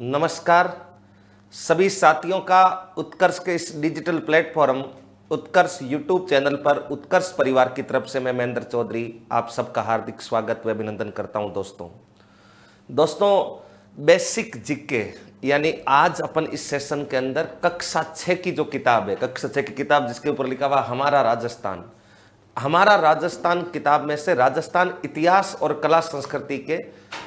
नमस्कार सभी साथियों का उत्कर्ष के इस digital platform Utkarsh YouTube channel पर उत्कर्ष परिवार की तरफ से मैं महेंद्र चौधरी आप सबका हार्दिक स्वागत व अभिनंदन करता हूं दोस्तों दोस्तों बेसिक जिक्के यानी आज अपन इस सेशन के अंदर कक्षा छः की जो किताब है कक्षा छः की किताब जिसके ऊपर लिखा हुआ हमारा राजस्थान हमारा राजस्थान किताब में से राजस्थान इतिहास और कला संस्कृति के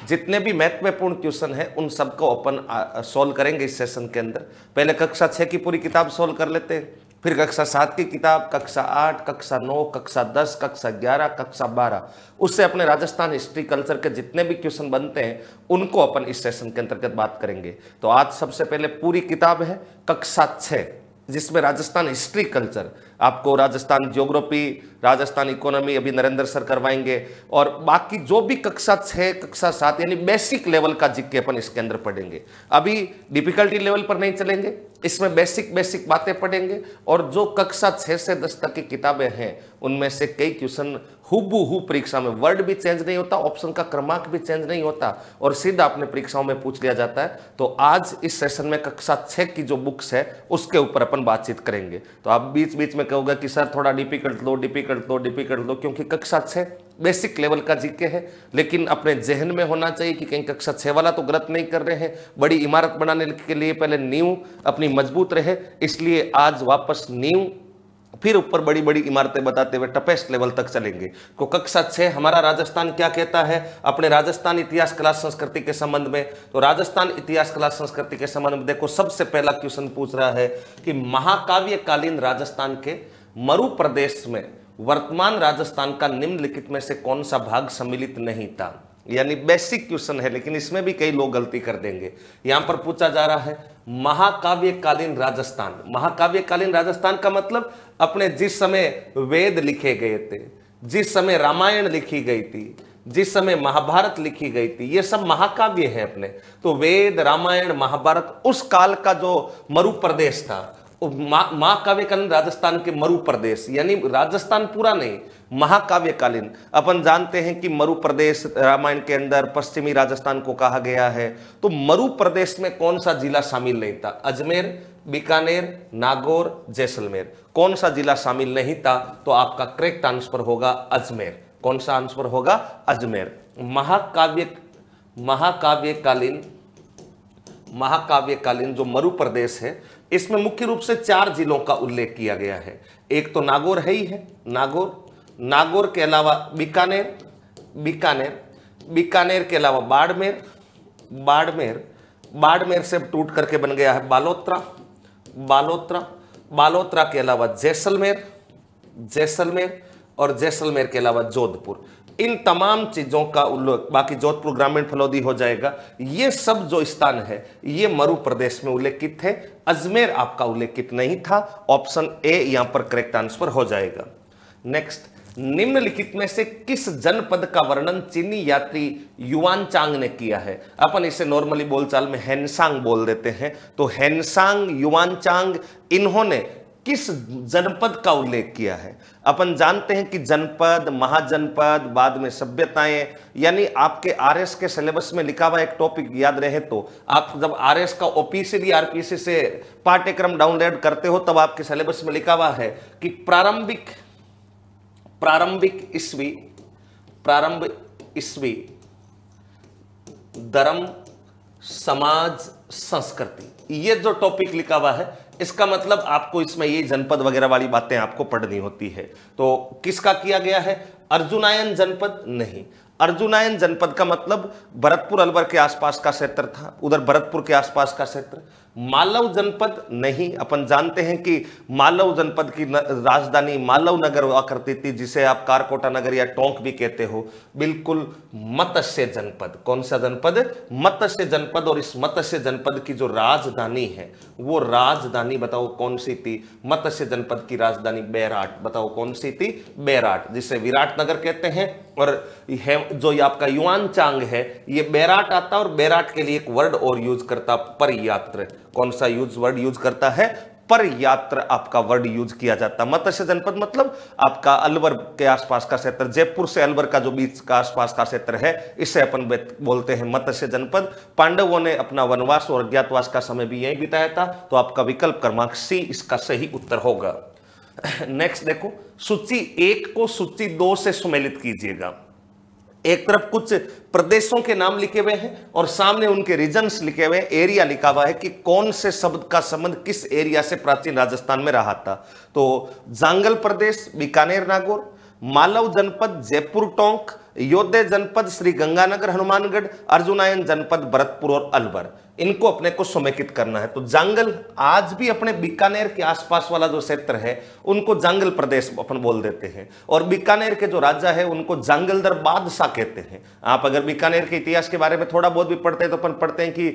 जितने भी महत्वपूर्ण क्वेश्चन हैं उन सबको अपन सोल्व करेंगे इस सेशन के अंदर पहले कक्षा छः की पूरी किताब सोल्व कर लेते हैं फिर कक्षा सात की किताब कक्षा आठ कक्षा नौ कक्षा दस कक्षा ग्यारह कक्षा बारह उससे अपने राजस्थान हिस्ट्री कल्चर के जितने भी क्वेश्चन बनते हैं उनको अपन इस सेशन के अंतर्गत बात करेंगे तो आज सबसे पहले पूरी किताब है कक्षा छः जिसमें राजस्थान हिस्ट्री कल्चर आपको राजस्थान ज्योग्राफी राजस्थान इकोनॉमी अभी नरेंद्र सर करवाएंगे और बाकी जो भी कक्षा छः कक्षा सात यानी बेसिक लेवल का जिक्के अपन इसके अंदर पढ़ेंगे अभी डिफिकल्टी लेवल पर नहीं चलेंगे इसमें बेसिक बेसिक बातें पढ़ेंगे और जो कक्षा छः से दस तक की किताबें हैं उनमें से कई क्वेश्चन हुबू हु परीक्षा में वर्ड भी चेंज नहीं होता ऑप्शन का क्रमांक भी चेंज नहीं होता और सीधा अपने परीक्षाओं में पूछ लिया जाता है तो आज इस सेशन में कक्षा छः की जो बुक्स है उसके ऊपर अपन बातचीत करेंगे तो आप बीच बीच में कहोगे कि सर थोड़ा डिफिकल्ट लो डिफिकल्ट लो डिफिकल्ट लो क्योंकि कक्षा छः बेसिक लेवल का जीके है लेकिन अपने जहन में होना चाहिए कि कहीं कक्षा छः वाला तो गलत नहीं कर रहे हैं बड़ी इमारत बनाने के लिए पहले नींव अपनी मजबूत रहे इसलिए आज वापस नींव फिर ऊपर बड़ी बड़ी इमारतें बताते हुए टपेस्ट लेवल तक चलेंगे तो कक्षा छः हमारा राजस्थान क्या कहता है अपने राजस्थान इतिहास कला संस्कृति के संबंध में तो राजस्थान इतिहास कला संस्कृति के संबंध में देखो सबसे पहला क्वेश्चन पूछ रहा है कि महाकाव्यकालीन राजस्थान के मरु प्रदेश में वर्तमान राजस्थान का निम्नलिखित में से कौन सा भाग सम्मिलित नहीं था यानी बेसिक क्वेश्चन है लेकिन इसमें भी कई लोग गलती कर देंगे यहां पर पूछा जा रहा है महाकाव्यकालीन राजस्थान महाकाव्यकालीन राजस्थान का मतलब अपने जिस समय वेद लिखे गए थे जिस समय रामायण लिखी गई थी जिस समय महाभारत लिखी गई थी ये सब महाकाव्य हैं अपने तो वेद रामायण महाभारत उस काल का जो मरु प्रदेश था महाकाव्य कालीन राजस्थान के मरु प्रदेश यानी राजस्थान पूरा नहीं महाकाव्य कालीन अपन जानते हैं कि मरु प्रदेश रामायण के अंदर पश्चिमी राजस्थान को कहा गया है तो मरु प्रदेश में कौन सा जिला शामिल नहीं था अजमेर बीकानेर नागौर जैसलमेर कौन सा जिला शामिल नहीं था तो आपका करेक्ट आंसर होगा अजमेर कौन सा आंसर होगा अजमेर महाकाव्य महाकाव्यकालीन महाकाव्यकालीन जो मरु प्रदेश है इसमें मुख्य रूप से चार जिलों का उल्लेख किया गया है एक तो नागौर है ही है नागौर नागौर के अलावा बीकानेर बीकानेर बीकानेर के अलावा बाड़मेर बाड़मेर बाड़मेर से टूट करके बन गया है बालोत्रा बालोत्रा बालोतरा के अलावा जैसलमेर जैसलमेर और जैसलमेर के अलावा जोधपुर इन तमाम चीज़ों का उल्लेख बाकी जोधपुर ग्रामीण फलौदी हो जाएगा ये सब जो स्थान है ये मरु प्रदेश में उल्लेखित है अजमेर आपका उल्लेखित नहीं था ऑप्शन ए यहां पर करेक्ट आंसर हो जाएगा नेक्स्ट निम्नलिखित में से किस जनपद का वर्णन चीनी यात्री युवान चांग ने किया है अपन इसे नॉर्मली बोलचाल में हैनसांग बोल देते हैं तो हैनसांग युवान चांग इन्होंने किस जनपद का उल्लेख किया है अपन जानते हैं कि जनपद महाजनपद बाद में सभ्यताएं यानी आपके आरएस के सिलेबस में लिखा हुआ एक टॉपिक याद रहे तो आप जब आरएस का ओपीसी आरपीसी से पाठ्यक्रम डाउनलोड करते हो तब आपके सिलेबस में लिखा हुआ है कि प्रारंभिक प्रारंभिक ईस्वी प्रारंभ ईस्वी धर्म समाज संस्कृति ये जो टॉपिक लिखा हुआ है इसका मतलब आपको इसमें ये जनपद वगैरह वाली बातें आपको पढ़नी होती है तो किसका किया गया है अर्जुनायन जनपद नहीं अर्जुनायन जनपद का मतलब भरतपुर अलवर के आसपास का क्षेत्र था उधर भरतपुर के आसपास का क्षेत्र मालव जनपद नहीं अपन जानते हैं कि मालव जनपद की राजधानी मालव नगर हुआ करती थी जिसे आप कारकोटा नगर या टोंक भी कहते हो बिल्कुल मत्स्य जनपद कौन सा जनपद मत्स्य जनपद और इस मत्स्य जनपद की जो राजधानी है वो राजधानी बताओ कौन सी थी मत्स्य जनपद की राजधानी बैराट बताओ कौन सी थी बैराट जिसे विराट नगर कहते हैं और है जो आपका युवान चांग है ये बैराट आता और बैराट के लिए एक वर्ड और यूज करता पर यात्र कौन सा यूज वर्ड यूज करता है पर यात्र आपका वर्ड यूज किया जाता मत्स्य जनपद मतलब आपका अलवर के आसपास का क्षेत्र जयपुर से अलवर का जो बीच का आसपास का क्षेत्र है इसे अपन बोलते हैं मत्स्य जनपद पांडवों ने अपना वनवास और अज्ञातवास का समय भी यही बिताया था तो आपका विकल्प क्रमांक सी इसका सही उत्तर होगा नेक्स्ट देखो सूची एक को सूची दो से सुमेलित कीजिएगा एक तरफ कुछ प्रदेशों के नाम लिखे हुए हैं और सामने उनके रीजन्स लिखे हुए हैं एरिया लिखा हुआ है कि कौन से शब्द का संबंध किस एरिया से प्राचीन राजस्थान में रहा था तो जांगल प्रदेश बीकानेर नागौर मालव जनपद जयपुर टोंक योद्धे जनपद श्री गंगानगर हनुमानगढ़ अर्जुनायन जनपद भरतपुर और अलवर इनको अपने को समेकित करना है तो जंगल आज भी अपने बीकानेर के आसपास वाला जो क्षेत्र है उनको जंगल प्रदेश अपन बोल देते हैं और बीकानेर के जो राजा है उनको दर बादशाह कहते हैं आप अगर बीकानेर के इतिहास के बारे में थोड़ा बहुत भी पढ़ते हैं तो अपन पढ़ते हैं कि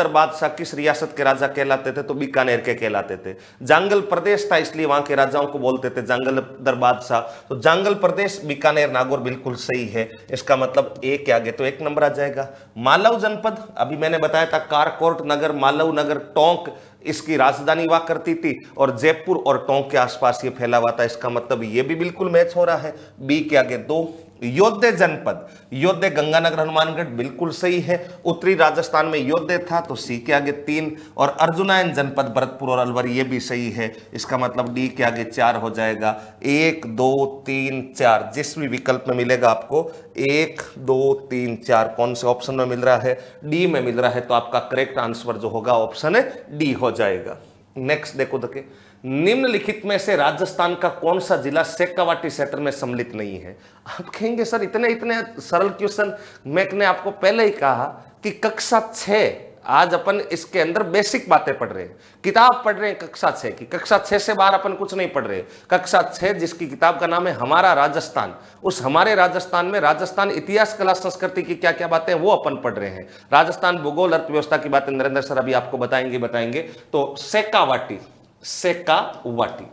दर बादशाह किस रियासत के राजा कहलाते थे तो बीकानेर के कहलाते थे जंगल प्रदेश था इसलिए वहां के राजाओं को बोलते थे जंगल दर बादशाह तो जंगल प्रदेश बीकानेर नागौर बिल्कुल सही ली है इसका मतलब ए के आगे तो एक नंबर आ जाएगा मालव जनपद अभी मैंने बताया था कारकोट नगर मालव नगर टोंक इसकी राजधानी हुआ करती थी और जयपुर और टोंक के आसपास ये फैला हुआ था इसका मतलब ये भी बिल्कुल मैच हो रहा है बी के आगे दो योद्धे जनपद योद्धे गंगानगर हनुमानगढ़ बिल्कुल सही है उत्तरी राजस्थान में योद्धे था तो सी के आगे तीन और अर्जुनायन जनपद भरतपुर और अलवर ये भी सही है इसका मतलब डी के आगे चार हो जाएगा एक दो तीन चार जिस भी विकल्प में मिलेगा आपको एक दो तीन चार कौन से ऑप्शन में मिल रहा है डी में मिल रहा है तो आपका करेक्ट आंसर जो होगा ऑप्शन डी हो जाएगा नेक्स्ट देखो देखे तो निम्नलिखित में से राजस्थान का कौन सा जिला सेक्कावाटी सेक्टर में सम्मिलित नहीं है आप कहेंगे सर इतने इतने सरल क्वेश्चन मैक ने आपको पहले ही कहा कि कक्षा छ आज अपन इसके अंदर बेसिक बातें पढ़ रहे हैं किताब पढ़ रहे हैं कक्षा छह की कक्षा छह से बाहर अपन कुछ नहीं पढ़ रहे कक्षा छह जिसकी किताब का नाम है हमारा राजस्थान उस हमारे राजस्थान में राजस्थान इतिहास कला संस्कृति की क्या क्या बातें वो अपन पढ़ रहे हैं राजस्थान भूगोल अर्थव्यवस्था की बातें नरेंद्र सर अभी आपको बताएंगे बताएंगे तो सेकावाटी सेकावाटी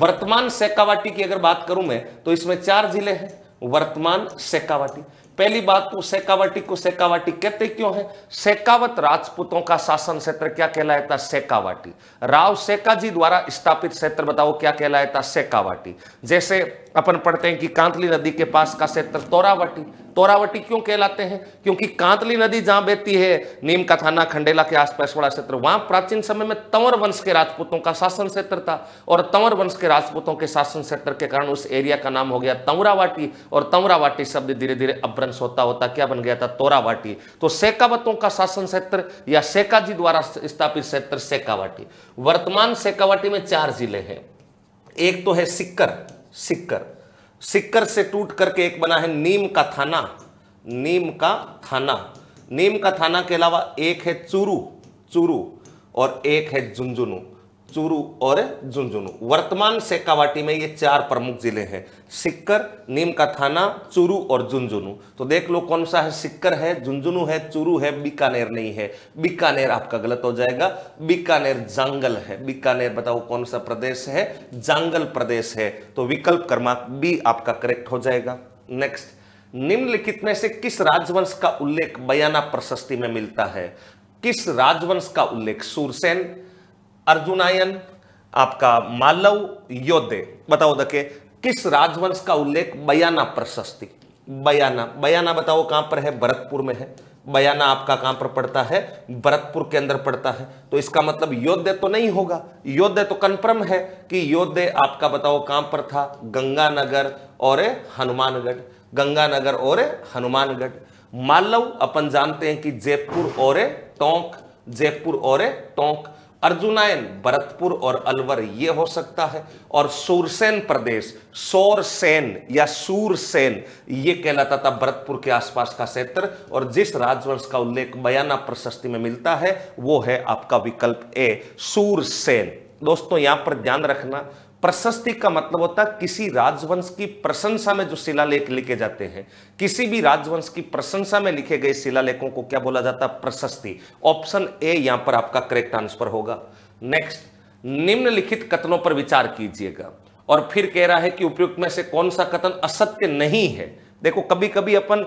वर्तमान सेकावाटी की अगर बात करूं मैं तो इसमें चार जिले हैं वर्तमान सेकावाटी पहली बात तो सेकावाटी को सेकावाटी कहते क्यों है सेकावत राजपूतों का शासन क्षेत्र क्या कहलाया था सेकावाटी राव सेकाजी जी द्वारा स्थापित क्षेत्र बताओ क्या कहलाया था सेकावाटी जैसे अपन पढ़ते हैं कि कांतली नदी के पास का क्षेत्र तोरावटी तोरावटी क्यों कहलाते हैं क्योंकि कांतली नदी जहां बहती है नीम का थाना खंडेला के आसपास वाला क्षेत्र वहां प्राचीन समय में तंवर वंश के राजपूतों का शासन क्षेत्र था और तंवर वंश के राजपूतों के शासन क्षेत्र के कारण उस एरिया का नाम हो गया तंवरावाटी और तंवरावाटी शब्द धीरे धीरे अभ्रंश होता होता क्या बन गया था तोरावाटी तो सेकावतों का शासन क्षेत्र या सेका जी द्वारा स्थापित क्षेत्र सेकावाटी वर्तमान सेकावाटी में चार जिले हैं एक तो है सिक्कर सिक्कर सिक्कर से टूट करके एक बना है नीम का थाना नीम का थाना नीम का थाना के अलावा एक है चूरू चूरू और एक है झुंझुनू चूरू और झुंझुनू वर्तमान सेकावाटी में ये चार प्रमुख जिले हैं सिक्कर नीम का थाना चूरू और झुंझुनू तो देख लो कौन सा है सिक्कर है झुंझुनू है चूरू है बीकानेर नहीं है बीकानेर आपका गलत हो जाएगा बीकानेर जंगल है बीकानेर बताओ कौन सा प्रदेश है जंगल प्रदेश है तो विकल्प क्रमांक बी आपका करेक्ट हो जाएगा नेक्स्ट निम्नलिखित में से किस राजवंश का उल्लेख बयाना प्रशस्ति में मिलता है किस राजवंश का उल्लेख सूरसेन अर्जुनायन आपका मालव योद्धे बताओ देखे किस राजवंश का उल्लेख बयाना प्रशस्ति बयाना बयाना बताओ कहां पर है भरतपुर में है बयाना आपका कहां पर पड़ता है भरतपुर के अंदर पड़ता है तो इसका मतलब योद्धे तो नहीं होगा योद्धे तो कन्फर्म है कि योद्धे आपका बताओ कहां पर था गंगानगर और हनुमानगढ़ गंगानगर और हनुमानगढ़ मालव अपन जानते हैं कि जयपुर और टोंक जयपुर और टोंक अर्जुनायन भरतपुर और अलवर ये हो सकता है और सूरसेन प्रदेश सोरसेन या सूरसेन ये कहलाता था भरतपुर के आसपास का क्षेत्र और जिस राजवंश का उल्लेख बयाना प्रशस्ति में मिलता है वो है आपका विकल्प ए सूरसेन दोस्तों यहां पर ध्यान रखना प्रशस्ति का मतलब होता है किसी राजवंश की प्रशंसा में जो शिलालेख लिखे जाते हैं किसी भी राजवंश की प्रशंसा में लिखे गए शिलालेखों को क्या बोला जाता है प्रशस्ति ऑप्शन ए यहां पर आपका करेक्ट आंसर होगा नेक्स्ट निम्नलिखित कथनों पर विचार कीजिएगा और फिर कह रहा है कि उपयुक्त में से कौन सा कथन असत्य नहीं है देखो कभी कभी अपन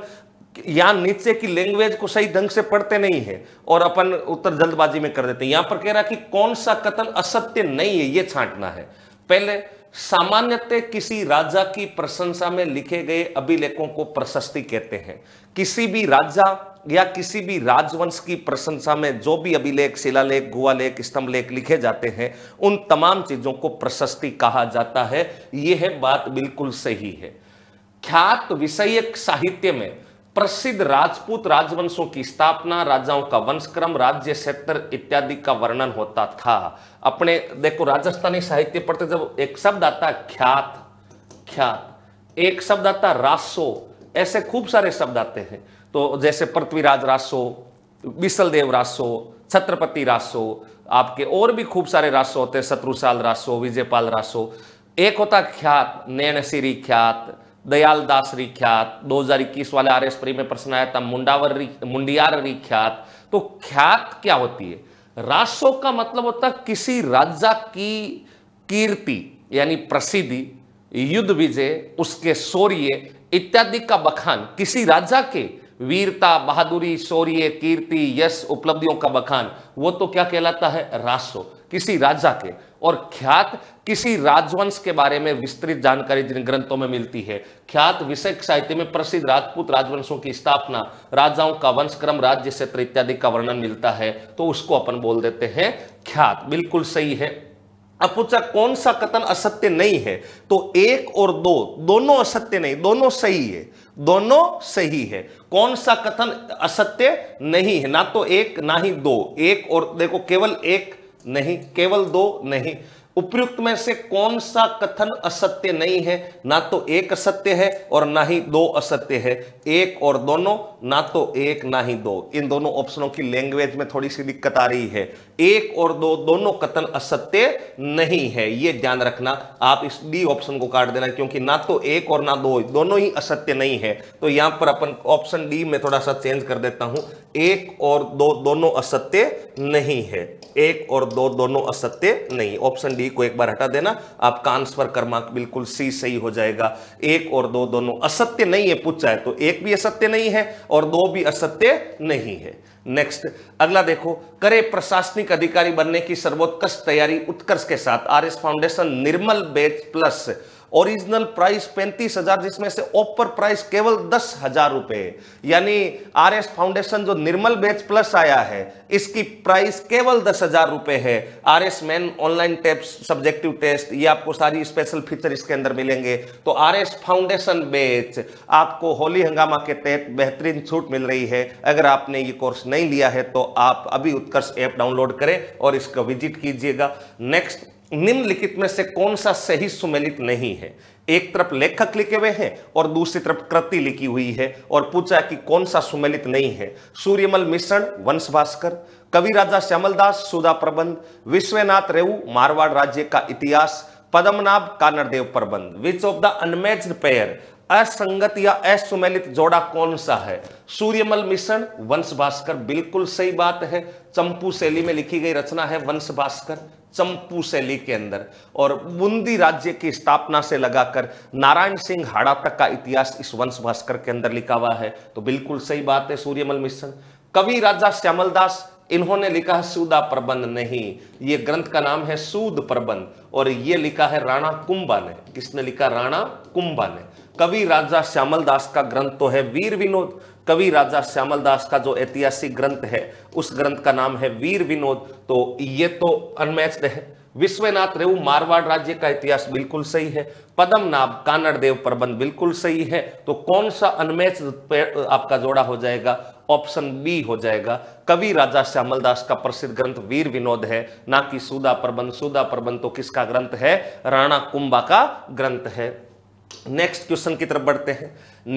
यहां नीचे की लैंग्वेज को सही ढंग से पढ़ते नहीं है और अपन उत्तर जल्दबाजी में कर देते हैं यहां पर कह रहा है कि कौन सा कथन असत्य नहीं है ये छांटना है पहले सामान्यतः किसी राजा की प्रशंसा में लिखे गए अभिलेखों को प्रशस्ति कहते हैं किसी भी राजा या किसी भी राजवंश की प्रशंसा में जो भी अभिलेख शिलालेख गुआलेख स्तंभलेख लिखे जाते हैं उन तमाम चीजों को प्रशस्ति कहा जाता है यह है बात बिल्कुल सही है ख्यात विषयक साहित्य में प्रसिद्ध राजपूत राजवंशों की स्थापना राजाओं का वंशक्रम राज्य क्षेत्र इत्यादि का वर्णन होता था अपने देखो राजस्थानी साहित्य पढ़ते जब एक शब्द आता ख्यात ख्यात एक शब्द आता रासो ऐसे खूब सारे शब्द आते हैं तो जैसे पृथ्वीराज रासो बिशल देव रासो छत्रपति रासो आपके और भी खूब सारे रासो होते हैं शत्रुशाल रासो विजयपाल रासो एक होता ख्यात नैनसिरी ख्यात दयाल दास री ख्यात दो हजार इक्कीस वाले आर एस में प्रश्न आया था मुंडावर मुंडियार री ख्यात तो ख्यात क्या होती है राजशोक का मतलब होता है किसी राजा की कीर्ति यानी प्रसिद्धि युद्ध विजय उसके शौर्य इत्यादि का बखान किसी राजा के वीरता बहादुरी शौर्य कीर्ति यश उपलब्धियों का बखान वो तो क्या कहलाता है राजशोक किसी राजा के और ख्यात किसी राजवंश के बारे में विस्तृत जानकारी जिन ग्रंथों में मिलती है ख्यात विषय साहित्य में प्रसिद्ध राजपूत राजवंशों की स्थापना राजाओं का वंशक्रम राज्य क्षेत्र इत्यादि का वर्णन मिलता है तो उसको अपन बोल देते हैं ख्यात बिल्कुल सही है अब पूछा कौन सा कथन असत्य नहीं है तो एक और दो दोनों असत्य नहीं दोनों सही है दोनों सही है कौन सा कथन असत्य नहीं है ना तो एक ना ही दो एक और देखो केवल एक नहीं केवल दो नहीं उपयुक्त में से कौन सा कथन असत्य नहीं है ना तो एक असत्य है और ना ही दो असत्य है एक और दोनों ना तो एक ना ही दो इन दोनों ऑप्शनों की लैंग्वेज में थोड़ी सी दिक्कत आ रही है एक और दो दोनों कथन असत्य नहीं है यह ध्यान रखना आप इस डी ऑप्शन को काट देना क्योंकि ना तो एक और ना दो दोनों ही असत्य नहीं है तो यहां पर अपन ऑप्शन डी में थोड़ा सा चेंज कर देता हूं एक और दो दोनों असत्य नहीं है एक और दो दोनों असत्य नहीं ऑप्शन डी सी को एक बार हटा देना आपका आंसर कर्मांक बिल्कुल सी सही हो जाएगा एक और दो दोनों असत्य नहीं है पूछा है तो एक भी असत्य नहीं है और दो भी असत्य नहीं है नेक्स्ट अगला देखो करे प्रशासनिक अधिकारी बनने की सर्वोत्कृष्ट तैयारी उत्कर्ष के साथ आर एस फाउंडेशन निर्मल बेच प्लस ओरिजिनल प्राइस पैंतीस हजार जिसमें से ओपर प्राइस केवल दस हजार रुपए यानी आर एस फाउंडेशन जो निर्मल बैच प्लस आया है इसकी प्राइस केवल दस हजार रुपए है R S main online test subjective test ये आपको सारी स्पेशल फीचर इसके अंदर मिलेंगे तो आर एस फाउंडेशन बैच आपको होली हंगामा के तहत बेहतरीन छूट मिल रही है अगर आपने ये कोर्स नहीं लिया है तो आप अभी उत्कर्ष ऐप डाउनलोड करें और इसका विजिट कीजिएगा नेक्स्ट निम्नलिखित में से कौन सा सही सुमेलित नहीं है एक तरफ लेखक लिखे हुए हैं और दूसरी तरफ कृति लिखी हुई है और पूछा कि कौन सा सुमेलित नहीं है सूर्यमल मिश्रण वंश भास्कर कवि राजा श्यामल दास सुधा प्रबंध विश्वनाथ रेऊ मारवाड़ राज्य का इतिहास Padmanabh Kanhadade Prabandh which of the unmatched pair असंगत या असुमेलित जोड़ा कौन सा है सूर्यमल मिशन वंश भास्कर बिल्कुल सही बात है चंपू शैली में लिखी गई रचना है वंश भास्कर चंपू शैली के अंदर और बुंदी राज्य की स्थापना से लगाकर नारायण सिंह हाड़ा तक का इतिहास इस वंश भास्कर के अंदर लिखा हुआ है तो बिल्कुल सही बात है सूर्यमल मिश्र कवि राजा श्यामल दास इन्होंने लिखा है सूदा प्रबंध नहीं ये ग्रंथ का नाम है सूद प्रबंध और ये लिखा है राणा कुंभा ने किसने लिखा राणा कुंभा ने कवि राजा श्यामल दास का ग्रंथ तो है वीर विनोद कवि राजा श्यामल दास का जो ऐतिहासिक ग्रंथ है उस ग्रंथ का नाम है वीर विनोद तो ये तो अनमैच्ड है विश्वनाथ रेव मारवाड़ राज्य का इतिहास बिल्कुल सही है पद्मनाभ कानड़देव प्रबंध बिल्कुल सही है तो कौन सा अनमैच आपका जोड़ा हो जाएगा ऑप्शन बी हो जाएगा कवि राजा श्यामल दास का प्रसिद्ध ग्रंथ वीर विनोद है ना कि सुदा प्रबंध सुदा प्रबंध तो किसका ग्रंथ है राणा कुंभा का ग्रंथ है नेक्स्ट क्वेश्चन की तरफ बढ़ते हैं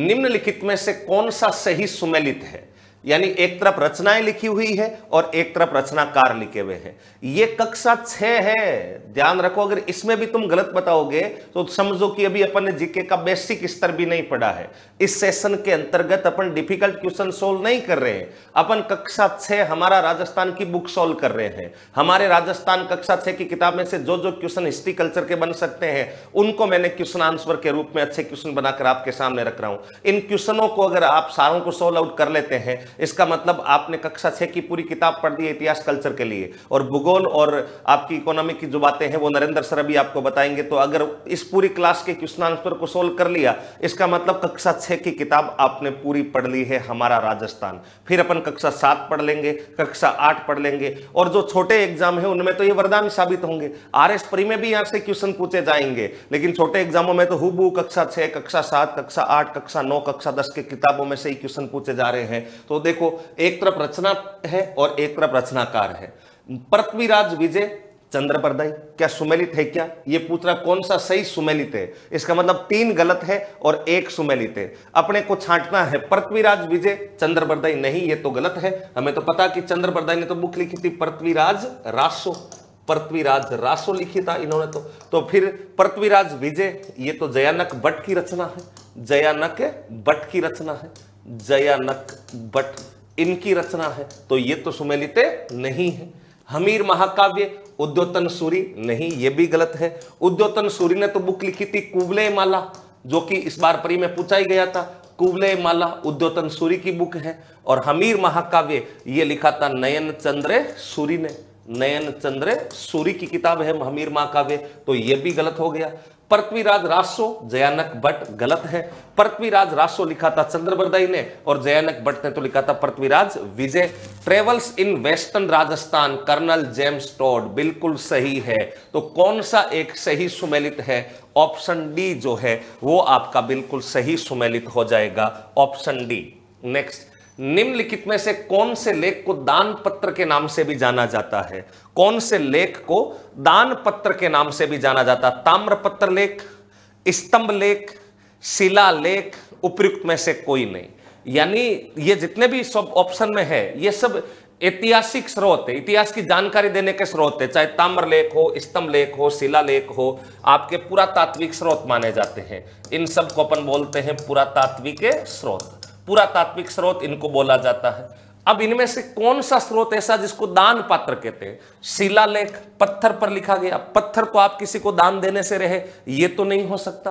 निम्नलिखित में से कौन सा सही सुमेलित है यानी एक तरफ रचनाएं लिखी हुई है और एक तरफ रचनाकार लिखे हुए हैं ये कक्षा छह है ध्यान रखो अगर इसमें भी तुम गलत बताओगे तो समझो कि अभी अपन ने जीके का बेसिक स्तर भी नहीं पढ़ा है इस सेशन के अंतर्गत अपन डिफिकल्ट क्वेश्चन सोल्व नहीं कर रहे हैं अपन कक्षा छः हमारा राजस्थान की बुक सोल्व कर रहे हैं हमारे राजस्थान कक्षा छः की किताब में से जो जो क्वेश्चन हिस्ट्री कल्चर के बन सकते हैं उनको मैंने क्वेश्चन आंसर के रूप में अच्छे क्वेश्चन बनाकर आपके सामने रख रहा हूँ इन क्वेश्चनों को अगर आप सारों को सोल्व आउट कर लेते हैं इसका मतलब आपने कक्षा छः की पूरी किताब पढ़ दी इतिहास कल्चर के लिए और भूगोल और आपकी इकोनॉमी की जो बातें हैं वो नरेंद्र सर अभी आपको बताएंगे तो अगर इस पूरी क्लास के क्वेश्चन आंसर को सोल्व कर लिया इसका मतलब कक्षा छः छः की किताब आपने पूरी पढ़ ली है हमारा राजस्थान फिर अपन कक्षा सात पढ़ लेंगे कक्षा आठ पढ़ लेंगे और जो छोटे एग्जाम है उनमें तो ये वरदान साबित होंगे आर एस परी में भी यहाँ से क्वेश्चन पूछे जाएंगे लेकिन छोटे एग्जामों में तो हु कक्षा छः कक्षा सात कक्षा आठ कक्षा नौ कक्षा दस के किताबों में से ही क्वेश्चन पूछे जा रहे हैं तो देखो एक तरफ रचना है और एक तरफ रचनाकार है पृथ्वीराज विजय चंद्रपरदाई क्या सुमेलित है क्या ये पूछ रहा कौन सा सही सुमेलित है इसका मतलब तीन गलत है और एक सुमेलित है अपने को छांटना है पृथ्वीराज विजय चंद्रपरदाई नहीं ये तो गलत है हमें तो पता कि चंद्रपरदाई ने तो बुक लिखी थी पृथ्वीराज रासो पृथ्वीराज रासो लिखी था इन्होंने तो तो फिर पृथ्वीराज विजय ये तो जयानक भट्ट की रचना है जयानक भट्ट की रचना है जयानक भट्ट इनकी रचना है तो ये तो सुमेलित नहीं है हमीर महाकाव्य उद्योतन सूरी नहीं ये भी गलत है उद्योतन सूरी ने तो बुक लिखी थी कुबले माला जो कि इस बार परी में पूछा ही गया था कुबले माला उद्योतन सूरी की बुक है और हमीर महाकाव्य ये लिखा था नयन चंद्र सूरी ने नयन चंद्र सूरी की किताब है महमीर महाकाव्य तो यह भी गलत हो गया पृथ्वीराज रासो जयानक भट्ट गलत है पृथ्वीराज रासो लिखा था चंद्रवरदाई ने और जयानक भट्ट ने तो लिखा था Prithviraj Vijay travels in western Rajasthan colonel James Tod बिल्कुल सही है तो कौन सा एक सही सुमेलित है ऑप्शन डी जो है वो आपका बिल्कुल सही सुमेलित हो जाएगा ऑप्शन डी नेक्स्ट निम्नलिखित में से कौन से लेख को दान पत्र के नाम से भी जाना जाता है कौन से लेख को दान पत्र के नाम से भी जाना जाता है ताम्रपत्र लेख स्तंभ लेख शिला लेख उपयुक्त में से कोई नहीं यानी ये जितने भी सब ऑप्शन में है ये सब ऐतिहासिक स्रोत है इतिहास की जानकारी देने के स्रोत है चाहे ताम्र लेख हो स्तंभ लेख हो शिला लेख हो आपके पुरातात्विक स्रोत माने जाते हैं इन सब को अपन बोलते हैं पुरातात्विक स्रोत पूरा तात्विक स्रोत इनको बोला जाता है अब इनमें से कौन सा स्रोत ऐसा जिसको दान पात्र कहते हैं शिलालेख पत्थर पर लिखा गया पत्थर तो आप किसी को दान देने से रहे ये तो नहीं हो सकता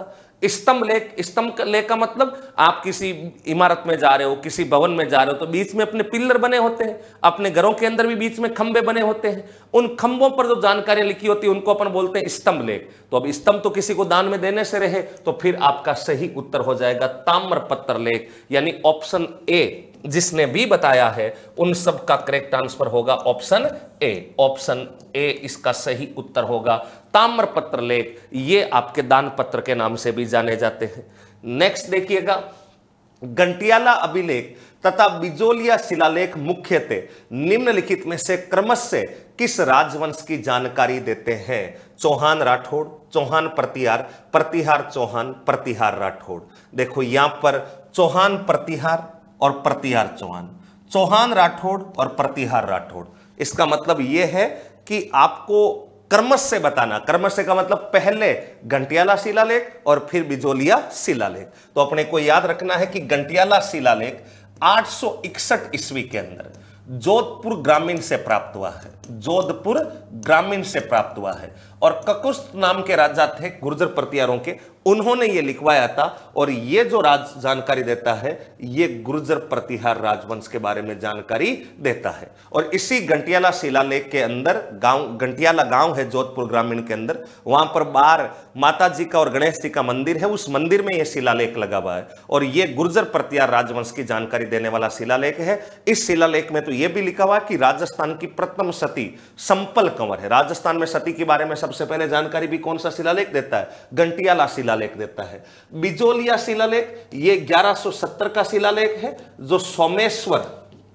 स्तंभ लेख स्तंभ लेख का मतलब आप किसी इमारत में जा रहे हो किसी भवन में जा रहे हो तो बीच में अपने पिल्लर बने होते हैं अपने घरों के अंदर भी बीच में खंबे बने होते हैं उन खंबों पर जो जानकारियां लिखी होती है उनको अपन बोलते हैं स्तंभ लेख तो अब स्तंभ तो किसी को दान में देने से रहे तो फिर आपका सही उत्तर हो जाएगा ताम्र पत्र लेख यानी ऑप्शन ए जिसने भी बताया है उन सब का करेक्ट आंसर होगा ऑप्शन ए ऑप्शन ए इसका सही उत्तर होगा पत्र लेख ये आपके दान पत्र के नाम से भी जाने जाते हैं नेक्स्ट देखिएगा घंटियाला अभिलेख तथा बिजोलिया शिलालेख मुख्य थे निम्नलिखित में से क्रमश से किस राजवंश की जानकारी देते हैं चौहान राठौड़ चौहान प्रतिहार प्रतिहार चौहान प्रतिहार राठौड़ देखो यहां पर चौहान प्रतिहार और प्रतिहार चौहान चौहान राठौड़ और प्रतिहार राठौड़ इसका मतलब यह है कि आपको कर्मस से बताना कर्मस से का मतलब पहले घंटियाला शिलालेख और फिर बिजोलिया शिलालेख तो अपने को याद रखना है कि घंटियाला शिलालेख 861 ईस्वी के अंदर जोधपुर ग्रामीण से प्राप्त हुआ है जोधपुर ग्रामीण से प्राप्त हुआ है और ककुस्त नाम के राजा थे गुर्जर प्रतियारों के उन्होंने ये लिखवाया था और ये जो राज जानकारी देता है ये गुर्जर प्रतिहार राजवंश के बारे में जानकारी देता है और इसी घंटियाला शिलालेख के अंदर गांव घंटियाला गांव है जोधपुर ग्रामीण के अंदर वहां पर बार माता जी का और गणेश जी का मंदिर है उस मंदिर में यह शिलालेख लगा हुआ है और ये गुर्जर प्रतिहार राजवंश की जानकारी देने वाला शिलालेख है इस शिलालेख में तो यह भी लिखा हुआ कि राजस्थान की प्रथम सती संपल कंवर है राजस्थान में सती के बारे में सब सबसे पहले जानकारी भी कौन सा शिलालेख देता है घंटियाला शिलालेख देता है बिजोलिया शिलालेख ये 1170 का शिलालेख है जो सोमेश्वर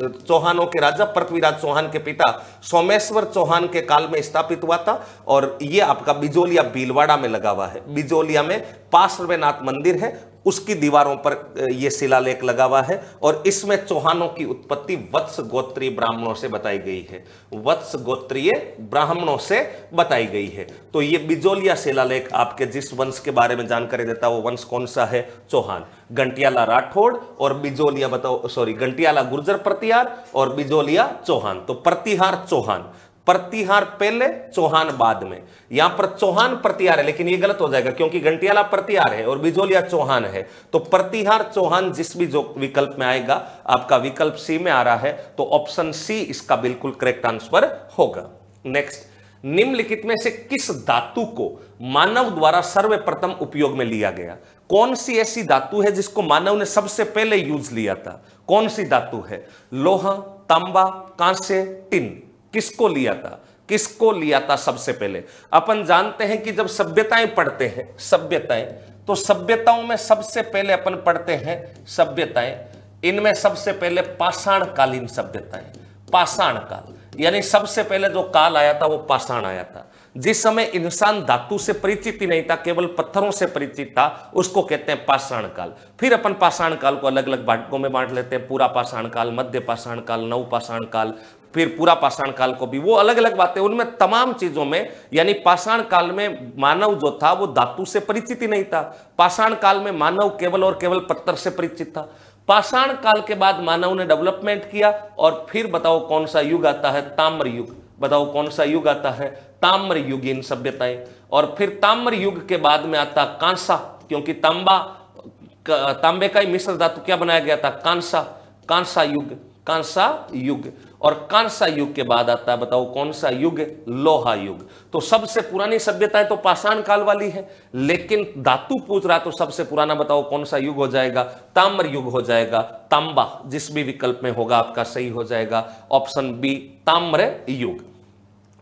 चौहानों के राजा पृथ्वीराज चौहान के पिता सोमेश्वर चौहान के काल में स्थापित हुआ था और ये आपका बिजोलिया बीलवाड़ा में लगा हुआ है बिजोलिया में पार्श्वनाथ मंदिर है उसकी दीवारों पर यह शिलालेख लगा हुआ है और इसमें चौहानों की उत्पत्ति वत्स गोत्रीय ब्राह्मणों से बताई गई है वत्स गोत्रीय ब्राह्मणों से बताई गई है तो ये बिजोलिया शिलालेख आपके जिस वंश के बारे में जानकारी देता है वो वंश कौन सा है चौहान गंटियाला राठौड़ और बिजोलिया बताओ सॉरी गंटियाला गुर्जर प्रतिहार और बिजोलिया चौहान तो प्रतिहार चौहान प्रतिहार पहले चौहान बाद में यहां पर चौहान प्रतिहार है लेकिन ये गलत हो जाएगा क्योंकि घंटियाला प्रतिहार है और बिजोलिया चौहान है तो प्रतिहार चौहान जिस भी जो विकल्प में आएगा आपका विकल्प सी में आ रहा है तो ऑप्शन सी इसका बिल्कुल करेक्ट आंसर होगा नेक्स्ट निम्नलिखित में से किस धातु को मानव द्वारा सर्वप्रथम उपयोग में लिया गया कौन सी ऐसी धातु है जिसको मानव ने सबसे पहले यूज लिया था कौन सी धातु है लोहा तांबा कांसे टिन किसको लिया था किसको लिया था सबसे पहले अपन जानते हैं कि जब सभ्यताएं पढ़ते हैं सभ्यताएं तो सभ्यताओं में सबसे पहले अपन पढ़ते हैं सभ्यताएं इनमें सबसे पहले पाषाण कालीन सभ्यताएं पाषाण काल यानी सबसे पहले जो काल आया था वो पाषाण आया था जिस समय इंसान धातु से परिचित ही नहीं था केवल पत्थरों से परिचित था उसको कहते हैं पाषाण काल फिर अपन पाषाण काल को अलग अलग भाटकों में बांट लेते हैं पूरा पाषाण काल मध्य पाषाण काल नव पाषाण काल फिर पूरा पाषाण काल को भी वो अलग अलग बातें उनमें तमाम चीजों में यानी पाषाण काल में मानव जो था वो धातु से परिचित ही नहीं था पाषाण काल में मानव केवल और केवल पत्थर से परिचित था पाषाण काल के बाद मानव ने डेवलपमेंट किया और फिर बताओ कौन सा युग आता है ताम्र युग बताओ कौन सा युग आता है ताम्र युग इन सभ्यताएं और फिर ताम्र युग के बाद में आता कांसा क्योंकि तांबा तांबे का ही मिश्र धातु क्या बनाया गया था कांसा कांसा युग कांसा युग और कौन सा युग के बाद आता है बताओ कौन सा युग लोहा युग तो सबसे पुरानी सभ्यताएं तो पाषाण काल वाली है लेकिन धातु पूछ रहा तो सबसे पुराना बताओ कौन सा युग हो जाएगा ताम्र युग हो जाएगा तांबा जिस भी विकल्प में होगा आपका सही हो जाएगा ऑप्शन बी ताम्र युग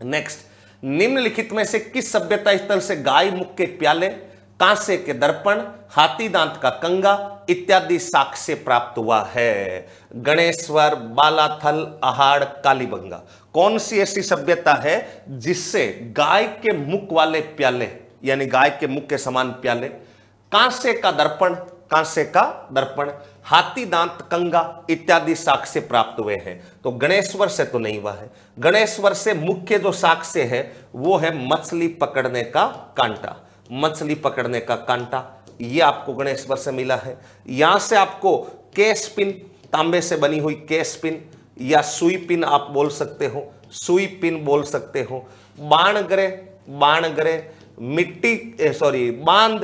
नेक्स्ट निम्नलिखित में से किस सभ्यता स्थल से गाय मुख के प्याले कांसे के दर्पण हाथी दांत का कंगा इत्यादि साक्ष्य से प्राप्त हुआ है गणेश्वर बालाथल आहाड़ कालीबंगा कौन सी ऐसी सभ्यता है जिससे गाय के मुख वाले प्याले यानी गाय के मुख के समान प्याले कांसे का दर्पण कांसे का दर्पण हाथी दांत कंगा इत्यादि साक्ष्य प्राप्त हुए हैं तो गणेश्वर से तो नहीं हुआ है गणेश्वर से मुख्य जो साक्ष्य है वो है मछली पकड़ने का कांटा मछली पकड़ने का कांटा ये आपको गणेश्वर से मिला है यहां से आपको केस पिन तांबे से बनी हुई केस पिन या सुई पिन आप बोल सकते हो सुई पिन बोल सकते हो बाण ग्रह बाण ग्रह मिट्टी सॉरी बांध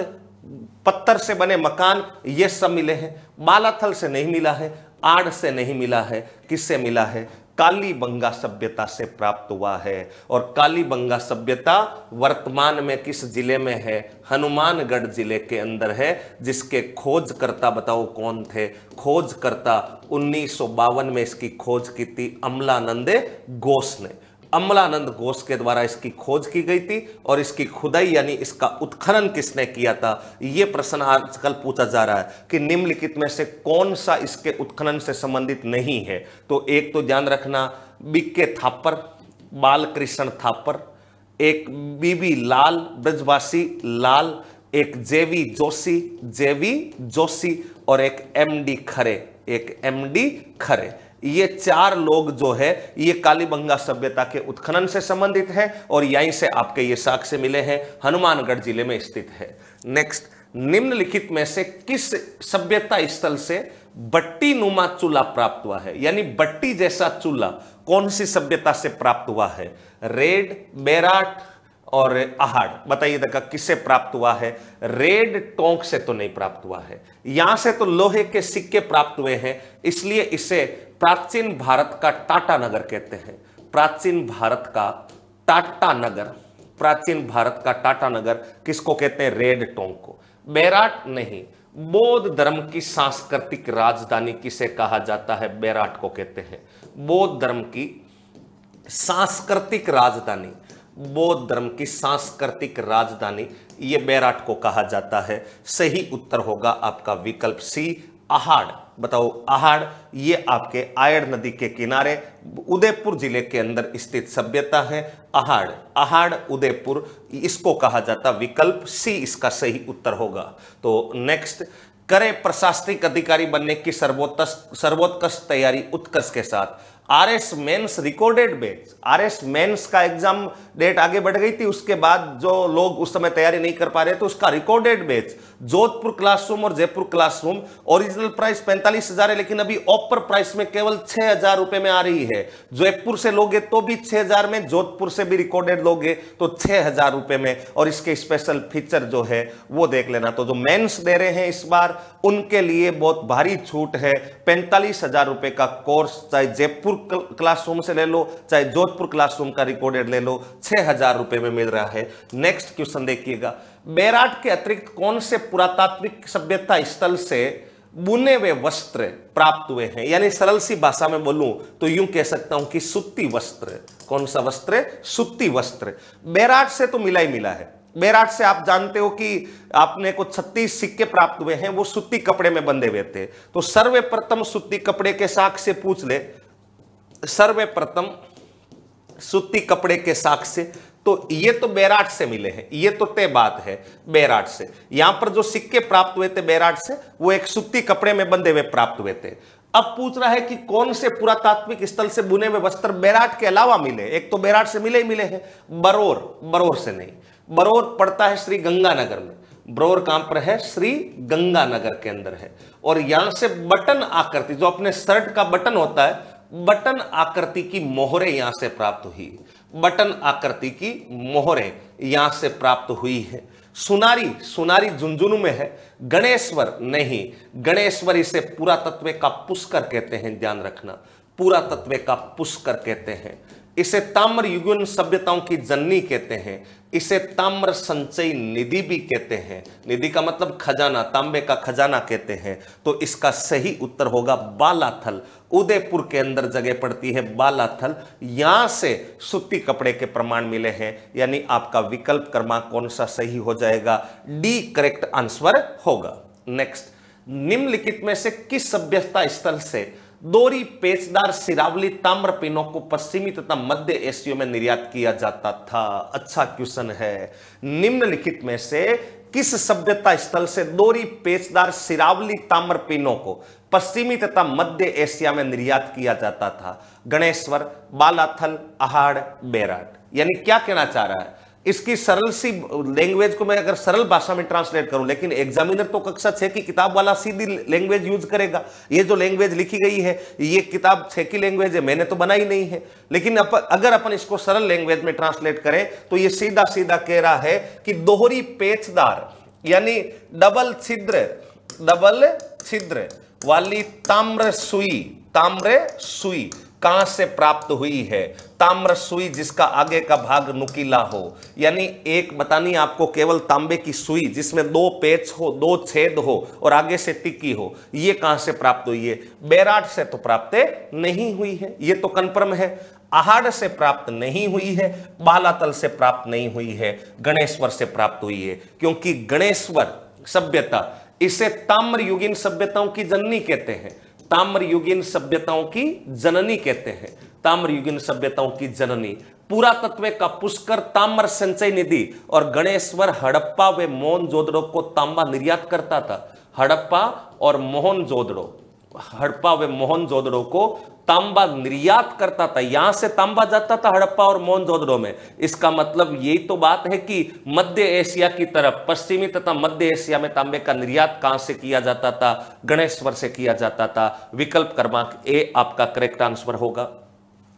पत्थर से बने मकान ये सब मिले हैं बालाथल से नहीं मिला है आड़ से नहीं मिला है किससे मिला है कालीबंगा सभ्यता से प्राप्त हुआ है और कालीबंगा सभ्यता वर्तमान में किस जिले में है हनुमानगढ़ जिले के अंदर है जिसके खोजकर्ता बताओ कौन थे खोजकर्ता उन्नीस में इसकी खोज की थी अमलानंदे घोष ने अमलानंद घोष के द्वारा इसकी खोज की गई थी और इसकी खुदाई यानी इसका उत्खनन किसने किया था यह प्रश्न आजकल पूछा जा रहा है कि निम्नलिखित में से कौन सा इसके उत्खनन से संबंधित नहीं है तो एक तो ध्यान रखना बीके थापर बालकृष्ण थापर एक बीबी लाल ब्रजवासी लाल एक जेवी जोशी जेवी जोशी और एक एमडी खरे एक एमडी खरे ये चार लोग जो है ये कालीबंगा सभ्यता के उत्खनन से संबंधित हैं और यहीं से आपके ये साक्ष्य मिले हैं हनुमानगढ़ जिले में स्थित है नेक्स्ट निम्नलिखित में से किस सभ्यता स्थल से बट्टी नुमा चूल्हा प्राप्त हुआ है यानी बट्टी जैसा चूल्हा कौन सी सभ्यता से प्राप्त हुआ है रेड बेराट और आहार बताइए देखा किससे प्राप्त हुआ है रेड टोंक से तो नहीं प्राप्त हुआ है यहां से तो लोहे के सिक्के प्राप्त हुए हैं इसलिए इसे प्राचीन भारत का टाटा नगर कहते हैं प्राचीन भारत का टाटा नगर प्राचीन भारत का टाटा नगर किसको कहते हैं रेड टोंग को बैराट नहीं बौद्ध धर्म की सांस्कृतिक राजधानी किसे कहा जाता है बैराट को कहते हैं बौद्ध धर्म की सांस्कृतिक राजधानी बौद्ध धर्म की सांस्कृतिक राजधानी ये बैराट को कहा जाता है सही उत्तर होगा आपका विकल्प सी आहाड़ बताओ आहाड़ ये आपके आयर नदी के किनारे उदयपुर जिले के अंदर स्थित सभ्यता है आहाड़ आहाड़ उदयपुर इसको कहा जाता विकल्प सी इसका सही उत्तर होगा तो नेक्स्ट करें प्रशासनिक अधिकारी बनने की सर्वोत्कृष्ट तैयारी उत्कर्ष के साथ R S mains recorded batch R S mains का एग्जाम डेट आगे बढ़ गई थी उसके बाद जो लोग उस समय तैयारी नहीं कर पा रहे थे उसका रिकॉर्डेड बैच जोधपुर क्लासरूम और जयपुर क्लासरूम ओरिजिनल प्राइस पैंतालीस हजार है लेकिन अभी ऑफर प्राइस में केवल छह हजार रुपए में आ रही है जयपुर से लोगे तो भी छह हजार में जोधपुर से भी रिकॉर्डेड लोगे तो छह हजार रुपए में और इसके स्पेशल फीचर जो है वो देख लेना तो जो मेन्स दे रहे हैं इस बार उनके लिए बहुत भारी छूट है पैंतालीस हजार रुपए का कोर्स चाहे जयपुर क्लासरूम से ले लो चाहे जोधपुर क्लासरूम का रिकॉर्डेड ले लो छह हजार रुपए में मिल रहा है नेक्स्ट क्वेश्चन देखिएगा बैराट के अतिरिक्त कौन से पुरातात्विक सभ्यता स्थल से बुने हुए वस्त्र प्राप्त हुए हैं यानी सरल सी भाषा में बोलूं तो यूं कह सकता हूं कि सुत्ती वस्त्र कौन सा वस्त्र सुत्ती वस्त्र बैराट से तो मिला ही मिला है बैराट से आप जानते हो कि आपने को 36 सिक्के प्राप्त हुए हैं वो सुत्ती कपड़े में बंधे हुए थे तो सर्वप्रथम सुत्ती कपड़े के साक्ष से पूछ ले सर्वप्रथम सुत्ती कपड़े के साक्ष से तो ये तो बैराट से मिले हैं ये तो तय बात है बैराट से यहां पर जो सिक्के प्राप्त हुए थे बैराट से वो एक सुती कपड़े में बंधे हुए प्राप्त हुए थे अब पूछ रहा है कि कौन से पुरातात्विक स्थल से बुने हुए वस्त्र बैराट के अलावा मिले एक तो बैराट से मिले ही मिले हैं बरोर बरोर से नहीं बरौर पड़ता है श्री गंगानगर में बरोर कहां पर है श्री गंगानगर के अंदर है और यहां से बटन आकृति जो अपने शर्ट का बटन होता है बटन आकृति की मोहरें यहां से प्राप्त हुई बटन आकृति की मोहरे यहां से प्राप्त हुई है सुनारी सुनारी झुंझुनू में है गणेश्वर नहीं गणेश्वर इसे पुरातत्व का पुष्कर कहते हैं ध्यान रखना पुरातत्व का पुष्कर कहते हैं इसे ताम्र युगन सभ्यताओं की जननी कहते हैं इसे ताम्र संचयी निधि भी कहते हैं निधि का मतलब खजाना तांबे का खजाना कहते हैं तो इसका सही उत्तर होगा बालाथल उदयपुर के अंदर जगह पड़ती है बालाथल यहां से सुती कपड़े के प्रमाण मिले हैं यानी आपका विकल्प क्रमांक कौन सा सही हो जाएगा डी करेक्ट आंसर होगा नेक्स्ट निम्नलिखित में से किस सभ्यता स्थल से दोरी पेचदार सिरावली ताम्र पिनों को पश्चिमी तथा मध्य एशिया में निर्यात किया जाता था अच्छा क्वेश्चन है निम्नलिखित में से किस सभ्यता स्थल से दोरी पेचदार सिरावली ताम्र पिनों को पश्चिमी तथा मध्य एशिया में निर्यात किया जाता था गणेश्वर बालाथल अहाड़ बेराट यानी क्या कहना चाह रहा है इसकी सरल सी लैंग्वेज को मैं अगर सरल भाषा में ट्रांसलेट करूं लेकिन एग्जामिनर तो कक्षा छह की किताब वाला सीधी लैंग्वेज यूज करेगा ये जो लैंग्वेज लिखी गई है ये किताब छह की लैंग्वेज है मैंने तो बनाई नहीं है लेकिन अप, अगर अपन इसको सरल लैंग्वेज में ट्रांसलेट करें तो ये सीधा सीधा कह रहा है कि दोहरी पेचदार यानी डबल छिद्र डबल छिद्र वाली ताम्र सुई ताम्र सुई कहां से प्राप्त हुई है ताम्र सुई जिसका आगे का भाग नुकीला हो यानी एक बतानी आपको केवल तांबे की सुई जिसमें दो पेच हो दो छेद हो और आगे से टिकी हो ये कहां से प्राप्त हुई है बैराट से तो प्राप्त नहीं हुई है ये तो कन्फर्म है आहार से प्राप्त नहीं हुई है बालातल से प्राप्त नहीं हुई है गणेश्वर से प्राप्त हुई है क्योंकि गणेश्वर सभ्यता इसे ताम्र युगीन सभ्यताओं की जननी कहते हैं ताम्रयुगीन सभ्यताओं की जननी कहते हैं ताम्रयुगीन सभ्यताओं की जननी पुरातत्व का पुष्कर ताम्र संचय निधि और गणेश्वर हड़प्पा व मोहन जोदड़ो को तांबा निर्यात करता था हड़प्पा और मोहन जोदड़ो हड़प्पा व मोहनजोदड़ो को तांबा निर्यात करता था यहां से तांबा जाता था हड़प्पा और मोहनजोदड़ो में इसका मतलब यही तो बात है कि मध्य एशिया की तरफ पश्चिमी तथा मध्य एशिया में तांबे का निर्यात कहां से किया जाता था गणेश्वर से किया जाता था विकल्प क्रमांक ए आपका करेक्ट आंसर होगा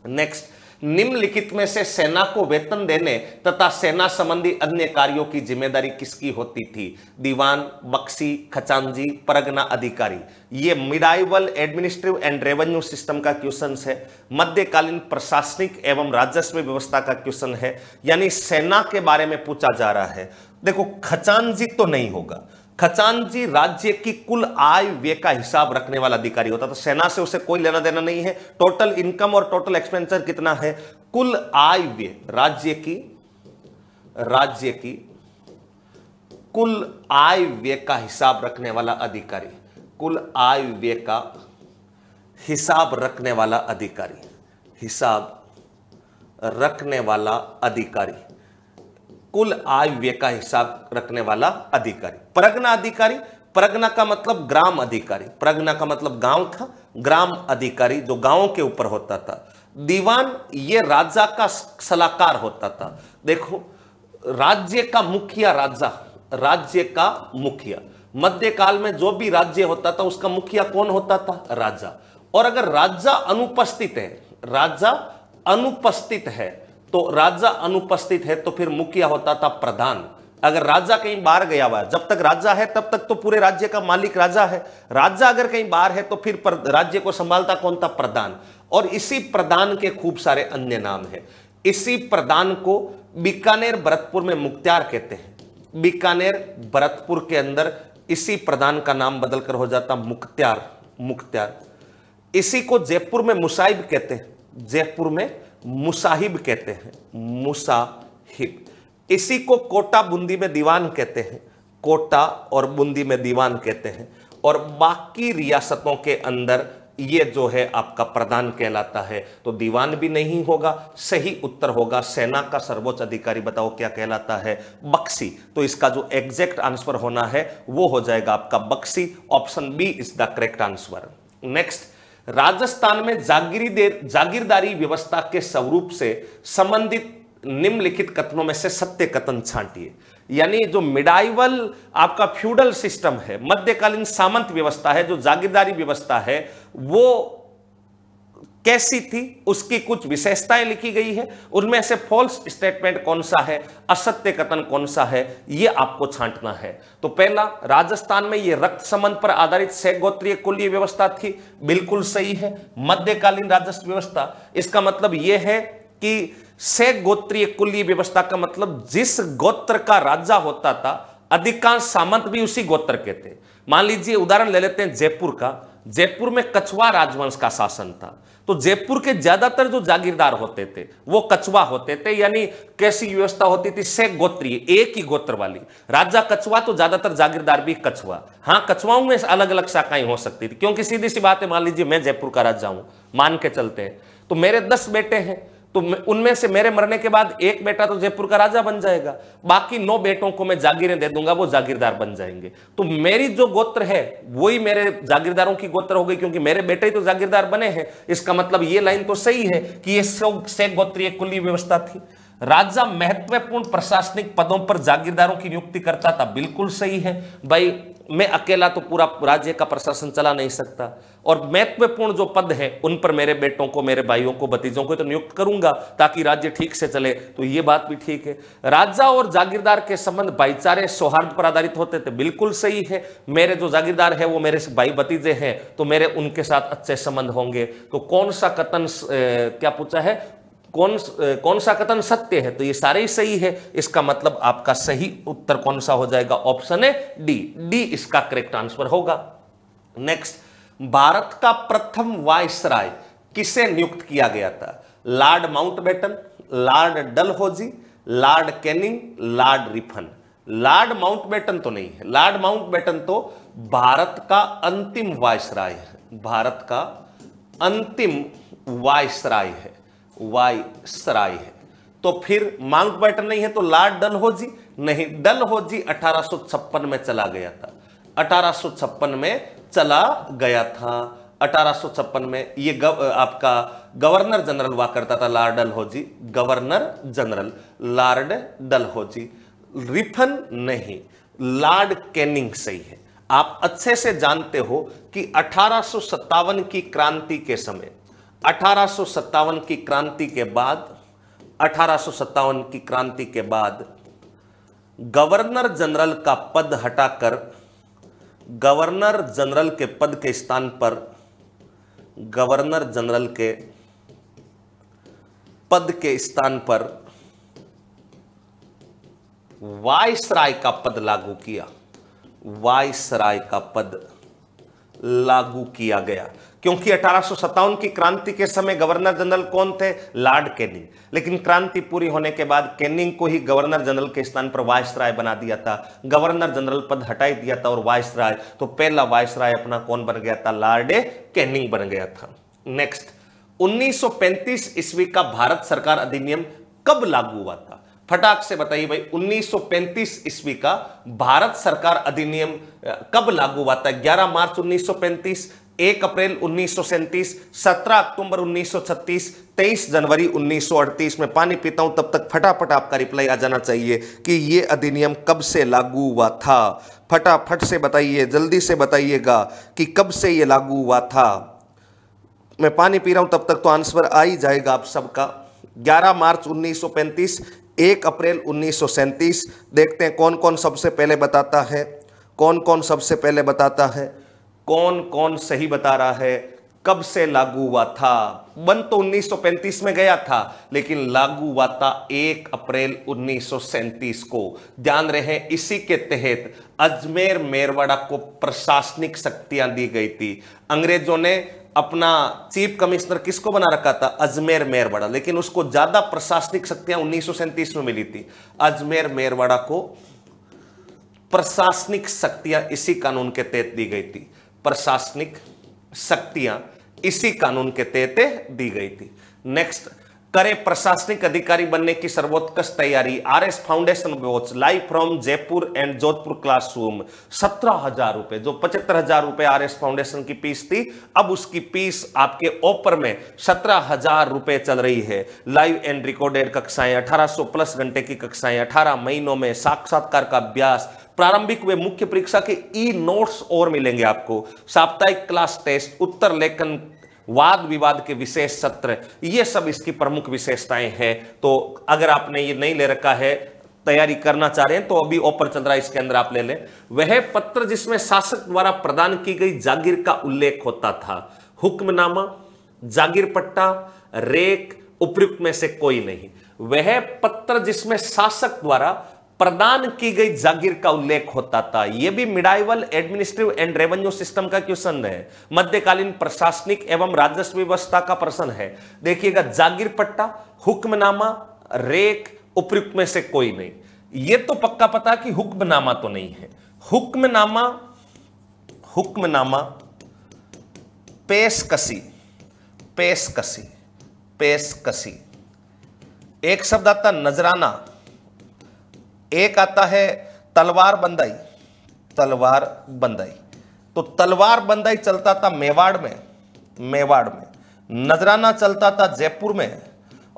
नेक्स्ट निम्नलिखित में से सेना को वेतन देने तथा सेना संबंधी अन्य कार्यों की जिम्मेदारी किसकी होती थी दीवान बक्सी खचानजी परगना अधिकारी ये medieval administrative and revenue system का क्वेश्चन है मध्यकालीन प्रशासनिक एवं राजस्व व्यवस्था का क्वेश्चन है यानी सेना के बारे में पूछा जा रहा है देखो खचानजी तो नहीं होगा खचानजी राज्य की कुल आय व्यय का हिसाब रखने वाला अधिकारी होता तो सेना से उसे कोई लेना देना नहीं है टोटल इनकम और टोटल एक्सपेंडिचर कितना है कुल आय व्यय राज्य की राज्य की कुल आय व्यय का हिसाब रखने वाला अधिकारी कुल आय व्यय का हिसाब रखने वाला अधिकारी हिसाब रखने वाला अधिकारी कुल आय व्यय का हिसाब रखने वाला अधिकारी प्रज्ञा अधिकारी प्रज्ञा का मतलब ग्राम अधिकारी प्रज्ञा का मतलब गांव था ग्राम अधिकारी जो गांव के ऊपर होता था दीवान ये राजा का सलाहकार होता था देखो राज्य का मुखिया राजा राज्य का मुखिया मध्यकाल में जो भी राज्य होता था उसका मुखिया कौन होता था राजा और अगर राजा अनुपस्थित है राजा अनुपस्थित है तो राजा अनुपस्थित है तो फिर मुखिया होता था प्रधान अगर राजा कहीं बाहर गया हुआ है जब तक राजा है तब तक तो पूरे राज्य का मालिक राजा है राजा अगर कहीं बाहर है तो फिर राज्य को संभालता कौन था प्रधान और इसी प्रधान के खूब सारे अन्य नाम है इसी प्रधान को बीकानेर भरतपुर में मुख्तियार कहते हैं बीकानेर भरतपुर के अंदर इसी प्रधान का नाम बदलकर हो जाता मुख्तियार मुख्तियार इसी को जयपुर में मुसाइब कहते हैं जयपुर में मुसाहिब कहते हैं मुसाहिब इसी को कोटा बूंदी में दीवान कहते हैं कोटा और बूंदी में दीवान कहते हैं और बाकी रियासतों के अंदर ये जो है आपका प्रधान कहलाता है तो दीवान भी नहीं होगा सही उत्तर होगा सेना का सर्वोच्च अधिकारी बताओ क्या कहलाता है बक्सी तो इसका जो एग्जैक्ट आंसर होना है वो हो जाएगा आपका बक्सी option B is the correct answer next Rajasthan में जागीरी जागीरदारी व्यवस्था के स्वरूप से संबंधित निम्नलिखित कथनों में से सत्य कथन छांटिए यानी जो मिडाइवल आपका फ्यूडल सिस्टम है मध्यकालीन सामंत व्यवस्था है जो जागीरदारी व्यवस्था है वो कैसी थी उसकी कुछ विशेषताएं लिखी गई है उनमें से फॉल्स स्टेटमेंट कौन सा है असत्य कथन कौन सा है यह आपको छांटना है तो पहला राजस्थान में यह रक्त संबंध पर आधारित सैक गोत्रीय कुलीय व्यवस्था थी बिल्कुल सही है मध्यकालीन राजस्व व्यवस्था इसका मतलब यह है कि से गोत्रीय कुलीय व्यवस्था का मतलब जिस गोत्र का राजा होता था अधिकांश सामंत भी उसी गोत्र के थे मान लीजिए उदाहरण ले लेते हैं जयपुर का जयपुर में कछवा राजवंश का शासन था तो जयपुर के ज्यादातर जो जागीरदार होते थे वो कछुआ होते थे यानी कैसी व्यवस्था होती थी से गोत्री एक ही गोत्र वाली राजा कछवा तो ज्यादातर जागीरदार भी कछवा हाँ कछवाओं में अलग अलग शाखाएं हो सकती थी क्योंकि सीधी सी बात है मान लीजिए मैं जयपुर का राजा हूं मान के चलते हैं तो मेरे दस बेटे हैं तो उनमें से मेरे मरने के बाद एक बेटा तो जयपुर का राजा बन जाएगा बाकी नौ बेटों को मैं जागीरें दे दूंगा वो जागीरदार बन जाएंगे तो मेरी जो गोत्र है वही मेरे जागीरदारों की गोत्र हो गई क्योंकि मेरे बेटे ही तो जागीरदार बने हैं इसका मतलब ये लाइन तो सही है कि ये सौ से गोत्रीय कुली व्यवस्था थी राजा महत्वपूर्ण प्रशासनिक पदों पर जागीरदारों की नियुक्ति करता था बिल्कुल सही है भाई मैं अकेला तो पूरा राज्य का प्रशासन चला नहीं सकता और महत्वपूर्ण जो पद है उन पर मेरे बेटों को मेरे भाइयों को भतीजों को तो नियुक्त करूंगा ताकि राज्य ठीक से चले तो ये बात भी ठीक है राजा और जागीरदार के संबंध भाईचारे सौहार्द पर आधारित होते थे बिल्कुल सही है मेरे जो जागीरदार है वो मेरे भाई भतीजे हैं तो मेरे उनके साथ अच्छे संबंध होंगे तो कौन सा कथन क्या पूछा है कौन कौन सा कथन सत्य है तो ये सारे ही सही है इसका मतलब आपका सही उत्तर कौन सा हो जाएगा ऑप्शन है डी डी इसका करेक्ट आंसर होगा नेक्स्ट भारत का प्रथम वायसराय किसे नियुक्त किया गया था लॉर्ड माउंटबेटन लॉर्ड होजी lord Canning lord Ripon lord Mountbatten तो नहीं है लॉर्ड माउंटबेटन तो भारत का अंतिम वायसराय है भारत का अंतिम वायसराय है वाई सराय है तो फिर माउंट बैटन नहीं है तो लॉर्ड डलहौजी नहीं डलहौजी अठारह में चला गया था अठारह में चला गया था अठारह में ये गव, आपका गवर्नर जनरल हुआ करता था लॉर्ड होजी गवर्नर जनरल लॉर्ड होजी रिफन नहीं लॉर्ड कैनिंग सही है आप अच्छे से जानते हो कि अठारह की क्रांति के समय अठारह की क्रांति के बाद अठारह की क्रांति के बाद गवर्नर जनरल का पद हटाकर गवर्नर जनरल के पद के स्थान पर गवर्नर जनरल के पद के स्थान पर वायसराय का पद लागू किया वायसराय का पद लागू किया गया क्योंकि अठारह की क्रांति के समय गवर्नर जनरल कौन थे लॉर्ड कैनिंग लेकिन क्रांति पूरी होने के बाद कैनिंग को ही गवर्नर जनरल के स्थान पर वायसराय बना दिया था गवर्नर जनरल पद हटाई दिया था और वायसराय तो पहला वायसराय अपना कौन बन गया था लॉर्ड कैनिंग बन गया था नेक्स्ट 1935 ईस्वी का भारत सरकार अधिनियम कब लागू हुआ था फटाक से बताइए भाई 1935 ईस्वी का भारत सरकार अधिनियम कब लागू हुआ था 11 मार्च एक अप्रैल उन्नीस सत्रह अक्टूबर 1936, 23 जनवरी 1938 में पानी पीता हूं तब तक फटाफट आपका रिप्लाई आ जाना चाहिए कि ये अधिनियम कब से लागू हुआ था फटाफट से बताइए जल्दी से बताइएगा कि कब से ये लागू हुआ था मैं पानी पी रहा हूं तब तक तो आंसर आ ही जाएगा आप सबका 11 मार्च 1935, एक अप्रैल 1937 देखते हैं कौन कौन सबसे पहले बताता है कौन कौन सबसे पहले बताता है कौन कौन सही बता रहा है कब से लागू हुआ था बंद तो 1935 में गया था लेकिन लागू हुआ था 1 अप्रैल उन्नीस को ध्यान रहे इसी के तहत अजमेर मेरवाड़ा को प्रशासनिक शक्तियां दी गई थी अंग्रेजों ने अपना चीफ कमिश्नर किसको बना रखा था अजमेर मेरवाड़ा लेकिन उसको ज्यादा प्रशासनिक शक्तियां उन्नीस में मिली थी अजमेर मेरवाड़ा को प्रशासनिक शक्तियां इसी कानून के तहत दी गई थी प्रशासनिक शक्तियां इसी कानून के तहत दी गई थी नेक्स्ट करें प्रशासनिक अधिकारी बनने की सर्वोत्कृष्ट तैयारी RS foundation watch live from Jaipur and Jodhpur classroom सत्रह हजार रुपए जो पचहत्तर हजार रुपए एस फाउंडेशन की फीस थी अब उसकी फीस आपके ऑफर में सत्रह हजार रुपए चल रही है लाइव एंड रिकॉर्डेड कक्षाएं सौ प्लस घंटे की कक्षाएं अठारह महीनों में साक्षात्कार का अभ्यास प्रारंभिक वे मुख्य परीक्षा के ई नोट्स और मिलेंगे आपको साप्ताहिक क्लास टेस्ट उत्तर लेखन वाद विवाद के विशेष सत्र ये सब इसकी प्रमुख विशेषताएं हैं तो अगर आपने ये नहीं ले रखा है तैयारी करना चाह रहे हैं तो अभी ओपर चंद्रा इसके अंदर आप ले लें वह पत्र जिसमें शासक द्वारा प्रदान की गई जागीर का उल्लेख होता था हुक्मनामा जागीर पट्टा रेक उपयुक्त में से कोई नहीं वह पत्र जिसमें शासक द्वारा प्रदान की गई जागीर का उल्लेख होता था यह भी medieval administrative and revenue system का क्वेश्चन है मध्यकालीन प्रशासनिक एवं राजस्व व्यवस्था का प्रश्न है देखिएगा जागीर पट्टा हुक्मनामा रेख उपयुक्त में से कोई नहीं यह तो पक्का पता कि हुक्मनामा तो नहीं है हुक्मनामा हुक्मनामा पेशकशी पेशकशी पेशकशी एक शब्द आता नजराना एक आता है तलवार बंदाई तलवार बंदाई तो तलवार बंदाई चलता था मेवाड़ में मेवाड़ में नजराना चलता था जयपुर में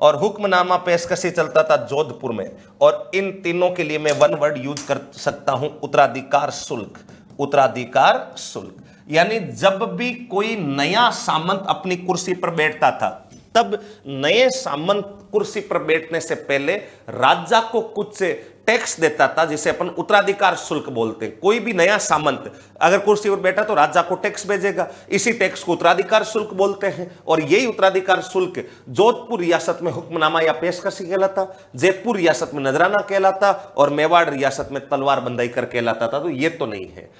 और हुक्मनामा पेशकशी चलता था जोधपुर में और इन तीनों के लिए मैं वन वर्ड यूज कर सकता हूं उत्तराधिकार शुल्क उत्तराधिकार शुल्क यानी जब भी कोई नया सामंत अपनी कुर्सी पर बैठता था तब नए सामंत कुर्सी पर बैठने से पहले राजा को कुछ टैक्स देता था जिसे अपन उत्तराधिकार शुल्क बोलते हैं कोई भी नया सामंत अगर कुर्सी पर बैठा तो राजा को टैक्स भेजेगा इसी टैक्स को उत्तराधिकार शुल्क बोलते हैं और यही उत्तराधिकार शुल्क जोधपुर रियासत में हुक्मनामा या पेशकशी कहलाता जयपुर रियासत में नजराना कहलाता और मेवाड़ रियासत में तलवार बंदाई कर कहलाता था तो ये तो नहीं है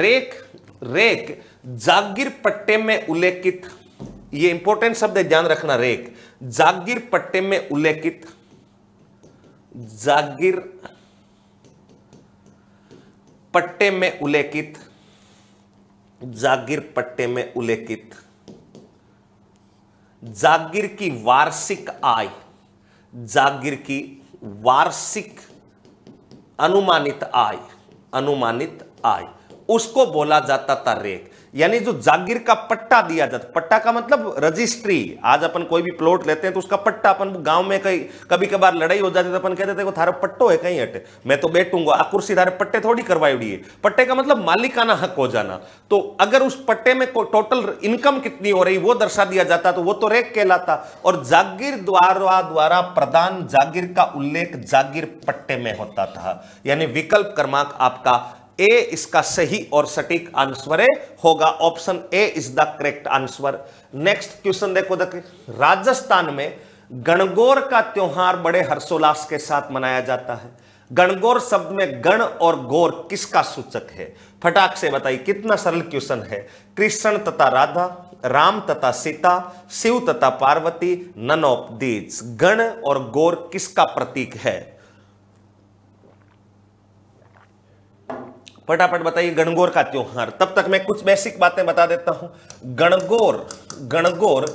रेख रेख जागीर पट्टे में उल्लेखित ये इंपॉर्टेंट शब्द है ध्यान रखना रेख जागीर पट्टे में उल्लेखित जागीर पट्टे में उल्लेखित जागीर पट्टे में उल्लेखित जागीर की वार्षिक आय जागीर की वार्षिक अनुमानित आय अनुमानित आय उसको बोला जाता था रेख यानी जो जागीर का पट्टा दिया जाता पट्टा का मतलब रजिस्ट्री आज अपन कोई भी प्लॉट लेते हैं तो उसका पट्टा अपन गांव में कहीं कभी कभार लड़ाई हो जाती है तो अपन कहते थे पट्टो है कहीं हटे मैं तो बैठूंगा आ कुर्सी थारे पट्टे थोड़ी करवाई उड़ी है पट्टे का मतलब मालिकाना हक हो जाना तो अगर उस पट्टे में टोटल इनकम कितनी हो रही वो दर्शा दिया जाता तो वो तो रेक कहलाता और जागीर द्वारा द्वारा प्रदान जागीर का उल्लेख जागीर पट्टे में होता था यानी विकल्प क्रमांक आपका ए इसका सही और सटीक आंसर है होगा option A is the correct answer next question देखो देखे राजस्थान में गणगौर का त्योहार बड़े हर्षोल्लास के साथ मनाया जाता है गणगौर शब्द में गण और गौर किसका सूचक है फटाक से बताइए कितना सरल क्वेश्चन है कृष्ण तथा राधा राम तथा सीता शिव तथा पार्वती नन ऑफ दीज गण और गौर किसका प्रतीक है फटाफट बताइए गणगौर का त्योहार तब तक मैं कुछ बेसिक बातें बता देता हूं गणगौर गणगौर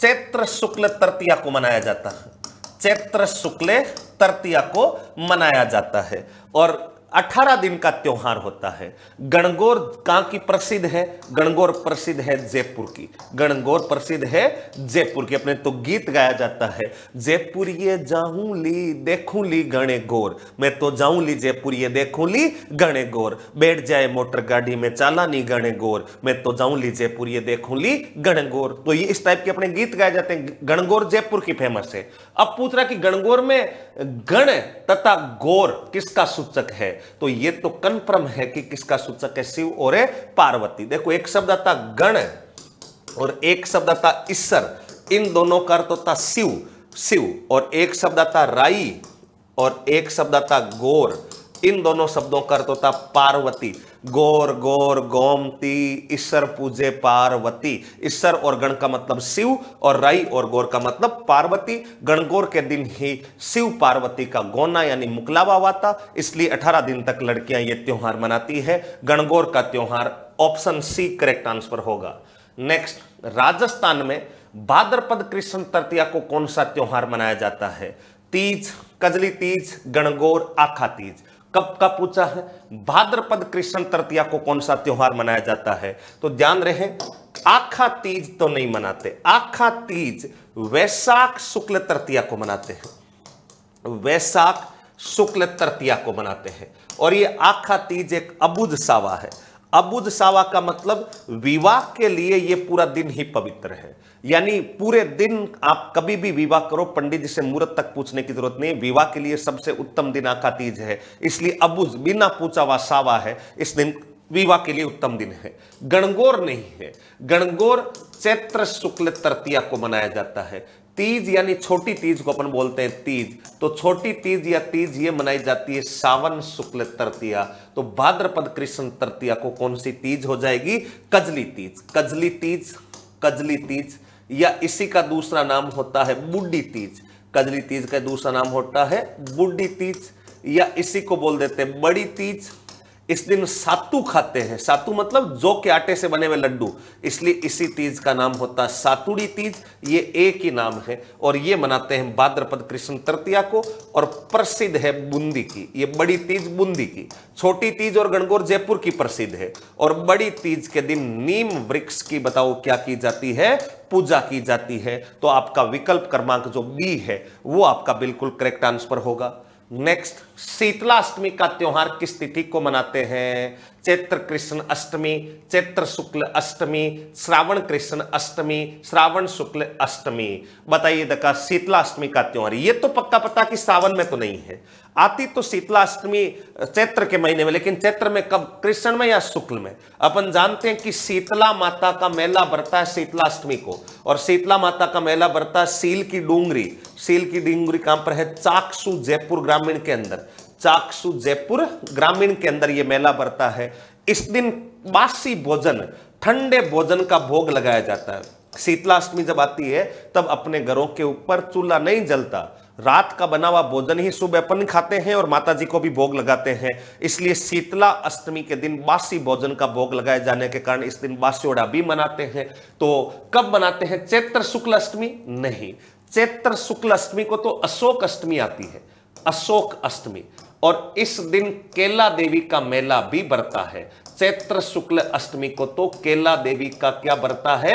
चैत्र शुक्ल तृतीया को मनाया जाता है चैत्र शुक्ल तृतीया को मनाया जाता है और अठारह दिन का त्यौहार होता है गणगौर कहाँ की प्रसिद्ध है गणगौर प्रसिद्ध है जयपुर की गणगौर प्रसिद्ध है जयपुर की अपने तो गीत गाया जाता है जयपुर ये जाऊं ली देखू ली गणे गौर मैं तो जाऊं ली जयपुर ये देखू ली गणे गौर बैठ जाए मोटर गाड़ी में चाला नी गणे गौर मैं तो जाऊं ली जयपुर ये देखू ली गणगौर तो ये इस टाइप के अपने गीत गाए जाते हैं गणगौर जयपुर की फेमस है अब पूछ रहा कि गणगौर में गण तथा गौर किसका सूचक है तो ये तो कन्फर्म है कि किसका सूचक है शिव और पार्वती देखो एक शब्द आता गण और एक शब्द आता ईश्वर इन दोनों का अर्थ होता शिव शिव और एक शब्द आता राई और एक शब्द आता गौर इन दोनों शब्दों का अर्थ होता पार्वती गौर गौर गोमती ईश्वर पूजे पार्वती ईश्वर और गण का मतलब शिव और राई और गौर का मतलब पार्वती गणगौर के दिन ही शिव पार्वती का गोना यानी मुकलावा हुआ था इसलिए 18 दिन तक लड़कियां ये त्यौहार मनाती है गणगौर का त्यौहार ऑप्शन सी करेक्ट आंसर होगा नेक्स्ट राजस्थान में भाद्रपद कृष्ण तृतीया को कौन सा त्यौहार मनाया जाता है तीज कजली तीज गणगौर आखा तीज कब का पूछा है भाद्रपद कृष्ण तृतीया को कौन सा त्यौहार मनाया जाता है तो ध्यान रहे आखा तीज तो नहीं मनाते आखा तीज वैशाख शुक्ल तृतीया को मनाते हैं वैशाख शुक्ल तृतीया को मनाते हैं और ये आखा तीज एक अबुध सावा है अबुध सावा का मतलब विवाह के लिए ये पूरा दिन ही पवित्र है यानी पूरे दिन आप कभी भी विवाह करो पंडित जी से मुहूर्त तक पूछने की जरूरत नहीं विवाह के लिए सबसे उत्तम दिन आका तीज है इसलिए अबुज बिना पूछा हुआ सावा है इस दिन विवाह के लिए उत्तम दिन है गणगौर नहीं है गणगौर चैत्र शुक्ल तृतीया को मनाया जाता है तीज यानी छोटी तीज को अपन बोलते हैं तीज तो छोटी तीज या तीज ये मनाई जाती है सावन शुक्ल तृतीया तो भाद्रपद कृष्ण तृतीया को कौन सी तीज हो जाएगी कजली तीज कजली तीज कजली तीज या इसी का दूसरा नाम होता है बुढ़ी तीज कजरी तीज का दूसरा नाम होता है बुढ़ी तीज या इसी को बोल देते हैं बड़ी तीज इस दिन सातू खाते हैं सातू मतलब जो के आटे से बने हुए लड्डू इसलिए इसी तीज का नाम होता है सातुड़ी तीज ये एक ही नाम है और ये मनाते हैं भाद्रपद कृष्ण तृतीया को और प्रसिद्ध है बूंदी की ये बड़ी तीज बूंदी की छोटी तीज और गणगौर जयपुर की प्रसिद्ध है और बड़ी तीज के दिन नीम वृक्ष की बताओ क्या की जाती है पूजा की जाती है तो आपका विकल्प क्रमांक जो बी है वो आपका बिल्कुल करेक्ट आंसर होगा नेक्स्ट शीतलाष्टमी का त्योहार किस तिथि को मनाते हैं चैत्र कृष्ण अष्टमी चैत्र शुक्ल अष्टमी श्रावण कृष्ण अष्टमी श्रावण शुक्ल अष्टमी बताइए देखा शीतलाष्टमी का त्योहार ये तो पक्का पता कि सावन में तो नहीं है आती तो शीतलाष्टमी चैत्र के महीने में लेकिन चैत्र में कब कृष्ण में या शुक्ल में अपन जानते हैं कि शीतला माता का मेला बरता है शीतलाष्टमी को और शीतला माता का मेला बरता है सील की डूंगरी सील की डूंगरी कहां पर है चाकसू जयपुर ग्रामीण के अंदर चाकसु जयपुर ग्रामीण के अंदर ये मेला भरता है इस दिन बासी भोजन ठंडे भोजन का भोग लगाया जाता है शीतलाष्टमी जब आती है तब अपने घरों के ऊपर चूल्हा नहीं जलता रात का बना हुआ भोजन ही सुबह अपन खाते हैं और माता जी को भी भोग लगाते हैं इसलिए शीतला अष्टमी के दिन बासी भोजन का भोग लगाए जाने के कारण इस दिन बास्योड़ा भी मनाते हैं तो कब मनाते हैं चैत्र शुक्ल अष्टमी नहीं चैत्र शुक्ल अष्टमी को तो अशोक अष्टमी आती है अशोक अष्टमी और इस दिन केला देवी का मेला भी बरता है चैत्र शुक्ल अष्टमी को तो केला देवी का क्या बरता है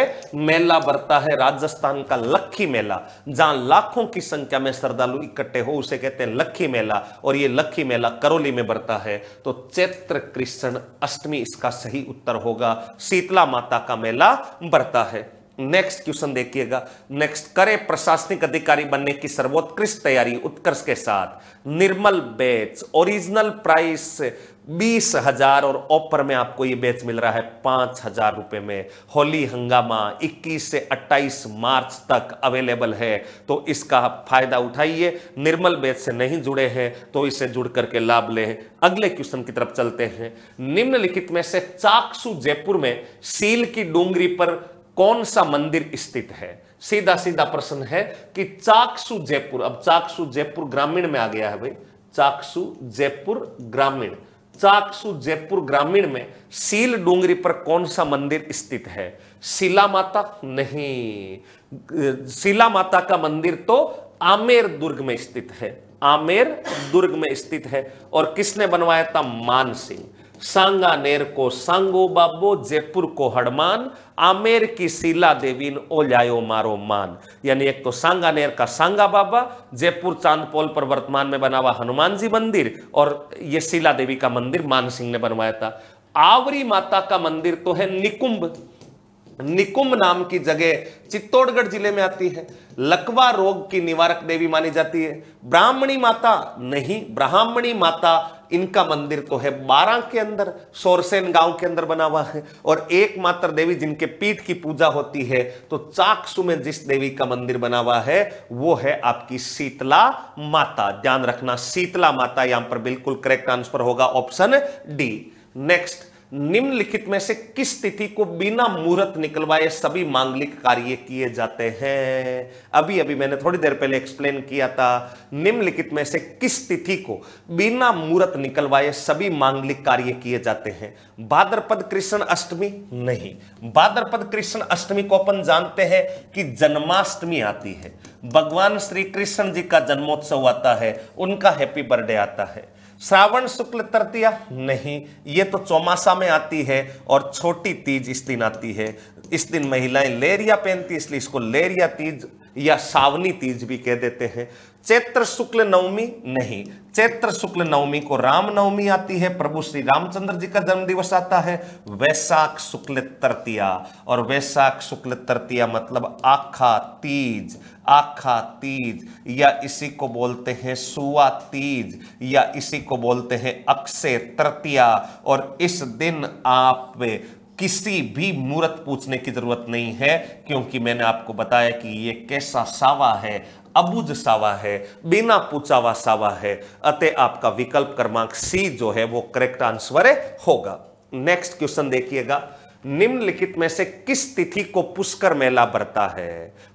मेला बरता है राजस्थान का लक्खी मेला जहां लाखों की संख्या में श्रद्धालु इकट्ठे हो उसे कहते हैं लक्खी मेला और ये लक्खी मेला करौली में बरता है तो चैत्र कृष्ण अष्टमी इसका सही उत्तर होगा शीतला माता का मेला बढ़ता है नेक्स्ट क्वेश्चन देखिएगा नेक्स्ट करें प्रशासनिक अधिकारी बनने की सर्वोत्कृष्ट तैयारी उत्कर्ष के साथ निर्मल बैच ओरिजिनल प्राइस बीस हजार और ऑफर में आपको ये बैच मिल रहा है पांच हजार रुपए में होली हंगामा 21 से 28 मार्च तक अवेलेबल है तो इसका फायदा उठाइए निर्मल बैच से नहीं जुड़े हैं तो इसे जुड़ करके लाभ लें अगले क्वेश्चन की तरफ चलते हैं निम्नलिखित में से चाकसू जयपुर में सील की डोंगरी पर कौन सा मंदिर स्थित है सीधा सीधा प्रश्न है कि चाकसू जयपुर अब चाकसू जयपुर ग्रामीण में आ गया है भाई चाकसू जयपुर ग्रामीण चाकसू जयपुर ग्रामीण में सील डोंगरी पर कौन सा मंदिर स्थित है शिला माता नहीं शिला माता का मंदिर तो आमेर दुर्ग में स्थित है आमेर दुर्ग में स्थित है और किसने बनवाया था मान सिंह सांगानेर को सांगो बाबो जयपुर को हड़मान आमेर की सीला देवी ओ जायो मारो मान यानी एक तो सांगानेर का सांगा बाबा जयपुर चांदपोल पर वर्तमान में बना हुआ हनुमान जी मंदिर और ये शीला देवी का मंदिर मान सिंह ने बनवाया था आवरी माता का मंदिर तो है निकुंभ निकुम नाम की जगह चित्तौड़गढ़ जिले में आती है लकवा रोग की निवारक देवी मानी जाती है ब्राह्मणी माता नहीं ब्राह्मणी माता इनका मंदिर तो है बारह के अंदर सोरसेन गांव के अंदर बना हुआ है और एकमात्र देवी जिनके पीठ की पूजा होती है तो चाकसु में जिस देवी का मंदिर बना हुआ है वो है आपकी शीतला माता ध्यान रखना शीतला माता यहां पर बिल्कुल करेक्ट आंसर होगा ऑप्शन डी नेक्स्ट निम्नलिखित में से किस तिथि को बिना मुहूर्त निकलवाए सभी मांगलिक कार्य किए जाते हैं अभी अभी मैंने थोड़ी देर पहले एक्सप्लेन किया था निम्नलिखित में से किस तिथि को बिना मुहूर्त निकलवाए सभी मांगलिक कार्य किए जाते हैं भाद्रपद कृष्ण अष्टमी नहीं भाद्रपद कृष्ण अष्टमी को अपन जानते हैं कि जन्माष्टमी आती है भगवान श्री कृष्ण जी का जन्मोत्सव आता है उनका हैप्पी बर्थडे आता है श्रावण शुक्ल तृतीया नहीं ये तो चौमासा में आती है और छोटी तीज इस दिन आती है इस दिन महिलाएं लेरिया पहनती इसलिए इसको लेरिया तीज या सावनी तीज भी कह देते हैं चैत्र शुक्ल नवमी नहीं चैत्र शुक्ल नवमी को रामनवमी आती है प्रभु श्री रामचंद्र जी का जन्म दिवस आता है वैशाख शुक्ल तृतीया और वैशाख शुक्ल तृतीया मतलब आखा तीज आखा तीज या इसी को बोलते हैं सुआ तीज या इसी को बोलते हैं अक्षय तृतीया और इस दिन आप किसी भी मूर्त पूछने की जरूरत नहीं है क्योंकि मैंने आपको बताया कि ये कैसा सावा है अबुज सावा है बिना पूछा हुआ सावा है अतः आपका विकल्प क्रमांक सी जो है वो करेक्ट आंसर होगा नेक्स्ट क्वेश्चन देखिएगा निम्नलिखित में से किस तिथि को पुष्कर मेला बरता है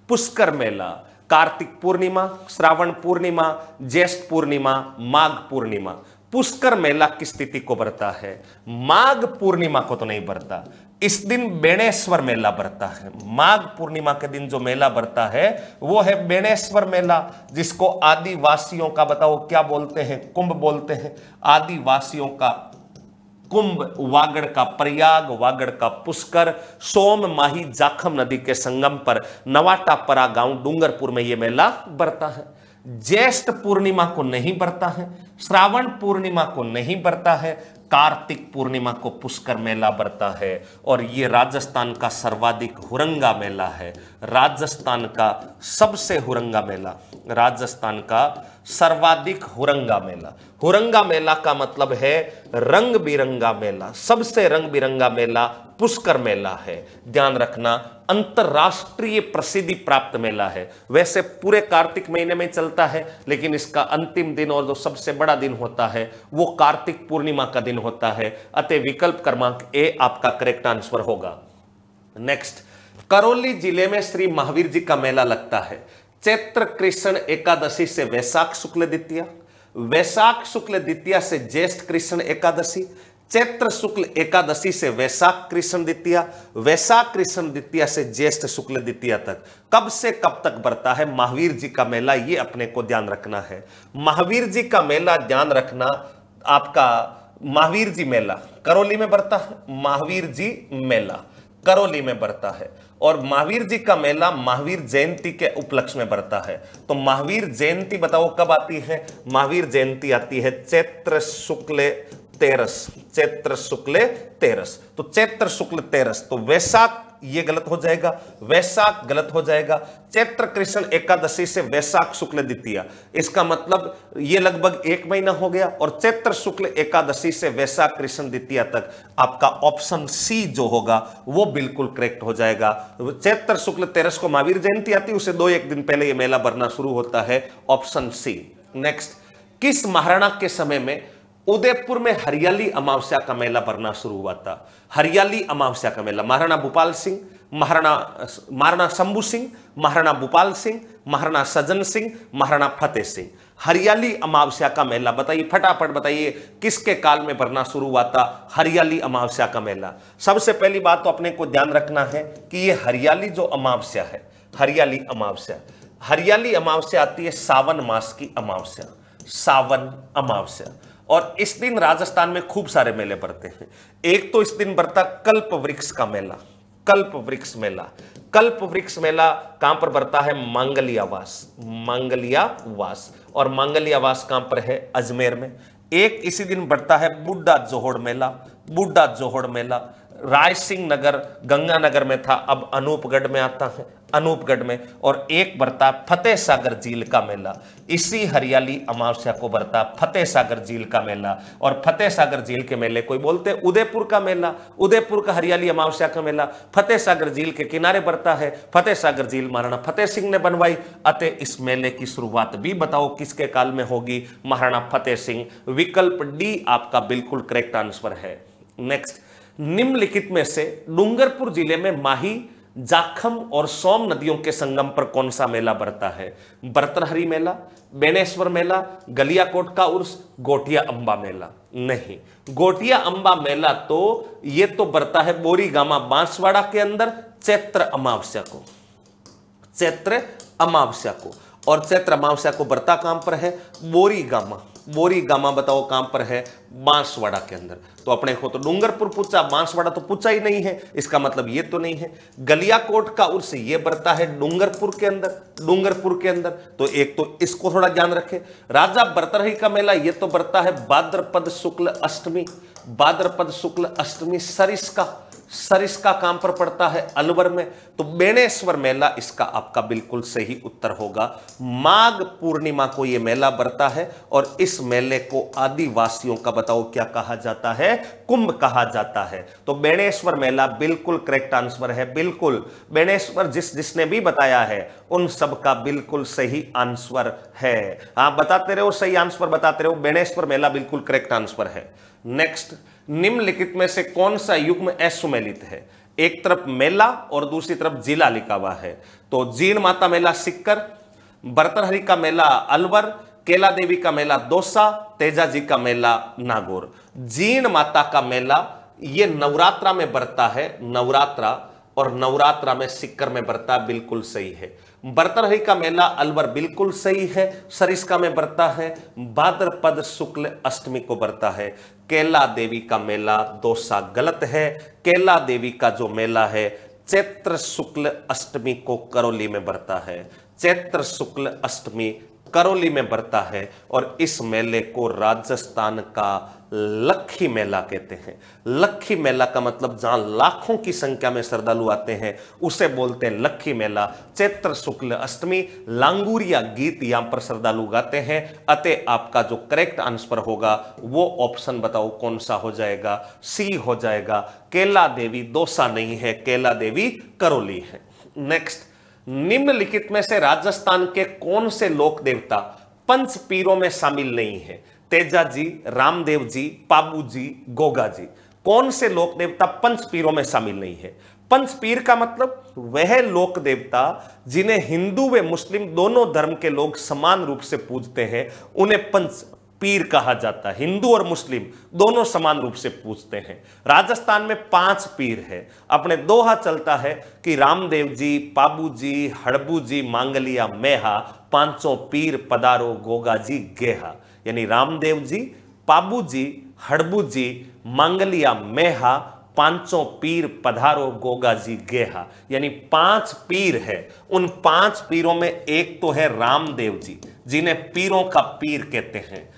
पुष्कर मेला कार्तिक पूर्णिमा श्रावण पूर्णिमा ज्येष्ठ पूर्णिमा माघ पूर्णिमा पुष्कर मेला किस तिथि को बरता है माघ पूर्णिमा को तो नहीं बरता इस दिन बेणेश्वर मेला बरता है माघ पूर्णिमा के दिन जो मेला बरता है वो है बेणेश्वर मेला जिसको आदिवासियों का बताओ क्या बोलते हैं कुंभ बोलते हैं आदिवासियों का कुंभ वागड़ का प्रयाग वागड़ का पुष्कर सोम माही जाखम नदी के संगम पर नवाटा परा गांव डूंगरपुर में यह मेला बरता है ज्येष्ठ पूर्णिमा को नहीं बरता है श्रावण पूर्णिमा को नहीं बरता है कार्तिक पूर्णिमा को पुष्कर मेला बढ़ता है और ये राजस्थान का सर्वाधिक हुरंगा मेला है राजस्थान का सबसे हुरंगा मेला राजस्थान का सर्वाधिक हुरंगा मेला हुरंगा मेला का मतलब है रंग बिरंगा मेला सबसे रंग बिरंगा मेला पुष्कर मेला है ध्यान रखना अंतरराष्ट्रीय प्रसिद्धि प्राप्त मेला है वैसे पूरे कार्तिक महीने में चलता है लेकिन इसका अंतिम दिन और जो सबसे बड़ा दिन होता है वो कार्तिक पूर्णिमा का दिन होता है अतः विकल्प क्रमांक ए आपका करेक्ट आंसर होगा नेक्स्ट करौली जिले में श्री महावीर जी का मेला लगता है चैत्र कृष्ण एकादशी से वैशाख शुक्ल द्वितीय वैशाख शुक्ल द्वितीय से ज्येष्ठ कृष्ण एकादशी चैत्र शुक्ल एकादशी से वैशाख कृष्ण द्वितीया वैशाख कृष्ण द्वितीया से ज्येष्ठ शुक्ल द्वितीया तक कब से कब तक बढ़ता है महावीर जी का मेला ये अपने को ध्यान रखना है महावीर जी का मेला ध्यान रखना आपका महावीर जी मेला करौली में बढ़ता है महावीर जी मेला करौली में बढ़ता है और महावीर जी का मेला महावीर जयंती के उपलक्ष्य में बढ़ता है तो महावीर जयंती बताओ कब आती है महावीर जयंती आती है चैत्र शुक्ल तेरस चैत्र शुक्ल तेरस तो चैत्र शुक्ल तेरस तो वैशाख ये गलत हो जाएगा वैशाख गलत हो जाएगा चैत्र कृष्ण एकादशी से वैशाख शुक्ल द्वितीया इसका मतलब ये लगभग एक महीना हो गया और चैत्र शुक्ल एकादशी से वैशाख कृष्ण द्वितीया तक आपका ऑप्शन सी जो होगा वो बिल्कुल करेक्ट हो जाएगा चैत्र शुक्ल तेरस को महावीर जयंती आती उसे दो एक दिन पहले यह मेला भरना शुरू होता है ऑप्शन सी नेक्स्ट किस महाराणा के समय में उदयपुर में हरियाली अमावस्या का मेला भरना शुरू हुआ था हरियाली अमावस्या का मेला महाराणा भोपाल सिंह महाराणा महाराणा शंभू सिंह महाराणा भोपाल सिंह महाराणा सज्जन सिंह महाराणा फतेह सिंह हरियाली अमावस्या का मेला बताइए फटाफट बताइए किसके काल में भरना शुरू हुआ था हरियाली अमावस्या का मेला सबसे पहली बात तो अपने को ध्यान रखना है कि ये हरियाली जो अमावस्या है हरियाली अमावस्या हरियाली अमावस्या आती है सावन मास की अमावस्या सावन अमावस्या और इस दिन राजस्थान में खूब सारे मेले बढ़ते हैं एक तो इस दिन बढ़ता कल्प वृक्ष का मेला कल्प वृक्ष मेला कल्प वृक्ष मेला कहां पर बढ़ता है मांगलियावास मांगलियावास और मांगलियावास कहां पर है अजमेर में एक इसी दिन बढ़ता है बुड्डा जोहड़ मेला बुड्डा जोहड़ मेला राय सिंह नगर गंगानगर में था अब अनूपगढ़ में आता है अनूपगढ़ में और एक बरता फतेह सागर झील का मेला इसी हरियाली अमावस्या को बरता फतेह सागर झील का मेला और फतेह सागर झील के मेले कोई बोलते उदयपुर का मेला उदयपुर का हरियाली अमावस्या का मेला फतेह सागर झील के किनारे बरता है फतेह सागर झील महाराणा फतेह सिंह ने बनवाई अतः इस मेले की शुरुआत भी बताओ किसके काल में होगी महाराणा फतेह सिंह विकल्प डी आपका बिल्कुल करेक्ट आंसर है नेक्स्ट निम्नलिखित में से डूंगरपुर जिले में माही जाखम और सोम नदियों के संगम पर कौन सा मेला बरता है बर्तनहरी मेला बेनेश्वर मेला गलियाकोट का उर्स गोटिया अंबा मेला नहीं गोटिया अंबा मेला तो ये तो बरता है बोरीगामा बांसवाड़ा के अंदर चैत्र अमावस्या को चैत्र अमावस्या को और चैत्र अमावस्या को बरता काम पर है बोरीगामा बोरी गामा बताओ कहां पर है बांसवाड़ा के अंदर तो अपने को तो डूंगरपुर पूछा बांसवाड़ा तो पूछा ही नहीं है इसका मतलब ये तो नहीं है गलिया कोट का उर्स ये बरता है डूंगरपुर के अंदर डूंगरपुर के अंदर तो एक तो इसको थोड़ा ध्यान रखें राजा बरतरही का मेला ये तो बरता है भाद्रपद शुक्ल अष्टमी भाद्रपद शुक्ल अष्टमी सरिस का सर इसका काम पर पड़ता है अलवर में तो बेणेश्वर मेला इसका आपका बिल्कुल सही उत्तर होगा माघ पूर्णिमा को यह मेला बढ़ता है और इस मेले को आदिवासियों का बताओ क्या कहा जाता है कुंभ कहा जाता है तो बेणेश्वर मेला बिल्कुल करेक्ट आंसर है बिल्कुल बेणेश्वर जिस जिसने भी बताया है उन सबका बिल्कुल सही आंसर है हाँ बताते रहो सही आंसर बताते रहो बेणेश्वर मेला बिल्कुल करेक्ट आंसर है नेक्स्ट निम्नलिखित में से कौन सा युग्म असुमेलित है एक तरफ मेला और दूसरी तरफ जिला लिखा हुआ है तो जीर्ण माता मेला सिक्कर बर्तनहरी का मेला अलवर केला देवी का मेला दोसा तेजा जी का मेला नागौर जीर्ण माता का मेला ये नवरात्रा में बरता है नवरात्रा और नवरात्रा में सिक्कर में बरता बिल्कुल सही है बर्तनहरी का मेला अलवर बिल्कुल सही है सरिस्का में बरता है भाद्रपद शुक्ल अष्टमी को बरता है केला देवी का मेला दोसा गलत है केला देवी का जो मेला है चैत्र शुक्ल अष्टमी को करौली में बरता है चैत्र शुक्ल अष्टमी करौली में बरता है और इस मेले को राजस्थान का लखी मेला कहते हैं लखी मेला का मतलब जहां लाखों की संख्या में श्रद्धालु आते हैं उसे बोलते हैं लखी मेला चैत्र शुक्ल अष्टमी लांगूरिया गीत यहां पर श्रद्धालु गाते हैं अतः आपका जो करेक्ट आंसर होगा वो ऑप्शन बताओ कौन सा हो जाएगा सी हो जाएगा केला देवी दोसा नहीं है केला देवी करोली है नेक्स्ट निम्नलिखित में से राजस्थान के कौन से लोक देवता पंच पीरों में शामिल नहीं है तेजा जी रामदेव जी पाबू जी गोगा जी कौन से लोक देवता पंच पीरों में शामिल नहीं है पंच पीर का मतलब वह लोक देवता जिन्हें हिंदू व मुस्लिम दोनों धर्म के लोग समान रूप से पूजते हैं उन्हें पंच पीर कहा जाता है हिंदू और मुस्लिम दोनों समान रूप से पूजते हैं राजस्थान में पांच पीर है अपने दोहा चलता है कि रामदेव जी पाबू जी हड़बू जी मांगलिया मेहा पांचों पीर पदारो गोगा जी गेहा यानी रामदेव जी पाबू जी हड़बू जी मांगलिया मेहा पांचों पीर पधारो गोगा जी गेहा यानी पांच पीर है उन पांच पीरों में एक तो है रामदेव जी जिन्हें पीरों का पीर कहते हैं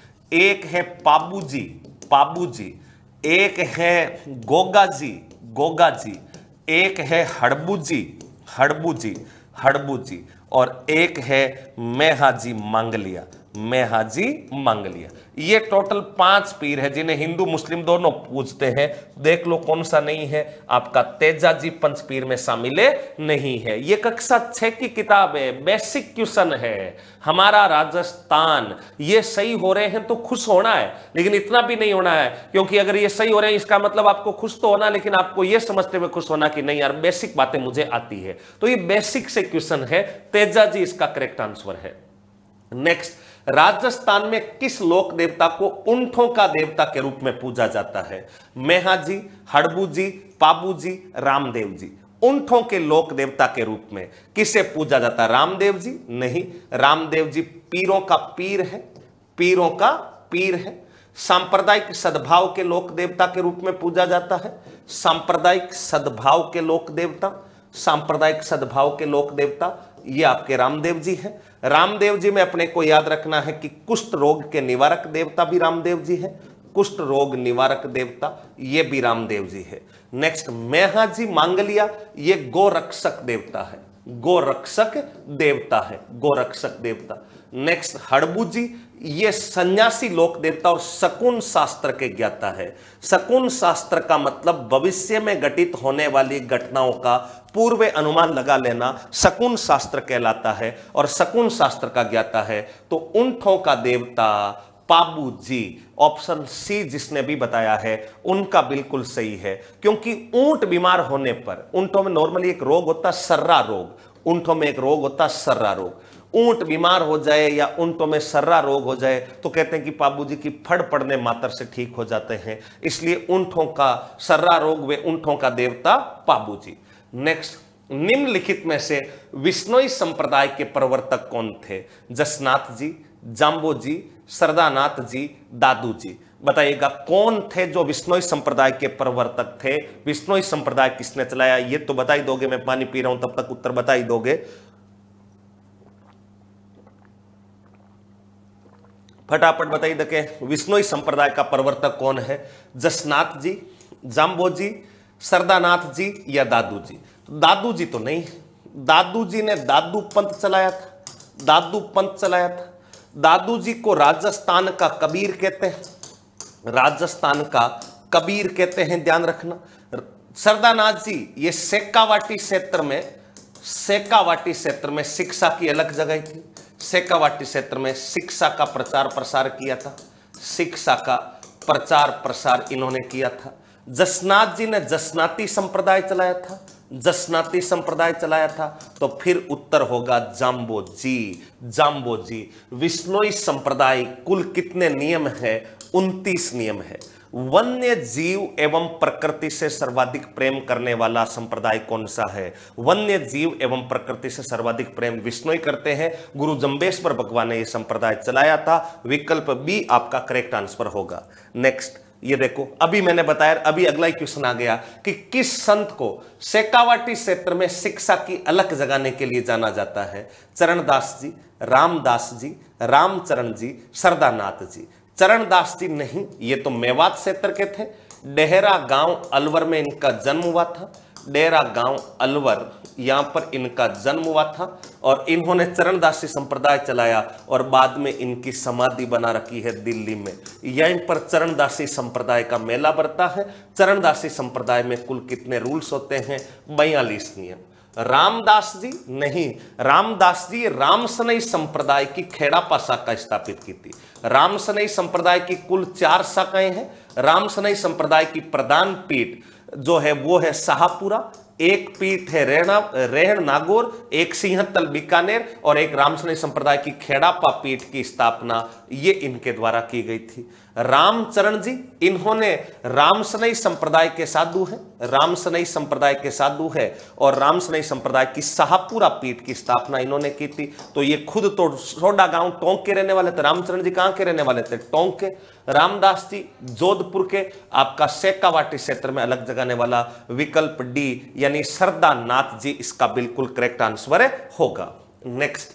एक है पाबू जी पाबू जी एक है गोगा जी गोगा जी एक है हड़बू जी हड़बू जी हड़बू जी और एक है मेहा जी मांगलिया मैं हाजी मांग लिया ये टोटल पांच पीर है जिन्हें हिंदू मुस्लिम दोनों पूजते हैं देख लो कौन सा नहीं है आपका तेजाजी पंच पीर में शामिल नहीं है ये कक्षा छह की किताब है बेसिक क्वेश्चन है हमारा राजस्थान ये सही हो रहे हैं तो खुश होना है लेकिन इतना भी नहीं होना है क्योंकि अगर ये सही हो रहे हैं इसका मतलब आपको खुश तो होना लेकिन आपको ये समझते हुए खुश होना कि नहीं यार बेसिक बातें मुझे आती है तो ये बेसिक से क्वेश्चन है तेजाजी इसका करेक्ट आंसर है नेक्स्ट राजस्थान में किस लोक देवता को उंठों का देवता के रूप में पूजा जाता है मेहा जी हड़बू जी पाबू जी रामदेव जी उंठों के लोक देवता के रूप में किसे पूजा जाता है रामदेव जी नहीं रामदेव जी पीरों का पीर है पीरों का पीर है सांप्रदायिक सद्भाव के लोक देवता के रूप में पूजा जाता है सांप्रदायिक सद्भाव के लोक देवता सांप्रदायिक सद्भाव के लोक देवता ये आपके रामदेव जी हैं रामदेव जी में अपने को याद रखना है कि कुष्ठ रोग के निवारक देवता भी रामदेव जी हैं कुष्ठ रोग निवारक देवता ये भी रामदेव जी है नेक्स्ट मेहा जी मांगलिया ये गोरक्षक देवता है गोरक्षक देवता है गोरक्षक देवता नेक्स्ट हड़बू जी ये सन्यासी लोक देवता और शकुन शास्त्र के ज्ञाता है शकुन शास्त्र का मतलब भविष्य में घटित होने वाली घटनाओं का पूर्व अनुमान लगा लेना शकुन शास्त्र कहलाता है और शकुन शास्त्र का ज्ञाता है तो ऊंटों का देवता पाबू जी ऑप्शन सी जिसने भी बताया है उनका बिल्कुल सही है क्योंकि ऊंट बीमार होने पर ऊंटों में नॉर्मली एक रोग होता सर्रा रोग ऊंटों में एक रोग होता सर्रा रोग ऊंट बीमार हो जाए या ऊंटों में सर्रा रोग हो जाए तो कहते हैं कि पाबू जी की फड़ पड़ने मात्र से ठीक हो जाते हैं इसलिए ऊंटों का सर्रा रोग वे ऊंटों का देवता पाबू जी नेक्स्ट निम्नलिखित में से विष्णोई संप्रदाय के प्रवर्तक कौन थे जसनाथ जी जाम्बो जी सरदानाथ जी दादू जी बताइएगा कौन थे जो विष्णोई संप्रदाय के प्रवर्तक थे विष्णोई संप्रदाय किसने चलाया ये तो बताई दोगे मैं पानी पी रहा हूं तब तक उत्तर बताई दोगे फटाफट बताइए देखे विष्णोई संप्रदाय का प्रवर्तक कौन है जसनाथ जी जाम्बो जी सरदानाथ जी या दादू जी तो दादू जी तो नहीं दादू जी ने दादू पंत चलाया था दादू पंथ चलाया था दादू जी को राजस्थान का कबीर कहते हैं राजस्थान का कबीर कहते हैं ध्यान रखना सरदानाथ जी ये सेकावाटी क्षेत्र में सेकावाटी क्षेत्र में शिक्षा की अलग जगह थी सेकावाटी क्षेत्र में शिक्षा का प्रचार प्रसार किया था शिक्षा का प्रचार प्रसार इन्होंने किया था जसनाथ जी ने जसनाती संप्रदाय चलाया था जसनाती संप्रदाय चलाया था तो फिर उत्तर होगा जाम्बो जी जाम्बो जी विष्णोई संप्रदाय कुल कितने नियम है उनतीस नियम है वन्य जीव एवं प्रकृति से सर्वाधिक प्रेम करने वाला संप्रदाय कौन सा है वन्य जीव एवं प्रकृति से सर्वाधिक प्रेम विष्णु ही करते हैं गुरु जम्बेश्वर भगवान ने यह संप्रदाय चलाया था विकल्प बी आपका करेक्ट आंसर होगा नेक्स्ट ये देखो अभी मैंने बताया अभी अगला ही क्वेश्चन आ गया कि किस संत को सेकावाटी क्षेत्र में शिक्षा की अलग जगाने के लिए जाना जाता है चरणदास जी रामदास जी रामचरण जी सरदानाथ जी चरणदास जी नहीं ये तो मेवात क्षेत्र के थे डेहरा गांव अलवर में इनका जन्म हुआ था डेहरा गांव अलवर यहाँ पर इनका जन्म हुआ था और इन्होंने चरणदासी संप्रदाय चलाया और बाद में इनकी समाधि बना रखी है दिल्ली में यहीं पर चरणदासी संप्रदाय का मेला बढ़ता है चरणदासी संप्रदाय में कुल कितने रूल्स होते हैं बयालीस नियम रामदास जी नहीं रामदास जी रामसनई संप्रदाय की खेड़ापा शाखा स्थापित की थी रामसनई संप्रदाय की कुल चार शाखाएं हैं सनई संप्रदाय की प्रधान पीठ जो है वो है शाहपुरा एक पीठ है रेणा रेहण नागौर एक सिंहतल बीकानेर और एक रामसनी संप्रदाय की खेड़ापा पीठ की स्थापना ये इनके द्वारा की गई थी रामचरण जी इन्होंने रामसनई संप्रदाय के साधु हैं रामसनई संप्रदाय के साधु है और रामसनई संप्रदाय की शाहपुरा पीठ की स्थापना इन्होंने की थी तो ये खुद तो सोडा गांव टोंक के रहने वाले थे रामचरण जी कहाँ के रहने वाले थे टोंक के रामदास जी जोधपुर के आपका सेकावाटी क्षेत्र में अलग जगाने वाला विकल्प डी यानी यानी श्रद्धा नाथ जी इसका बिल्कुल करेक्ट आंसर होगा नेक्स्ट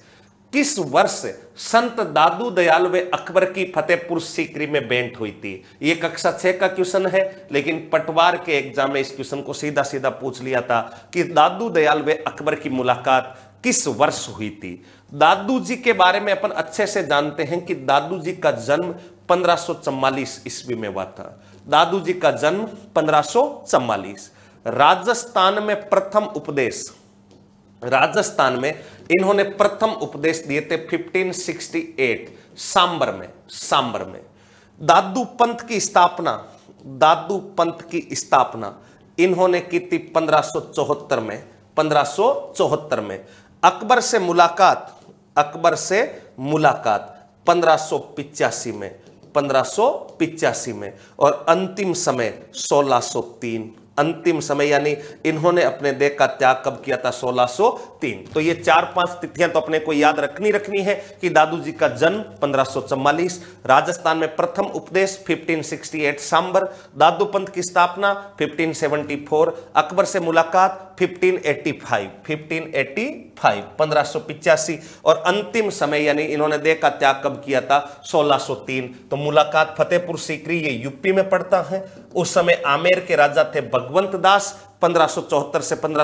किस वर्ष संत दादू दयाल वे अकबर की फतेहपुर सीकरी में बेंट हुई थी ये कक्षा छह का क्वेश्चन है लेकिन पटवार के एग्जाम में इस क्वेश्चन को सीधा सीधा पूछ लिया था कि दादू दयाल वे अकबर की मुलाकात किस वर्ष हुई थी दादू जी के बारे में अपन अच्छे से जानते हैं कि दादू जी का जन्म पंद्रह ईस्वी में हुआ था दादू जी का जन्म पंद्रह राजस्थान में प्रथम उपदेश राजस्थान में इन्होंने प्रथम उपदेश दिए थे 1568 सांबर में सांबर में दादू पंथ की स्थापना दादू पंथ की स्थापना इन्होंने की थी 1574 में 1574 में अकबर से मुलाकात अकबर से मुलाकात पंद्रह में पंद्रह में और अंतिम समय 1603 अंतिम समय यानी इन्होंने अपने देह का त्याग कब किया था 1603 तो ये चार पांच तिथियां तो अपने को याद रखनी रखनी है कि दादू जी का जन्म पंद्रह राजस्थान में प्रथम उपदेश 1568 सांबर दादू पंथ की स्थापना 1574 अकबर से मुलाकात 1585 1585 1585 और अंतिम समय यानी इन्होंने देह का त्याग कब किया था 1603 तो मुलाकात फतेहपुर सीकरी ये यूपी में पड़ता है उस समय आमेर के राजा थे भगवंत दास पंद्रह से पंद्रह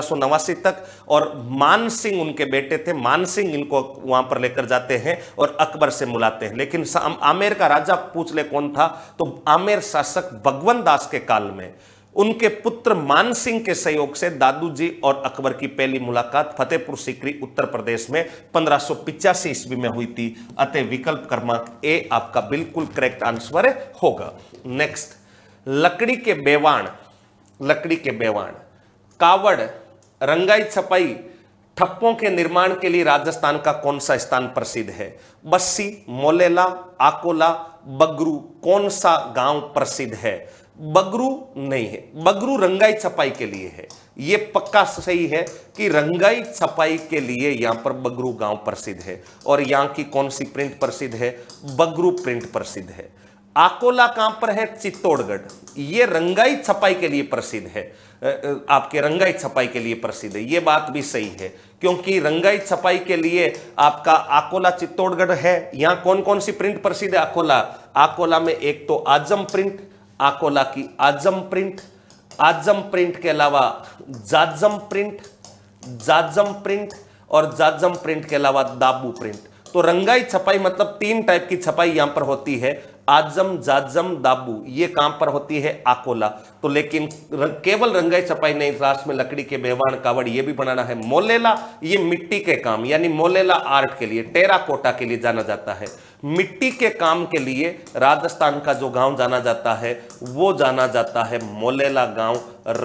तक और मान सिंह उनके बेटे थे मान सिंह इनको वहां पर लेकर जाते हैं और अकबर से मुलाते हैं लेकिन आमेर का राजा पूछ ले कौन था तो आमेर शासक भगवंत दास के काल में उनके पुत्र मान सिंह के सहयोग से दादू जी और अकबर की पहली मुलाकात फतेहपुर सीकरी उत्तर प्रदेश में पंद्रह सौ ईस्वी में हुई थी अतः विकल्प क्रमांक ए आपका बिल्कुल करेक्ट आंसर होगा नेक्स्ट लकड़ी के बेवाण लकड़ी के बेवाण कावड़ रंगाई छपाई ठप्पों के निर्माण के लिए राजस्थान का कौन सा स्थान प्रसिद्ध है बस्सी मोलेला आकोला बगरू कौन सा गांव प्रसिद्ध है बगरू नहीं है बगरू रंगाई छपाई के लिए है ये पक्का सही है कि रंगाई छपाई के लिए यहाँ पर बगरू गांव प्रसिद्ध है और यहाँ की कौन सी प्रिंट प्रसिद्ध है बगरू प्रिंट प्रसिद्ध है आकोला कहां पर है चित्तौड़गढ़ ये रंगाई छपाई के लिए प्रसिद्ध है आपके रंगाई छपाई के लिए प्रसिद्ध है ये बात भी सही है क्योंकि रंगाई छपाई के लिए आपका आकोला चित्तौड़गढ़ है यहां कौन कौन सी प्रिंट प्रसिद्ध है आकोला आकोला में एक तो आजम प्रिंट आकोला की आजम प्रिंट आजम प्रिंट के अलावा जाजम प्रिंट जाजम प्रिंट और जाजम प्रिंट के अलावा दाबू प्रिंट तो रंगाई छपाई मतलब तीन टाइप की छपाई यहां पर होती है आजम जाजम दाबू ये काम पर होती है आकोला तो लेकिन रंग, केवल रंगाई छपाई नहीं राष्ट्र में लकड़ी के बेहवान कावड़ ये भी बनाना है मोलेला ये मिट्टी के काम यानी मोलेला आर्ट के लिए टेरा कोटा के लिए जाना जाता है मिट्टी के काम के लिए राजस्थान का जो गांव जाना जाता है वो जाना जाता है मोलेला गांव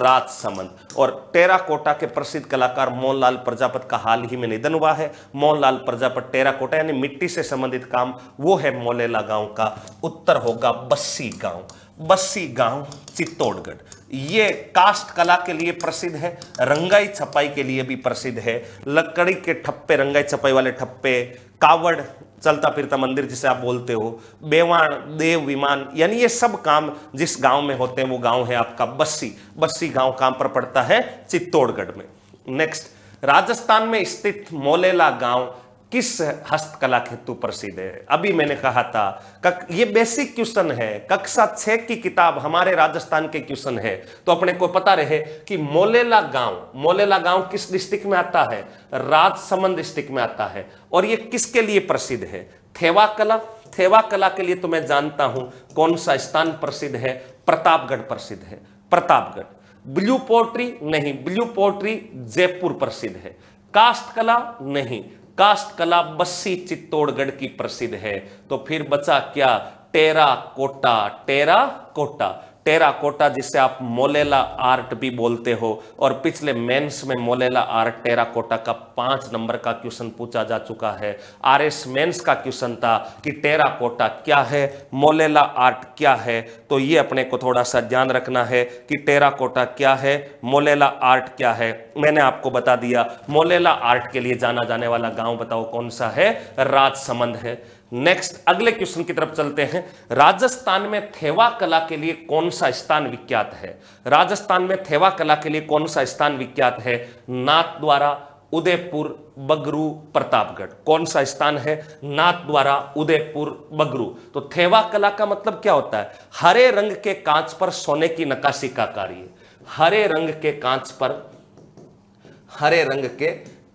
राजसमंद और टेराकोटा के प्रसिद्ध कलाकार मोहनलाल प्रजापत का हाल ही में निधन हुआ है मोहनलाल प्रजापत टेराकोटा यानी मिट्टी से संबंधित काम वो है मोलेला गांव का उत्तर होगा बस्सी गांव बस्सी गांव चित्तौड़गढ़ ये कास्ट कला के लिए प्रसिद्ध है रंगाई छपाई के लिए भी प्रसिद्ध है लकड़ी के ठप्पे रंगाई छपाई वाले ठप्पे कावड़ चलता फिरता मंदिर जिसे आप बोलते हो बेवाण देव विमान यानी ये सब काम जिस गांव में होते हैं वो गांव है आपका बस्सी बस्सी गांव काम पर पड़ता है चित्तौड़गढ़ में नेक्स्ट राजस्थान में स्थित मोलेला गांव किस हस्तकला हेतु प्रसिद्ध है अभी मैंने कहा था कक, ये बेसिक क्वेश्चन है कक्षा छ की किताब हमारे राजस्थान के क्वेश्चन है तो अपने को पता रहे कि मोलेला गांव मोलेला गांव किस डिस्ट्रिक्ट में आता है राजसमंद डिस्ट्रिक्ट में आता है और ये किसके लिए प्रसिद्ध है थेवा कला थेवा कला के लिए तो मैं जानता हूं कौन सा स्थान प्रसिद्ध है प्रतापगढ़ प्रसिद्ध है प्रतापगढ़ ब्लू पोर्ट्री नहीं ब्लू पोर्ट्री जयपुर प्रसिद्ध है कास्ट कला नहीं कास्ट कला बस्सी चित्तौड़गढ़ की प्रसिद्ध है तो फिर बचा क्या terracotta terracotta terracotta जिसे आप मोलेला आर्ट भी बोलते हो और पिछले मेंस में मोलेला आर्ट टेराकोटा का पांच नंबर का क्वेश्चन पूछा जा चुका है आर एस मेन्स का क्वेश्चन था कि टेराकोटा क्या है मोलेला आर्ट क्या है तो ये अपने को थोड़ा सा ध्यान रखना है कि टेराकोटा क्या है मोलेला आर्ट क्या है मैंने आपको बता दिया मोलेला आर्ट के लिए जाना जाने वाला गांव बताओ कौन सा है राजसमंद है नेक्स्ट अगले क्वेश्चन की तरफ चलते हैं राजस्थान में थेवा कला के लिए कौन सा स्थान विख्यात है राजस्थान में थेवा कला के लिए कौन सा स्थान विख्यात है नाथ द्वारा उदयपुर बगरू प्रतापगढ़ कौन सा स्थान है नाथ द्वारा उदयपुर बगरू तो थेवा कला का मतलब क्या होता है हरे रंग के कांच पर सोने की नकाशी का कार्य हरे रंग के कांच पर हरे रंग के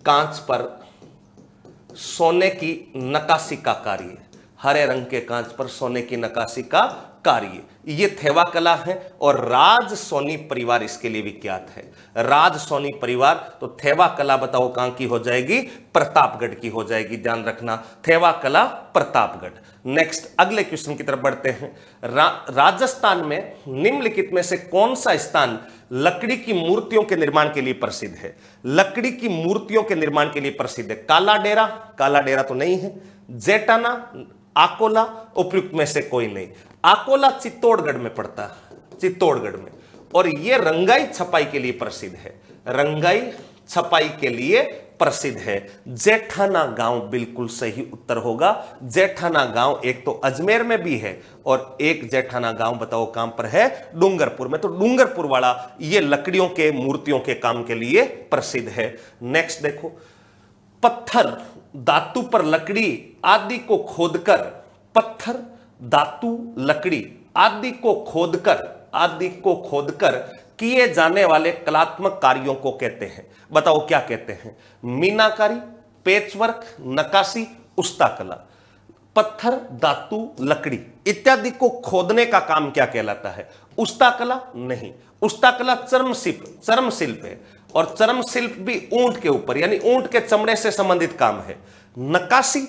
कांच पर सोने की नकाशी का कार्य हरे रंग के कांच पर सोने की नकाशी का कार्य ये थेवा कला है और राज सोनी परिवार इसके लिए विख्यात है राज सोनी परिवार तो थेवा कला बताओ कहां की हो जाएगी प्रतापगढ़ की हो जाएगी ध्यान रखना थेवा कला प्रतापगढ़ नेक्स्ट अगले क्वेश्चन की तरफ बढ़ते हैं रा, राजस्थान में निम्नलिखित में से कौन सा स्थान लकड़ी की मूर्तियों के निर्माण के लिए प्रसिद्ध है लकड़ी की मूर्तियों के निर्माण के लिए प्रसिद्ध है काला डेरा काला डेरा तो नहीं है जेटाना आकोला उपयुक्त में से कोई नहीं आकोला चित्तौड़गढ़ में पड़ता है चित्तौड़गढ़ में और ये रंगाई छपाई के लिए प्रसिद्ध है रंगाई छपाई के लिए प्रसिद्ध है जेठाना गांव बिल्कुल सही उत्तर होगा जेठाना गांव एक तो अजमेर में भी है और एक जेठाना गांव बताओ काम पर है डूंगरपुर में तो डूंगरपुर वाला ये लकड़ियों के मूर्तियों के काम के लिए प्रसिद्ध है नेक्स्ट देखो पत्थर धातु पर लकड़ी आदि को खोदकर पत्थर धातु लकड़ी आदि को खोदकर आदि को खोदकर किए जाने वाले कलात्मक कार्यों को कहते हैं बताओ क्या कहते हैं मीनाकारी पेचवर्क नकाशी उस्ता कला पत्थर धातु लकड़ी इत्यादि को खोदने का काम क्या कहलाता है उस्ता कला नहीं उस्ता कला चर्म शिल्प चर्म शिल्प है और चरम शिल्प भी ऊंट के ऊपर यानी ऊंट के चमड़े से संबंधित काम है नकाशी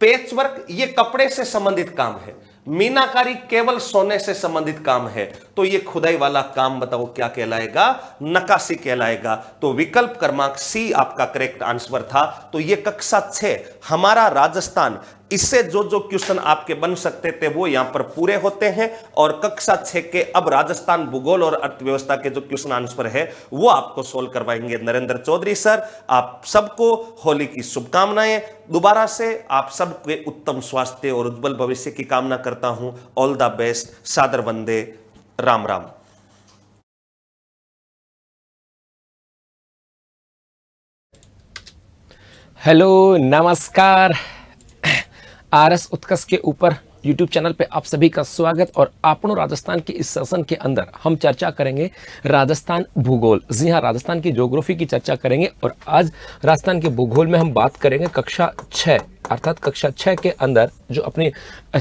पेचवर्क ये कपड़े से संबंधित काम है मीनाकारी केवल सोने से संबंधित काम है तो ये खुदाई वाला काम बताओ क्या कहलाएगा नकाशी कहलाएगा तो विकल्प क्रमांक सी आपका करेक्ट आंसर था तो ये कक्षा छे हमारा राजस्थान इससे जो जो क्वेश्चन आपके बन सकते थे वो यहां पर पूरे होते हैं और कक्षा छह के अब राजस्थान भूगोल और अर्थव्यवस्था के जो क्वेश्चन आंसर है वो आपको सोल्व करवाएंगे नरेंद्र चौधरी सर आप सबको होली की शुभकामनाएं दोबारा से आप सबके उत्तम स्वास्थ्य और उज्जवल भविष्य की कामना करता हूं ऑल द बेस्ट सादर वंदे राम राम हेलो नमस्कार आर एस उत्कर्ष के ऊपर यूट्यूब चैनल पे आप सभी का स्वागत और आपनों राजस्थान के इस सेशन के अंदर हम चर्चा करेंगे राजस्थान भूगोल जी हाँ राजस्थान की ज्योग्राफी की चर्चा करेंगे और आज राजस्थान के भूगोल में हम बात करेंगे कक्षा छः अर्थात कक्षा छः के अंदर जो अपने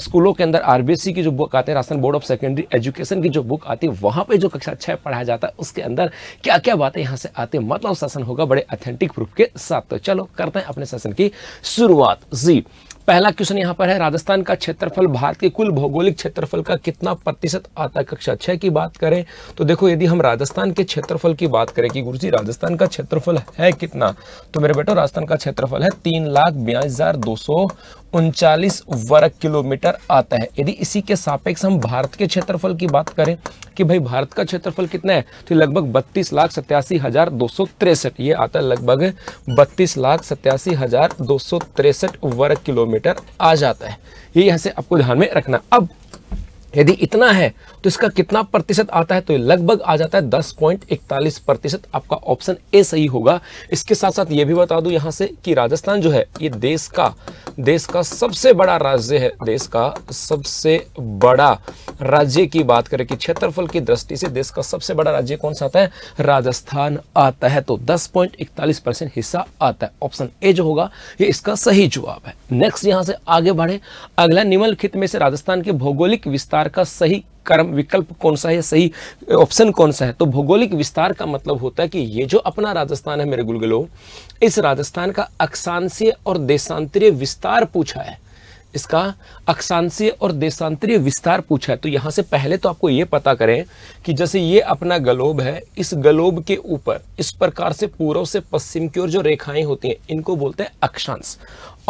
स्कूलों के अंदर आरबीएससी की जो बुक आते हैं Rajasthan Board of Secondary Education की जो बुक आती है वहाँ पे जो कक्षा छः पढ़ाया जाता है उसके अंदर क्या क्या बातें यहाँ से आते हैं मतलब सेशन होगा बड़े अथेंटिक प्रूफ के साथ तो चलो करते हैं अपने सेशन की शुरुआत जी पहला क्वेश्चन यहाँ पर है राजस्थान का क्षेत्रफल भारत के कुल भौगोलिक क्षेत्रफल का कितना प्रतिशत आता है कक्षा छः की बात करें तो देखो यदि हम राजस्थान के क्षेत्रफल की बात करें कि गुरु जी राजस्थान का क्षेत्रफल है कितना तो मेरे बेटो राजस्थान का क्षेत्रफल है तीन लाख बयालीस हज़ार दो सौ उनचालीस वर्ग किलोमीटर आता है यदि इसी के सापेक्ष हम भारत के क्षेत्रफल की बात करें कि भाई भारत का क्षेत्रफल कितना है तो लगभग बत्तीस लाख सत्यासी हज़ार दो सौ तिरसठ ये आता है लगभग बत्तीस लाख सत्यासी हज़ार दो सौ तिरसठ वर्ग किलोमीटर आ जाता है ये यहाँ से आपको ध्यान में रखना अब यदि इतना है तो इसका कितना प्रतिशत आता है तो लगभग आ जाता है दस पॉइंट इकतालीस प्रतिशत आपका ऑप्शन ए सही होगा इसके साथ साथ ये भी बता दूं यहाँ से कि राजस्थान जो है ये देश का देश का सबसे बड़ा राज्य है देश का सबसे बड़ा राज्य की बात करें कि क्षेत्रफल की दृष्टि से देश का सबसे बड़ा राज्य कौन सा आता है राजस्थान आता है तो दस हिस्सा आता है ऑप्शन ए जो होगा ये इसका सही जवाब है नेक्स्ट यहाँ से आगे बढ़े अगला निम्नलिखित में से राजस्थान के भौगोलिक विस्तार विस्तार का सही कर्म विकल्प कौन सा है सही ऑप्शन कौन सा है तो भौगोलिक विस्तार का मतलब होता है कि ये जो अपना राजस्थान है मेरे गुलगुलो इस राजस्थान का अक्षांशीय और देशांतरीय विस्तार पूछा है इसका अक्षांशीय और देशांतरीय विस्तार पूछा है तो यहाँ से पहले तो आपको ये पता करें कि जैसे ये अपना गलोब है इस गलोब के ऊपर इस प्रकार से पूर्व से पश्चिम की ओर जो रेखाएं होती हैं इनको बोलते हैं अक्षांश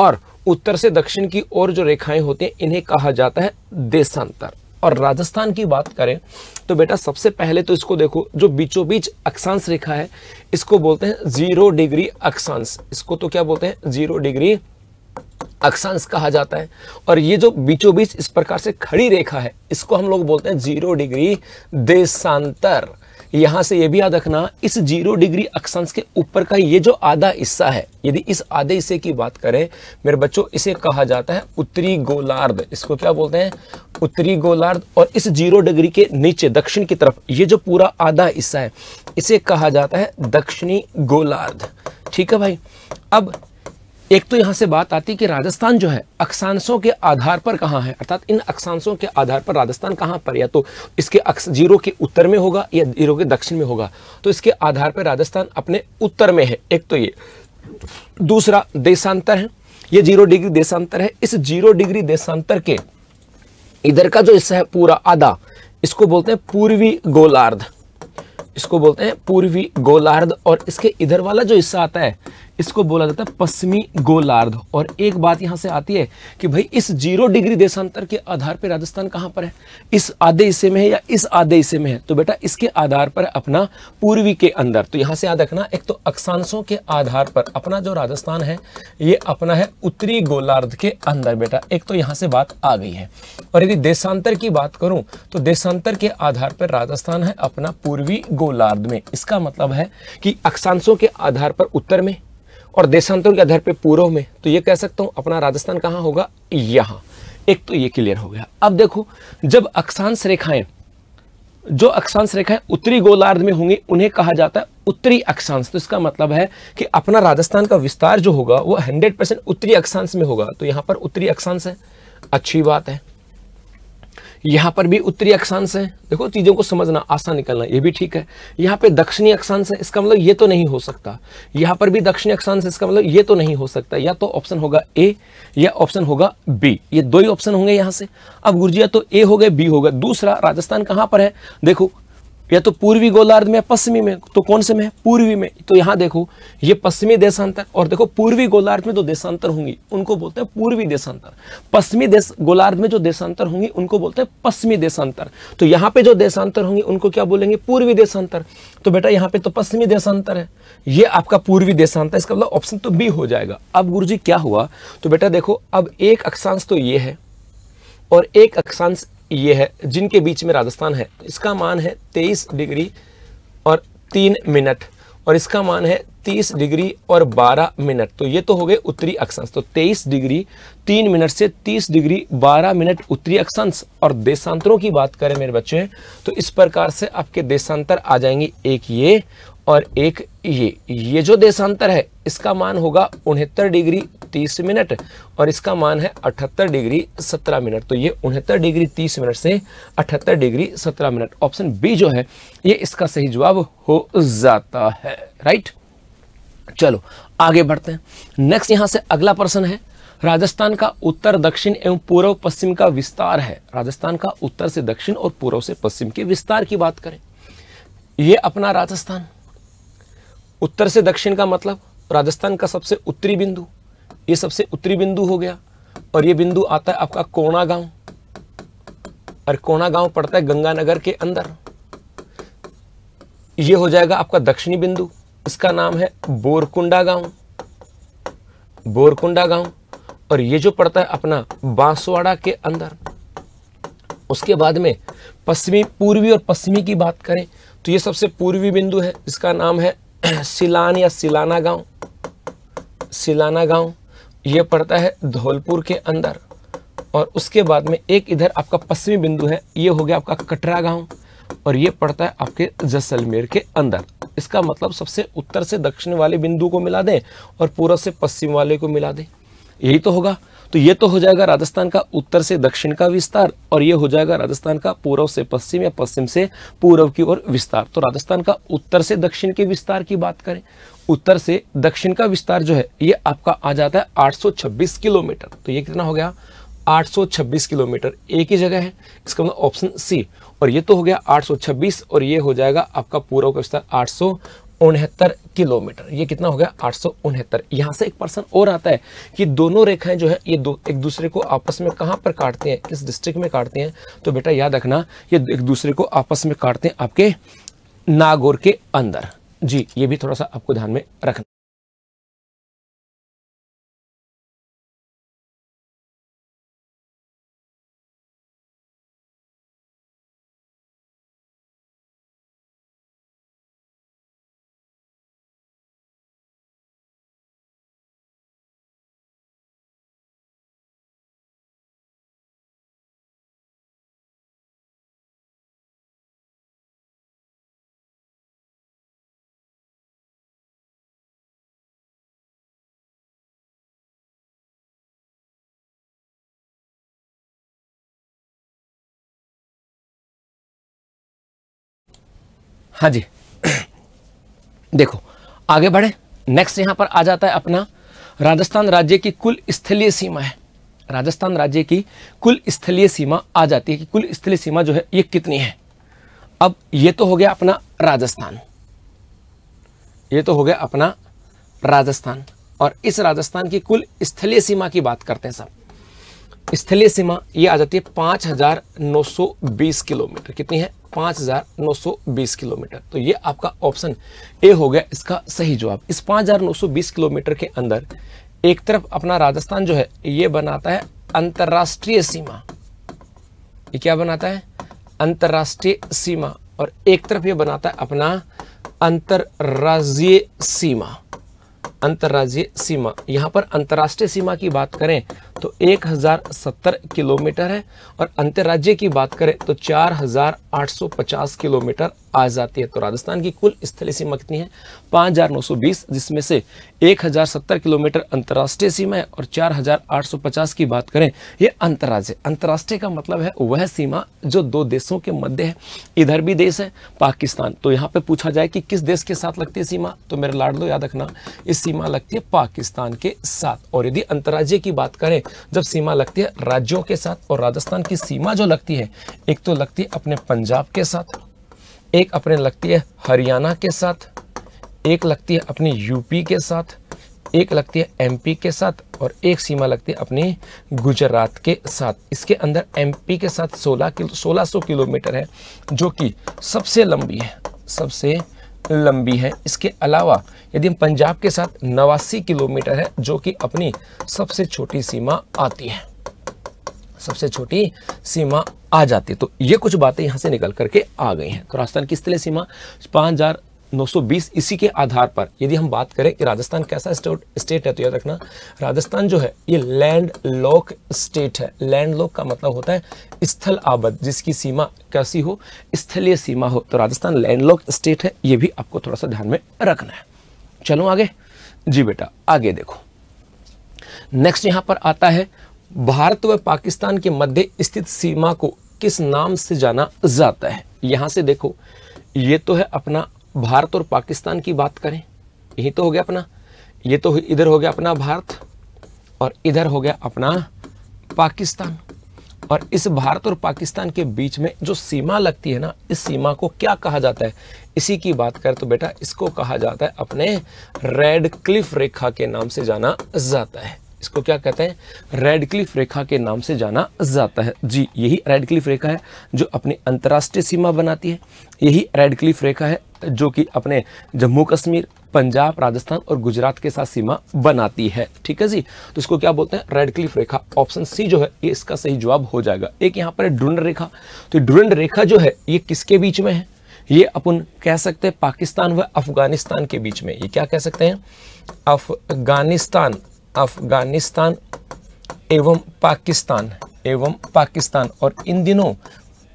और उत्तर से दक्षिण की ओर जो रेखाएं होती हैं इन्हें कहा जाता है देशांतर और राजस्थान की बात करें तो बेटा सबसे पहले तो इसको देखो जो बीचों बीच अक्षांश रेखा है इसको बोलते हैं जीरो डिग्री अक्षांश इसको तो क्या बोलते हैं जीरो डिग्री अक्षांश कहा जाता है और ये जो बीचों बीच इस प्रकार से खड़ी रेखा है इसको हम लोग बोलते हैं जीरो डिग्री देशांतर यहां से ये भी याद रखना इस जीरो डिग्री अक्षांश के ऊपर का ये जो आधा हिस्सा है यदि इस आधे हिस्से की बात करें मेरे बच्चों इसे कहा जाता है उत्तरी गोलार्ध इसको क्या बोलते हैं उत्तरी गोलार्ध और इस जीरो डिग्री के नीचे दक्षिण की तरफ ये जो पूरा आधा हिस्सा है इसे कहा जाता है दक्षिणी गोलार्ध ठीक है भाई अब एक तो यहां से बात आती कि राजस्थान जो है अक्षांशों के आधार पर कहां है अर्थात इन अक्षांशों के आधार पर राजस्थान कहां पर या तो इसके अक्ष जीरो के उत्तर में होगा या जीरो के दक्षिण में होगा तो इसके आधार पर राजस्थान अपने उत्तर में है एक तो ये दूसरा देशांतर है ये जीरो डिग्री देशांतर है इस जीरो डिग्री देशांतर के इधर का जो हिस्सा है पूरा आधा इसको बोलते हैं पूर्वी गोलार्ध इसको बोलते हैं पूर्वी गोलार्ध और इसके इधर वाला जो हिस्सा आता है इसको बोला जाता है पश्चिमी गोलार्ध और एक बात यहां से आती है कि भाई इस जीरो डिग्री देशांतर के आधार पर राजस्थान कहां पर है इस आधे हिस्से में है या इस आधे हिस्से में है तो बेटा इसके आधार पर अपना पूर्वी के अंदर तो यहां से याद रखना एक तो अक्षांशों के आधार पर अपना जो राजस्थान है ये अपना है उत्तरी गोलार्ध के अंदर बेटा एक तो यहां से बात आ गई है और यदि देशांतर की बात करूं तो देशांतर के आधार पर राजस्थान है अपना पूर्वी गोलार्ध में इसका मतलब है कि अक्षांशों के आधार पर उत्तर में और देशांतर के आधार पे पूर्व में तो ये कह सकता हूँ अपना राजस्थान कहाँ होगा यहाँ एक तो ये क्लियर हो गया अब देखो जब अक्षांश रेखाएं जो अक्षांश रेखाएं उत्तरी गोलार्ध में होंगी उन्हें कहा जाता है उत्तरी अक्षांश तो इसका मतलब है कि अपना राजस्थान का विस्तार जो होगा वो 100 परसेंट उत्तरी अक्षांश में होगा तो यहां पर उत्तरी अक्षांश है अच्छी बात है यहाँ पर भी उत्तरी अक्षांश है देखो चीज़ों को समझना आसान निकलना ये भी ठीक है यहाँ पे दक्षिणी अक्षांश है इसका मतलब ये तो नहीं हो सकता यहाँ पर भी दक्षिणी अक्षांश इसका मतलब ये तो नहीं हो सकता या तो ऑप्शन होगा ए या ऑप्शन होगा बी ये दो ही ऑप्शन होंगे यहाँ से अब गुरुजिया तो ए हो गए बी होगा दूसरा राजस्थान कहाँ पर है देखो या तो पूर्वी गोलार्ध में पश्चिमी में तो कौन से में पूर्वी में तो यहां देखो ये पश्चिमी देशांतर और देखो पूर्वी गोलार्ध में जो देशांतर होंगी उनको बोलते हैं पूर्वी देशांतर पश्चिमी देश गोलार्ध में जो देशांतर होंगी उनको बोलते हैं पश्चिमी देशांतर तो यहां पे जो देशांतर होंगे उनको क्या बोलेंगे पूर्वी देशांतर तो बेटा यहाँ पे तो पश्चिमी देशांतर है ये आपका पूर्वी देशांतर इसका मतलब ऑप्शन तो बी हो जाएगा अब गुरु क्या हुआ तो बेटा देखो अब एक अक्षांश तो ये है और एक अक्षांश ये है जिनके बीच में राजस्थान है इसका मान है तेईस डिग्री और तीन मिनट और इसका मान है 30 डिग्री और 12 मिनट तो ये तो हो गए उत्तरी अक्षांश तो 23 डिग्री 3 मिनट से 30 डिग्री 12 मिनट उत्तरी अक्षांश और देशांतरों की बात करें मेरे बच्चे तो इस प्रकार से आपके देशांतर आ जाएंगे एक ये और एक ये ये जो देशांतर है इसका मान होगा उनहत्तर डिग्री तीस मिनट और इसका मान है अठहत्तर डिग्री सत्रह मिनट तो ये उनहत्तर डिग्री तीस मिनट से अठहत्तर डिग्री सत्रह मिनट ऑप्शन बी जो है ये इसका सही जवाब हो जाता है राइट चलो आगे बढ़ते हैं नेक्स्ट यहां से अगला प्रश्न है राजस्थान का उत्तर दक्षिण एवं पूर्व पश्चिम का विस्तार है राजस्थान का उत्तर से दक्षिण और पूर्व से पश्चिम के विस्तार की बात करें ये अपना राजस्थान उत्तर से दक्षिण का मतलब राजस्थान का सबसे उत्तरी बिंदु ये सबसे उत्तरी बिंदु हो गया और ये बिंदु आता है आपका कोणा गांव और कोणा गांव पड़ता है गंगानगर के अंदर ये हो जाएगा आपका दक्षिणी बिंदु इसका नाम है बोरकुंडा गांव बोरकुंडा गांव और ये जो पड़ता है अपना बांसवाड़ा के अंदर उसके बाद में पश्चिमी पूर्वी और पश्चिमी की बात करें तो ये सबसे पूर्वी बिंदु है इसका नाम है सिलान या सिलाना गांव सिलाना गांव ये पड़ता है धौलपुर के अंदर और उसके बाद में एक इधर आपका पश्चिमी बिंदु है ये हो गया आपका कटरा गांव और ये पड़ता है आपके जैसलमेर के अंदर इसका मतलब सबसे उत्तर से दक्षिण वाले बिंदु को मिला दें और पूर्व से पश्चिम वाले को मिला दें यही तो होगा तो ये तो हो जाएगा राजस्थान का उत्तर से दक्षिण का विस्तार और ये हो जाएगा राजस्थान का पूर्व से पश्चिम या पश्चिम से पूर्व की ओर विस्तार तो राजस्थान का उत्तर से दक्षिण के विस्तार की बात करें उत्तर से दक्षिण का विस्तार जो है ये आपका आ जाता है 826 किलोमीटर तो ये कितना हो गया 826 किलोमीटर एक ही जगह है इसका मतलब ऑप्शन सी और ये तो हो गया 826 और ये हो जाएगा आपका पूर्व का विस्तार आठ उनहत्तर किलोमीटर ये कितना हो गया आठ सौ उनहत्तर यहाँ से एक पर्सन और आता है कि दोनों रेखाएं जो है ये दो एक दूसरे को आपस में कहाँ पर काटते हैं किस डिस्ट्रिक्ट में काटते हैं तो बेटा याद रखना ये एक दूसरे को आपस में काटते हैं आपके नागौर के अंदर जी ये भी थोड़ा सा आपको ध्यान में रखना हाँ जी देखो आगे बढ़े नेक्स्ट यहाँ पर आ जाता है अपना राजस्थान राज्य की कुल स्थलीय सीमा है राजस्थान राज्य की कुल स्थलीय सीमा आ जाती है कि कुल स्थलीय सीमा जो है ये कितनी है अब ये तो हो गया अपना राजस्थान ये तो हो गया अपना राजस्थान और इस राजस्थान की कुल स्थलीय सीमा की बात करते हैं साहब स्थलीय सीमा ये आ जाती है पांच हजार नौ सौ बीस किलोमीटर कितनी है 5,920 किलोमीटर तो ये आपका ऑप्शन ए हो गया इसका सही जवाब इस 5,920 किलोमीटर के अंदर एक तरफ अपना राजस्थान जो है ये बनाता है अंतर्राष्ट्रीय सीमा ये क्या बनाता है अंतर्राष्ट्रीय सीमा और एक तरफ ये बनाता है अपना अंतर्राज्यीय सीमा अंतर्राज्यीय सीमा यहाँ पर अंतर्राष्ट्रीय सीमा की बात करें तो 1070 किलोमीटर है और अंतर्राज्य की बात करें तो 4850 किलोमीटर आ जाती है तो राजस्थान की कुल स्थलीय सीमा कितनी है 5920 जिसमें से 1070 किलोमीटर अंतर्राष्ट्रीय सीमा है और 4850 की बात करें ये अंतर्राज्य अंतर्राष्ट्रीय का मतलब है वह सीमा जो दो देशों के मध्य है इधर भी देश है पाकिस्तान तो यहाँ पे पूछा जाए कि किस देश के साथ लगती है सीमा तो मेरे लाडलो याद रखना इस सीमा लगती है पाकिस्तान के साथ और यदि अंतर्राज्य की बात करें जब सीमा लगती है राज्यों के साथ और राजस्थान की सीमा जो लगती है एक तो लगती है अपने पंजाब के साथ एक अपने लगती है हरियाणा के साथ एक लगती है अपनी यूपी के साथ एक लगती है एमपी के साथ और एक सीमा लगती है अपनी गुजरात के साथ इसके अंदर एमपी के साथ 16 किलो सोलह किलोमीटर है जो कि सबसे लंबी है सबसे लंबी है इसके अलावा यदि हम पंजाब के साथ नवासी किलोमीटर है जो कि अपनी सबसे छोटी सीमा आती है सबसे छोटी सीमा आ जाती है तो ये कुछ बातें यहाँ से निकल करके आ गई हैं तो राजस्थान की स्थलीय सीमा पाँच हज़ार 920 इसी के आधार पर यदि हम बात करें कि राजस्थान कैसा स्टेट है तो याद रखना राजस्थान जो है ये लैंड लॉक स्टेट है लैंड लॉक का मतलब होता है स्थल आबद जिसकी सीमा कैसी हो स्थलीय सीमा हो तो राजस्थान लैंड लॉक स्टेट है ये भी आपको थोड़ा सा ध्यान में रखना है चलो आगे जी बेटा आगे देखो नेक्स्ट यहां पर आता है भारत व पाकिस्तान के मध्य स्थित सीमा को किस नाम से जाना जाता है यहां से देखो ये तो है अपना भारत और पाकिस्तान की बात करें यही तो हो गया अपना ये तो इधर हो गया अपना भारत और इधर हो गया अपना पाकिस्तान और इस भारत और पाकिस्तान के बीच में जो सीमा लगती है ना इस सीमा को क्या कहा जाता है इसी की बात करें तो बेटा इसको कहा जाता है अपने रेड क्लिफ रेखा के नाम से जाना जाता है इसको क्या कहते हैं रेडक्लिफ रेखा के नाम से जाना जाता है जी यही रेडक्लिफ रेखा है जो अपनी अंतर्राष्ट्रीय सीमा बनाती है यही रेडक्लिफ रेखा है जो कि अपने जम्मू कश्मीर पंजाब राजस्थान और गुजरात के साथ सीमा बनाती है ठीक है जी तो इसको क्या बोलते हैं रेडक्लिफ रेखा ऑप्शन सी जो है ये इसका सही जवाब हो जाएगा एक यहाँ पर है ड्रुंड रेखा तो ड्रुंड रेखा जो है ये किसके बीच में है ये अपन कह सकते हैं पाकिस्तान व अफगानिस्तान के बीच में ये क्या कह सकते हैं अफगानिस्तान अफगानिस्तान एवं पाकिस्तान एवं पाकिस्तान और इन दिनों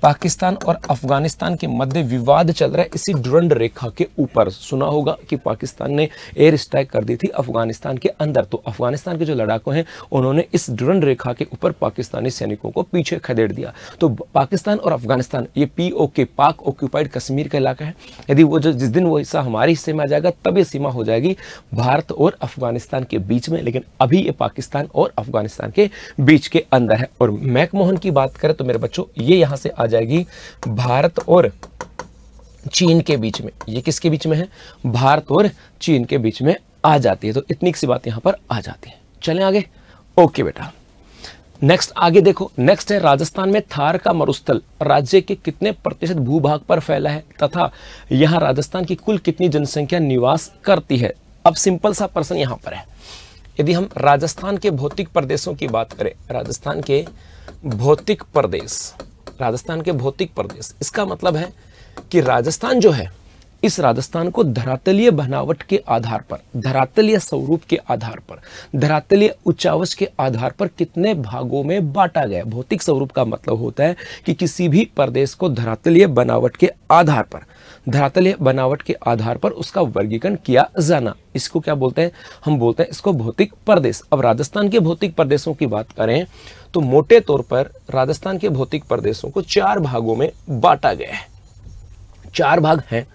पाकिस्तान और अफगानिस्तान के मध्य विवाद चल रहा है इसी ड्रंड रेखा के ऊपर सुना होगा कि पाकिस्तान ने एयर स्ट्राइक कर दी थी अफगानिस्तान के अंदर तो अफगानिस्तान के जो लड़ाकू हैं उन्होंने इस ड्रंड रेखा के ऊपर पाकिस्तानी सैनिकों को पीछे खदेड़ दिया तो पाकिस्तान और अफगानिस्तान ये पी के पाक ऑक्यूपाइड कश्मीर का इलाका है यदि वो जो जिस दिन वो हिस्सा हमारे हिस्से में आ जाएगा तब ये सीमा हो जाएगी भारत और अफगानिस्तान के बीच में लेकिन अभी ये पाकिस्तान और अफगानिस्तान के बीच के अंदर है और मैकमोहन की बात करें तो मेरे बच्चों ये यहाँ से आ जाएगी भारत और चीन के बीच में ये किसके बीच में है भारत और चीन के बीच में आ जाती है तो इतनी सी बात यहां पर आ जाती है चलें आगे ओके बेटा नेक्स्ट आगे देखो नेक्स्ट है राजस्थान में थार का मरुस्थल राज्य के कितने प्रतिशत भूभाग पर फैला है तथा यहां राजस्थान की कुल कितनी जनसंख्या निवास करती है अब सिंपल सा प्रश्न यहां पर है यदि हम राजस्थान के भौतिक प्रदेशों की बात करें राजस्थान के भौतिक प्रदेश राजस्थान के भौतिक प्रदेश इसका मतलब है कि राजस्थान जो है इस राजस्थान को धरातलीय बनावट के आधार पर धरातलीय स्वरूप के आधार पर धरातलीय उच्चावच के आधार पर कितने भागों में बांटा गया भौतिक स्वरूप का मतलब होता है कि किसी भी प्रदेश को धरातलीय बनावट के आधार पर धरातलीय बनावट के आधार पर उसका वर्गीकरण किया जाना इसको क्या बोलते हैं हम बोलते हैं इसको भौतिक प्रदेश अब राजस्थान के भौतिक प्रदेशों की बात करें तो मोटे तौर पर राजस्थान के भौतिक प्रदेशों को चार भागों में बांटा गया है चार भाग हैं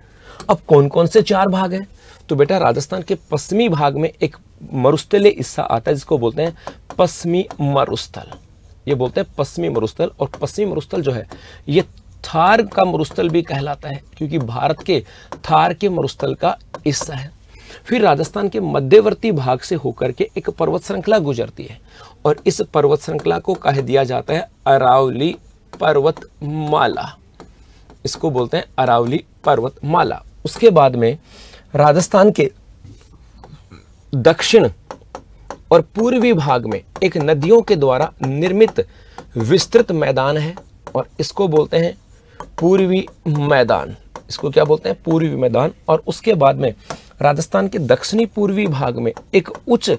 अब कौन कौन से चार भाग हैं तो बेटा राजस्थान के पश्चिमी भाग में एक मरुस्थल हिस्सा आता है जिसको बोलते हैं पश्चिमी मरुस्थल ये बोलते हैं पश्चिमी मरुस्थल और पश्चिमी मरुस्थल जो है ये थार का मरुस्थल भी कहलाता है क्योंकि भारत के थार के मरुस्थल का हिस्सा है फिर राजस्थान के मध्यवर्ती भाग से होकर के एक पर्वत श्रृंखला गुजरती है और इस पर्वत श्रृंखला को कह दिया जाता है अरावली पर्वत माला इसको बोलते हैं अरावली पर्वत माला उसके बाद में राजस्थान के दक्षिण और पूर्वी भाग में एक नदियों के द्वारा निर्मित विस्तृत मैदान है और इसको बोलते हैं पूर्वी मैदान इसको क्या बोलते हैं पूर्वी मैदान और उसके बाद में राजस्थान के दक्षिणी पूर्वी भाग में एक उच्च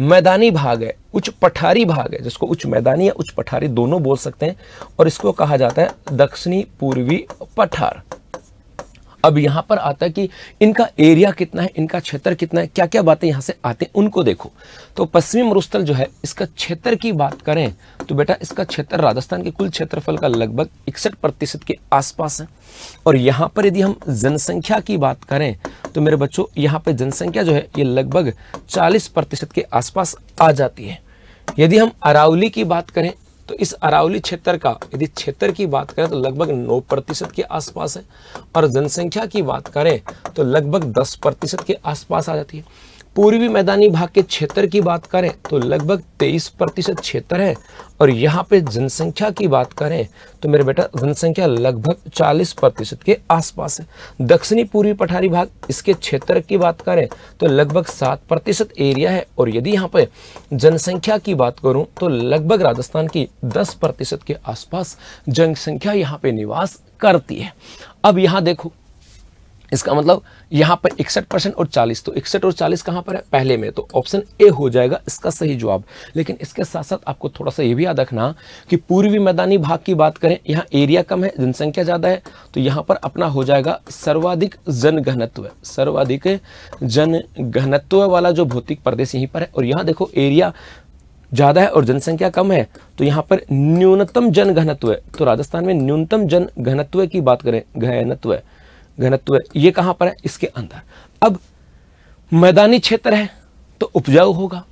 मैदानी भाग है उच्च पठारी भाग है जिसको उच्च मैदानी या उच्च पठारी दोनों बोल सकते हैं और इसको कहा जाता है दक्षिणी पूर्वी पठार अब यहां पर आता है कि इनका एरिया कितना है इनका क्षेत्र कितना है क्या क्या बातें यहां से आते हैं उनको देखो तो पश्चिमी मरुस्थल जो है इसका क्षेत्र की बात करें तो बेटा इसका क्षेत्र राजस्थान के कुल क्षेत्रफल का लगभग इकसठ प्रतिशत के आसपास है और यहां पर यदि हम जनसंख्या की बात करें तो मेरे बच्चों यहाँ पर जनसंख्या जो है ये लगभग चालीस के आसपास आ जाती है यदि हम अरावली की बात करें तो इस अरावली क्षेत्र का यदि क्षेत्र की बात करें तो लगभग 9 प्रतिशत के आसपास है और जनसंख्या की बात करें तो लगभग 10 प्रतिशत के आसपास आ जाती है पूर्वी मैदानी भाग के क्षेत्र की बात करें तो लगभग 23 प्रतिशत क्षेत्र है और यहाँ पे जनसंख्या की बात करें तो मेरे बेटा जनसंख्या लगभग 40 प्रतिशत के आसपास है दक्षिणी पूर्वी पठारी भाग इसके क्षेत्र की बात करें तो लगभग 7 प्रतिशत एरिया है और यदि यहाँ पे जनसंख्या की बात करूँ तो लगभग राजस्थान की दस प्रतिशत के आसपास जनसंख्या यहाँ पे निवास करती है अब यहाँ देखो इसका मतलब यहाँ पर इकसठ परसेंट और चालीस तो इकसठ और चालीस कहाँ पर है पहले में तो ऑप्शन ए हो जाएगा इसका सही जवाब लेकिन इसके साथ साथ आपको थोड़ा सा ये भी याद रखना कि पूर्वी मैदानी भाग की बात करें यहाँ एरिया कम है जनसंख्या ज़्यादा है तो यहाँ पर अपना हो जाएगा सर्वाधिक जनघनत्व सर्वाधिक जनघनत्व वाला जो भौतिक प्रदेश यहीं पर है और यहाँ देखो एरिया ज़्यादा है और जनसंख्या कम है तो यहाँ पर न्यूनतम जनघनत्व है तो राजस्थान में न्यूनतम जनघनत्व की बात करें घनत्व घनत्व है ये कहां पर है इसके अंदर अब मैदानी क्षेत्र है तो उपजाऊ होगा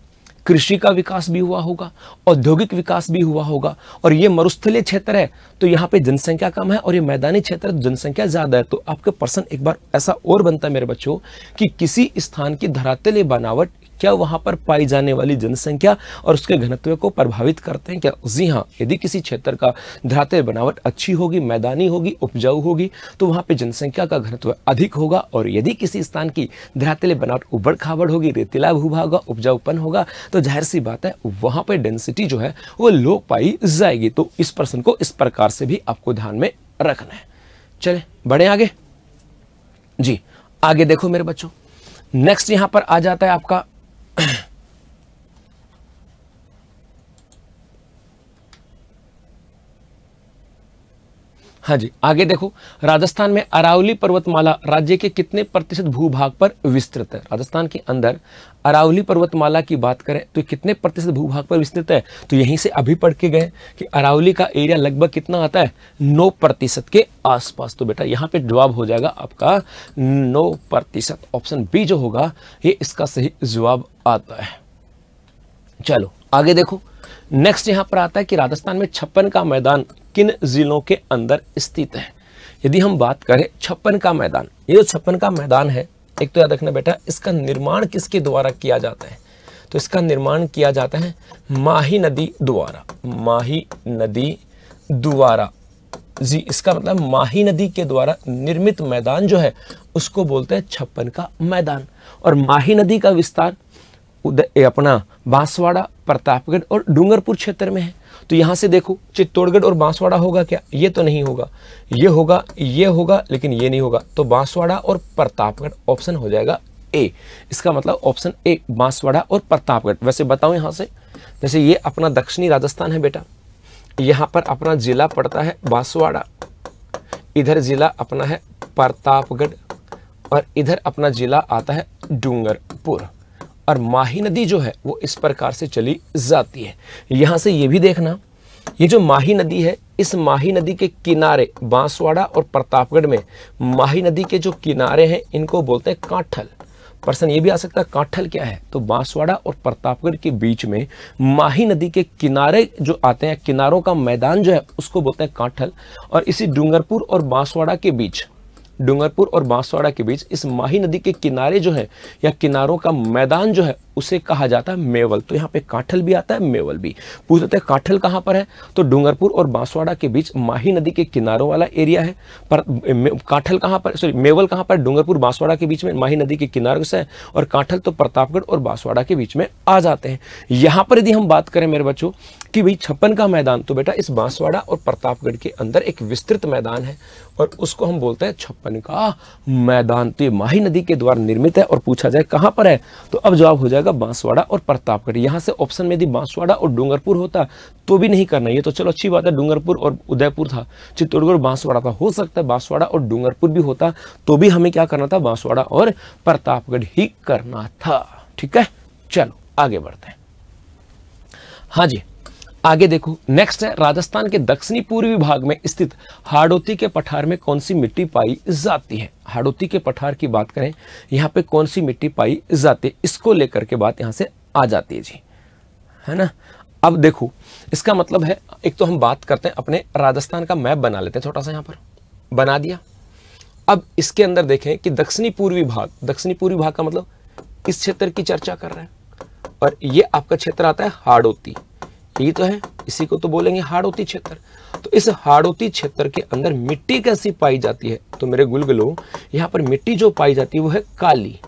कृषि का विकास भी हुआ होगा औद्योगिक विकास भी हुआ होगा और ये मरुस्थलीय क्षेत्र है तो यहाँ पे जनसंख्या कम है और ये मैदानी क्षेत्र जनसंख्या ज़्यादा है तो आपके पर्सन एक बार ऐसा और बनता है मेरे बच्चों कि किसी स्थान की धरातलीय बनावट क्या वहाँ पर पाई जाने वाली जनसंख्या और उसके घनत्व को प्रभावित करते हैं क्या जी हाँ यदि किसी क्षेत्र का धरातल बनावट अच्छी होगी मैदानी होगी उपजाऊ होगी तो वहाँ पर जनसंख्या का घनत्व अधिक होगा और यदि किसी स्थान की धरातल बनावट उबड़ खाबड़ होगी रेतीला भूभाग होगा उपजाऊपन होगा तो जाहिर सी बात है वहाँ पर डेंसिटी जो है वो लो पाई जाएगी तो इस प्रश्न को इस प्रकार से भी आपको ध्यान में रखना है चले बढ़े आगे जी आगे देखो मेरे बच्चों नेक्स्ट यहां पर आ जाता है आपका हाँ जी आगे देखो राजस्थान में अरावली पर्वतमाला राज्य के कितने प्रतिशत भूभाग पर विस्तृत है राजस्थान के अंदर अरावली पर्वतमाला की बात करें तो कितने प्रतिशत भूभाग पर विस्तृत है तो यहीं से अभी पढ़ के गए कि अरावली का एरिया लगभग कितना आता है नौ प्रतिशत के आसपास तो बेटा यहाँ पे जवाब हो जाएगा आपका नौ प्रतिशत ऑप्शन बी जो होगा ये इसका सही जवाब आता है चलो आगे देखो नेक्स्ट यहाँ पर आता है कि राजस्थान में छप्पन का मैदान किन जिलों के अंदर स्थित है यदि हम बात करें छप्पन का मैदान ये जो छप्पन का मैदान है एक तो याद रखना बेटा इसका निर्माण किसके द्वारा किया जाता है तो इसका निर्माण किया जाता है माही नदी द्वारा माही नदी द्वारा जी इसका मतलब माही नदी के द्वारा निर्मित मैदान जो है उसको बोलते हैं छप्पन का मैदान और माही नदी का विस्तार अपना बांसवाड़ा प्रतापगढ़ और डूंगरपुर क्षेत्र में है तो यहाँ से देखो चित्तौड़गढ़ और बांसवाड़ा होगा क्या ये तो नहीं होगा ये होगा ये होगा लेकिन ये नहीं होगा तो बांसवाड़ा और प्रतापगढ़ ऑप्शन हो जाएगा ए इसका मतलब ऑप्शन ए बांसवाड़ा और प्रतापगढ़ वैसे बताओ यहाँ से जैसे ये अपना दक्षिणी राजस्थान है बेटा यहाँ पर अपना जिला पड़ता है बांसवाड़ा इधर जिला अपना है प्रतापगढ़ और इधर अपना जिला आता है डूंगरपुर और माही नदी जो है वो इस प्रकार से चली जाती है यहाँ से ये भी देखना ये जो माही नदी है इस माही नदी के किनारे बांसवाड़ा और प्रतापगढ़ में माही नदी के जो किनारे हैं इनको बोलते हैं कांठल प्रश्न ये भी आ सकता है कांठल क्या है तो बांसवाड़ा और प्रतापगढ़ के बीच में माही नदी के किनारे जो आते हैं किनारों का मैदान जो है उसको बोलते हैं कांठल और इसी डूंगरपुर और बांसवाड़ा के बीच डूंगरपुर और बांसवाड़ा के बीच इस माही नदी के किनारे जो है या किनारों का मैदान जो है उसे कहा जाता है मेवल तो यहाँ पे काठल भी आता है मेवल भी पूछ लेते हैं काठल कहाँ पर है तो डूंगरपुर और बांसवाड़ा के बीच माही नदी के किनारों वाला एरिया है पर काठल कहाँ पर सॉरी मेवल कहाँ पर डूंगरपुर बांसवाड़ा के बीच में माही नदी के किनारों से है और काठल तो प्रतापगढ़ और बांसवाड़ा के बीच में आ जाते हैं यहाँ पर यदि हम बात करें मेरे बच्चों कि भाई छप्पन का मैदान तो बेटा इस बांसवाड़ा और प्रतापगढ़ के अंदर एक विस्तृत मैदान है और उसको हम बोलते हैं छप्पन का मैदान तो ये माही नदी के द्वारा निर्मित है और पूछा जाए कहाँ पर है तो अब जवाब हो जाएगा बांसवाड़ा और प्रतापगढ़ यहाँ से ऑप्शन में यदि बांसवाड़ा और डूंगरपुर होता तो भी नहीं करना ये तो चलो अच्छी बात है डूंगरपुर और उदयपुर था चित्तौड़गढ़ बांसवाड़ा था हो सकता है बांसवाड़ा और डूंगरपुर भी होता तो भी हमें क्या करना था बांसवाड़ा और प्रतापगढ़ ही करना था ठीक है चलो आगे बढ़ते हैं हाँ जी आगे देखो नेक्स्ट है राजस्थान के दक्षिणी पूर्वी भाग में स्थित हाड़ोती के पठार में कौन सी मिट्टी पाई जाती है हाड़ोती के पठार की बात करें यहाँ पे कौन सी मिट्टी पाई जाती है इसको लेकर के बात यहाँ से आ जाती है जी है ना अब देखो इसका मतलब है एक तो हम बात करते हैं अपने राजस्थान का मैप बना लेते हैं छोटा सा यहाँ पर बना दिया अब इसके अंदर देखें कि दक्षिणी पूर्वी भाग दक्षिणी पूर्वी भाग का मतलब इस क्षेत्र की चर्चा कर रहे हैं और ये आपका क्षेत्र आता है हाड़ोती टी तो है इसी को तो बोलेंगे हाड़ोती क्षेत्र तो इस हाड़ोती क्षेत्र के अंदर मिट्टी कैसी पाई जाती है तो मेरे गुलगुलो यहाँ पर मिट्टी जो पाई जाती है वो है काली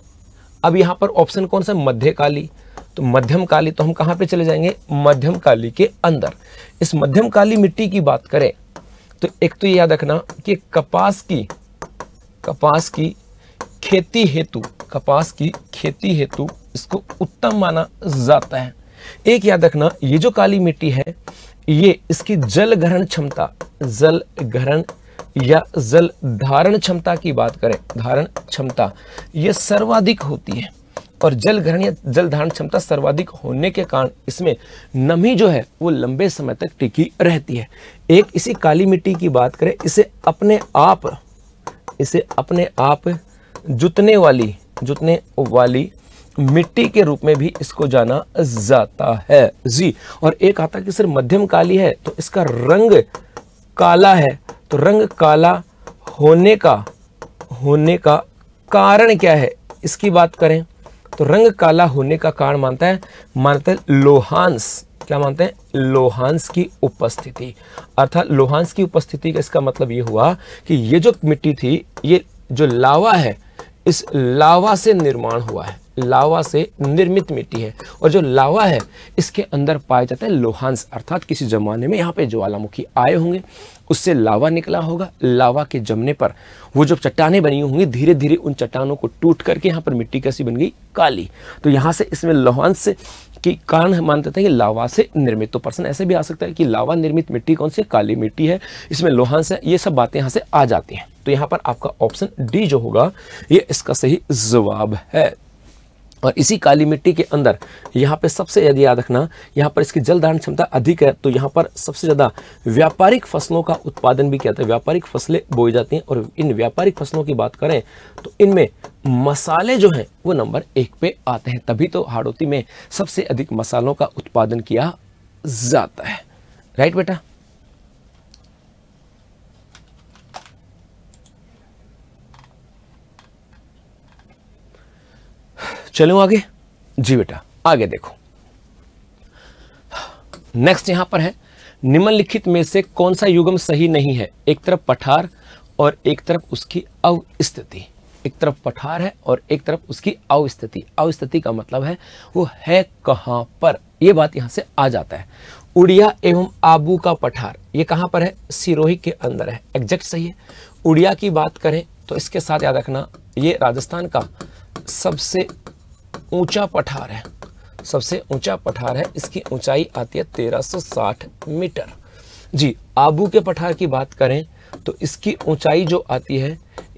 अब यहाँ पर ऑप्शन कौन सा मध्य काली तो मध्यम काली तो हम कहाँ पे चले जाएंगे मध्यम काली के अंदर इस मध्यम काली मिट्टी की बात करें तो एक तो ये याद रखना कि कपास की कपास की खेती हेतु कपास की खेती हेतु इसको उत्तम माना जाता है एक याद रखना ये जो काली मिट्टी है ये इसकी जल ग्रहण क्षमता जल ग्रहण या जल धारण क्षमता की बात करें धारण क्षमता ये सर्वाधिक होती है और जल ग्रहण या जल धारण क्षमता सर्वाधिक होने के कारण इसमें नमी जो है वो लंबे समय तक टिकी रहती है एक इसी काली मिट्टी की बात करें इसे अपने आप इसे अपने आप जुतने वाली जुतने वाली मिट्टी के रूप में भी इसको जाना जाता है जी और एक आता कि सर मध्यम काली है तो इसका रंग काला है तो रंग काला होने का होने का कारण क्या है इसकी बात करें तो रंग काला होने का कारण मानता है मानते हैं लोहांस क्या मानते हैं लोहांस की उपस्थिति अर्थात लोहांस की उपस्थिति का इसका मतलब ये हुआ कि ये जो मिट्टी थी ये जो लावा है इस लावा से निर्माण हुआ है लावा से निर्मित मिट्टी है और जो लावा है इसके अंदर पाए जाते हैं लोहांस अर्थात किसी ज़माने में यहाँ पे ज्वालामुखी आए होंगे उससे लावा निकला होगा लावा के जमने पर वो जो चट्टाने बनी होंगी धीरे धीरे उन चट्टानों को टूट करके यहाँ पर मिट्टी कैसी बन गई काली तो यहाँ से इसमें लोहांस की कारण हम मानते थे कि लावा से निर्मित तो पर्सन ऐसे भी आ सकता है कि लावा निर्मित मिट्टी कौन सी काली मिट्टी है इसमें लोहांस है ये सब बातें यहाँ से आ जाती हैं तो यहाँ पर आपका ऑप्शन डी जो होगा ये इसका सही जवाब है और इसी काली मिट्टी के अंदर यहाँ पे सबसे यदि याद रखना यहाँ पर इसकी जल धारण क्षमता अधिक है तो यहाँ पर सबसे ज़्यादा व्यापारिक फसलों का उत्पादन भी किया जाता है व्यापारिक फसलें बोई जाती हैं और इन व्यापारिक फसलों की बात करें तो इनमें मसाले जो हैं वो नंबर एक पे आते हैं तभी तो हाड़ोती में सबसे अधिक मसालों का उत्पादन किया जाता है राइट बेटा चलो आगे जी बेटा आगे देखो नेक्स्ट यहां पर है निम्नलिखित में से कौन सा युगम सही नहीं है एक तरफ पठार और एक तरफ उसकी अवस्थिति एक तरफ पठार है और एक तरफ उसकी अवस्थिति अवस्थिति का मतलब है वो है कहां पर ये बात यहां से आ जाता है उड़िया एवं आबू का पठार ये कहां पर है सिरोही के अंदर है एग्जैक्ट सही है उड़िया की बात करें तो इसके साथ याद रखना ये राजस्थान का सबसे ऊंचा पठार है सबसे ऊंचा पठार है इसकी ऊंचाई आती है 1360 मीटर जी आबू के पठार की बात करें तो इसकी ऊंचाई जो आती है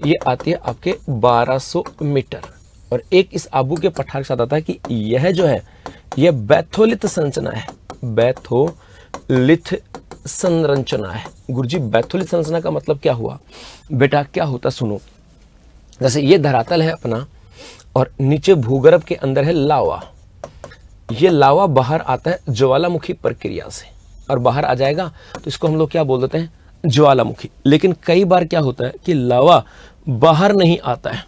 ये आती है आपके 1200 मीटर और एक इस आबू के पठार के साथ आता है कि यह जो है यह बैथोलित संरचना है बैथोलिथ संरचना है जी बैथोलित संरचना का मतलब क्या हुआ बेटा क्या होता सुनो जैसे ये धरातल है अपना और नीचे भूगर्भ के अंदर है लावा ये लावा बाहर आता है ज्वालामुखी प्रक्रिया से और बाहर आ जाएगा तो इसको हम लोग क्या बोल देते हैं ज्वालामुखी लेकिन कई बार क्या होता है कि लावा बाहर नहीं आता है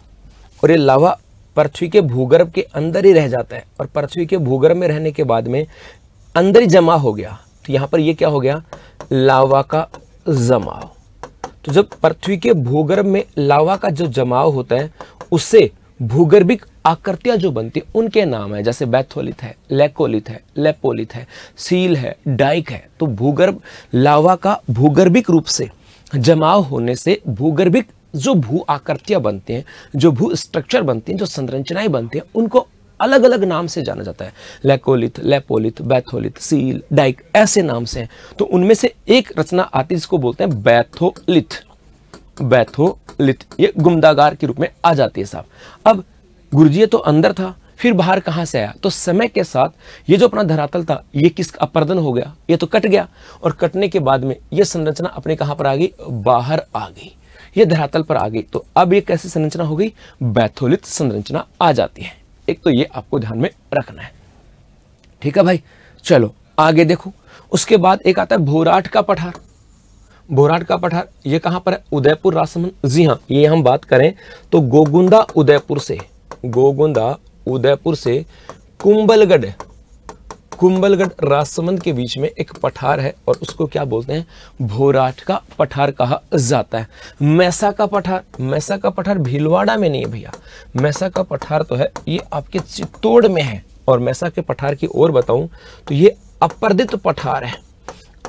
और ये लावा पृथ्वी के भूगर्भ के अंदर ही रह जाता है और पृथ्वी के भूगर्भ में रहने के बाद में अंदर ही जमा हो गया तो यहाँ पर ये क्या हो गया लावा का जमाव तो जब पृथ्वी के भूगर्भ में लावा का जो जमाव होता है उससे भूगर्भिक आकृतियां जो बनती है उनके नाम है जैसे बैथोलिथ है लेकोलिथ है लेपोलिथ है सील है डाइक है तो भूगर्भ लावा का भूगर्भिक रूप से जमाव होने से भूगर्भिक जो भू आकृतियां बनते हैं जो भू स्ट्रक्चर बनते हैं जो संरचनाएं बनती हैं उनको अलग अलग नाम से जाना जाता है laccolith lopolith batholith sill dyke ऐसे नाम से हैं तो उनमें से एक रचना आती है जिसको बोलते हैं बैथोलिथ बैथोलिथ ये गुमदागार के रूप में आ जाती है साहब अब गुरुजी तो अंदर था फिर बाहर कहाँ से आया तो समय के साथ ये जो अपना धरातल था ये किस अपर्दन हो गया ये तो कट गया और कटने के बाद में ये संरचना अपने कहाँ पर आ गई बाहर आ गई ये धरातल पर आ गई तो अब ये कैसी संरचना हो गई बैथोलित संरचना आ जाती है एक तो ये आपको ध्यान में रखना है ठीक है भाई चलो आगे देखो उसके बाद एक आता है भोराट का पठार भोराट का पठार ये कहाँ पर है उदयपुर राजसमंद जी हाँ ये हम बात करें तो गोगुंदा उदयपुर से गोगुंदा उदयपुर से कुंबलगढ़ कुंबलगढ़ राजसमंद के बीच में एक पठार है और उसको क्या बोलते हैं भोराट का पठार कहा जाता है मैसा का पठार मैसा का पठार भीलवाड़ा में नहीं है भैया मैसा का पठार तो है ये आपके चित्तौड़ में है और मैसा के पठार की ओर बताऊं तो ये अपरदित पठार है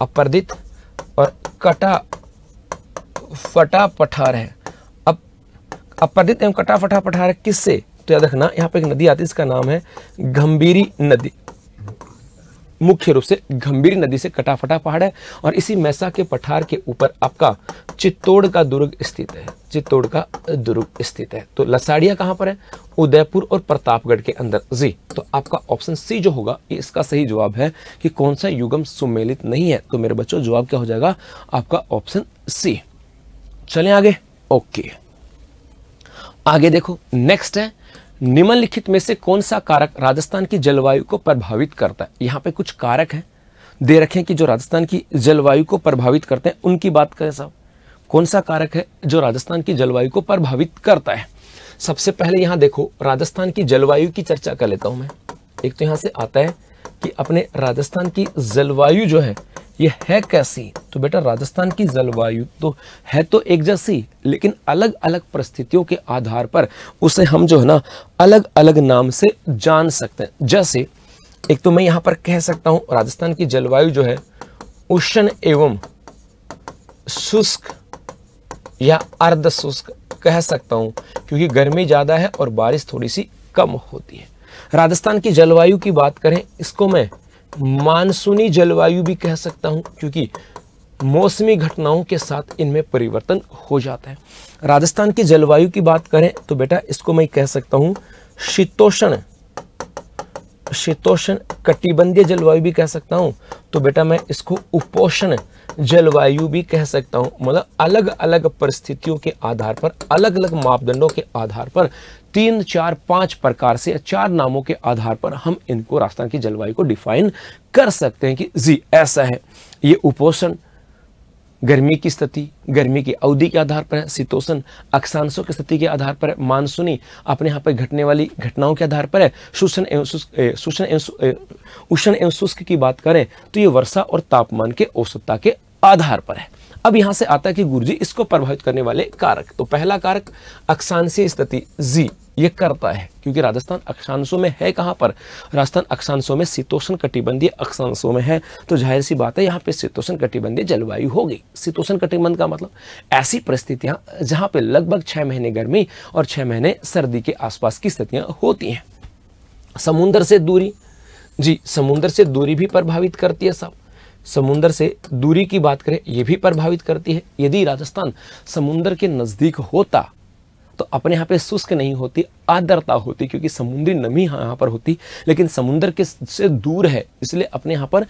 अपरदित और कटा फटा पठार है अब अपरित एवं कटा फटा पठार किससे तो याद रखना यहाँ पे एक नदी आती है इसका नाम है गंभीरी नदी मुख्य रूप से गंभीर नदी से कटाफटा पहाड़ है और इसी मैसा के पठार के ऊपर आपका चित्तौड़ का दुर्ग स्थित है चित्तौड़ का दुर्ग स्थित है तो लसाड़िया कहां पर है उदयपुर और प्रतापगढ़ के अंदर जी तो आपका ऑप्शन सी जो होगा इसका सही जवाब है कि कौन सा युगम सुमेलित नहीं है तो मेरे बच्चों जवाब क्या हो जाएगा आपका ऑप्शन सी चले आगे ओके आगे देखो नेक्स्ट है निम्नलिखित में से कौन सा कारक राजस्थान की जलवायु को प्रभावित करता है यहाँ पे कुछ कारक हैं दे रखें कि जो राजस्थान की जलवायु को प्रभावित करते हैं उनकी बात करें साहब कौन सा कारक है जो राजस्थान की जलवायु को प्रभावित करता है सबसे पहले यहाँ देखो राजस्थान की जलवायु की चर्चा कर लेता हूँ मैं एक तो यहाँ से आता है कि अपने राजस्थान की जलवायु जो है ये है कैसी तो बेटा राजस्थान की जलवायु तो है तो एक जैसी लेकिन अलग अलग परिस्थितियों के आधार पर उसे हम जो है ना अलग अलग नाम से जान सकते हैं जैसे एक तो मैं यहाँ पर कह सकता हूं राजस्थान की जलवायु जो है उष्ण एवं शुष्क या अर्ध शुष्क कह सकता हूं क्योंकि गर्मी ज़्यादा है और बारिश थोड़ी सी कम होती है राजस्थान की जलवायु की बात करें इसको मैं मानसूनी जलवायु भी कह सकता हूँ क्योंकि मौसमी घटनाओं के साथ इनमें परिवर्तन हो जाता है राजस्थान की जलवायु की बात करें तो बेटा इसको मैं कह सकता हूं शीतोषण शीतोषण कटिबंधीय जलवायु भी कह सकता हूँ तो बेटा मैं इसको उपोषण जलवायु भी कह सकता हूं मतलब अलग अलग परिस्थितियों के आधार पर अलग अलग मापदंडों के आधार पर तीन चार पांच प्रकार से चार नामों के आधार पर हम इनको राजस्थान की जलवायु को डिफाइन कर सकते हैं कि जी ऐसा है ये उपोषण गर्मी की स्थिति गर्मी की अवधि के आधार पर है शीतोषण अक्षांशों की स्थिति के आधार पर है मानसूनी अपने यहाँ पर घटने वाली घटनाओं के आधार पर है शोषण एवं शोषण एवं उष्ण एवं शुष्क की बात करें तो ये वर्षा और तापमान के औसतता के आधार पर है अब यहां से आता है कि गुरुजी इसको प्रभावित करने वाले कारक तो पहला कारक अक्षांशीय स्थिति जी ये करता है क्योंकि राजस्थान अक्षांशों में है कहाँ पर राजस्थान अक्षांशों में शीतोषण कटिबंधीय अक्षांशों में है तो जाहिर सी बात है यहाँ पे शीतोषण कटिबंधीय जलवायु होगी शीतोषण कटिबंध का मतलब ऐसी परिस्थितियाँ जहाँ पे लगभग छः महीने गर्मी और छः महीने सर्दी के आसपास की स्थितियाँ होती हैं समुन्द्र से दूरी जी समुन्द्र से दूरी भी प्रभावित करती है सब समुद्र से दूरी की बात करें यह भी प्रभावित करती है यदि राजस्थान समुन्द्र के नज़दीक होता तो अपने यहाँ पे शुष्क नहीं होती आर्द्रता होती क्योंकि समुद्री नमी हाँ, यहाँ पर होती लेकिन समुद्र के से दूर है इसलिए अपने यहाँ पर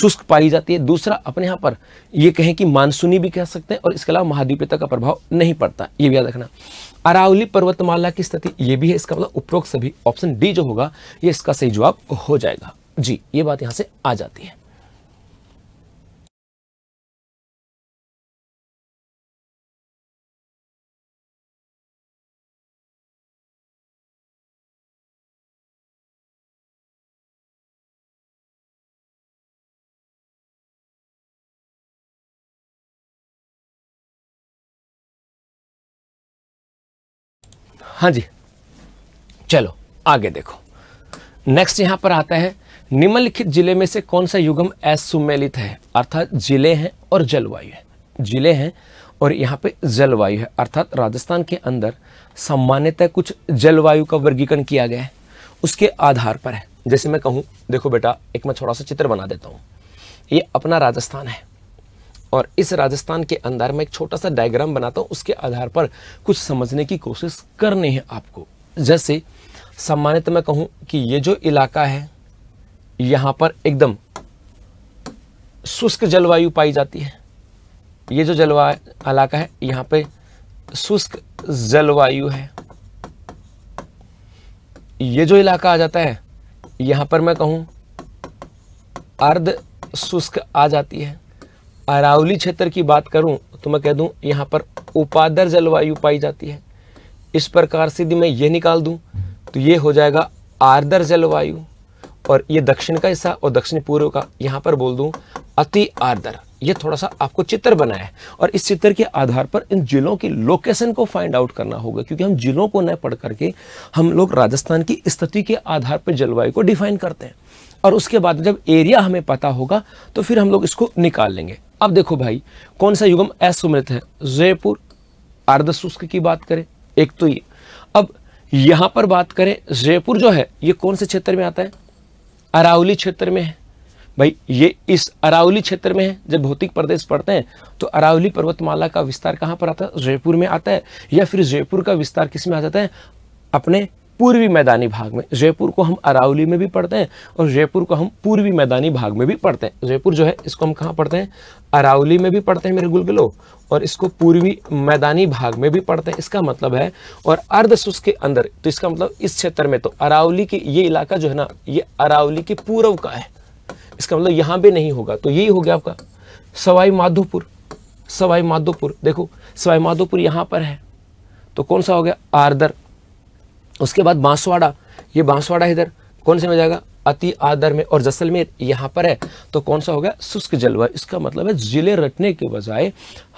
शुष्क पाई जाती है दूसरा अपने यहाँ पर ये कहें कि मानसूनी भी कह सकते हैं और इसके अलावा महाद्वीपता का प्रभाव नहीं पड़ता ये भी याद रखना अरावली पर्वतमाला की स्थिति ये भी है इसका मतलब उपरोक्त सभी ऑप्शन डी जो होगा ये इसका सही जवाब हो जाएगा जी ये बात यहाँ से आ जाती है हाँ जी चलो आगे देखो नेक्स्ट यहाँ पर आता है निम्नलिखित जिले में से कौन सा युगम असुमेलित है अर्थात जिले हैं और जलवायु है जिले हैं और यहाँ पे जलवायु है अर्थात राजस्थान के अंदर सामान्यतः कुछ जलवायु का वर्गीकरण किया गया है उसके आधार पर है जैसे मैं कहूँ देखो बेटा एक मैं थोड़ा सा चित्र बना देता हूँ ये अपना राजस्थान है और इस राजस्थान के अंदर में एक छोटा सा डायग्राम बनाता हूँ उसके आधार पर कुछ समझने की कोशिश करनी है आपको जैसे सामान्यतः मैं कहूँ कि ये जो इलाका है यहाँ पर एकदम शुष्क जलवायु पाई जाती है ये जो जलवा इलाका है यहाँ पे शुष्क जलवायु है ये जो इलाका आ जाता है यहाँ पर मैं कहूँ अर्ध शुष्क आ जाती है अरावली क्षेत्र की बात करूं तो मैं कह दूं यहाँ पर उपादर जलवायु पाई जाती है इस प्रकार से यदि मैं ये निकाल दूं तो ये हो जाएगा आर्द्र जलवायु और ये दक्षिण का हिस्सा और दक्षिण पूर्व का यहाँ पर बोल दूँ अति आर्द्र ये थोड़ा सा आपको चित्र बनाया है और इस चित्र के आधार पर इन जिलों की लोकेशन को फाइंड आउट करना होगा क्योंकि हम जिलों को न पढ़ करके हम लोग राजस्थान की स्थिति के आधार पर जलवायु को डिफाइन करते हैं और उसके बाद जब एरिया हमें पता होगा तो फिर हम लोग इसको निकाल लेंगे अब देखो भाई कौन सा युगम असुमृत है जयपुर आर्द्र शुष्क की बात करें एक तो ये अब यहां पर बात करें जयपुर जो है ये कौन से क्षेत्र में आता है अरावली क्षेत्र में है भाई ये इस अरावली क्षेत्र में है जब भौतिक प्रदेश पढ़ते हैं तो अरावली पर्वतमाला का विस्तार कहां पर आता है जयपुर में आता है या फिर जयपुर का विस्तार किस में आ जाता है अपने पूर्वी मैदानी भाग में जयपुर को हम अरावली में भी पढ़ते हैं और जयपुर को हम पूर्वी मैदानी भाग में भी पढ़ते हैं जयपुर जो है इसको हम कहाँ पढ़ते हैं अरावली में भी पढ़ते हैं मेरे गुलगुलो और इसको पूर्वी मैदानी भाग में भी पढ़ते हैं इसका मतलब है और अर्धशुष्क के अंदर तो इसका मतलब इस क्षेत्र में तो अरावली के ये इलाका जो है ना ये अरावली के पूर्व का है इसका मतलब यहाँ भी नहीं होगा तो यही हो गया आपका सवाई माधोपुर सवाई माधोपुर देखो सवाई माधोपुर यहाँ पर है तो कौन सा हो गया आर्दर उसके बाद बांसवाड़ा ये बांसवाड़ा इधर कौन से में जाएगा अति आदर में और जैसलमेर यहाँ पर है तो कौन सा हो गया शुष्क जलवायु इसका मतलब है जिले रटने के बजाय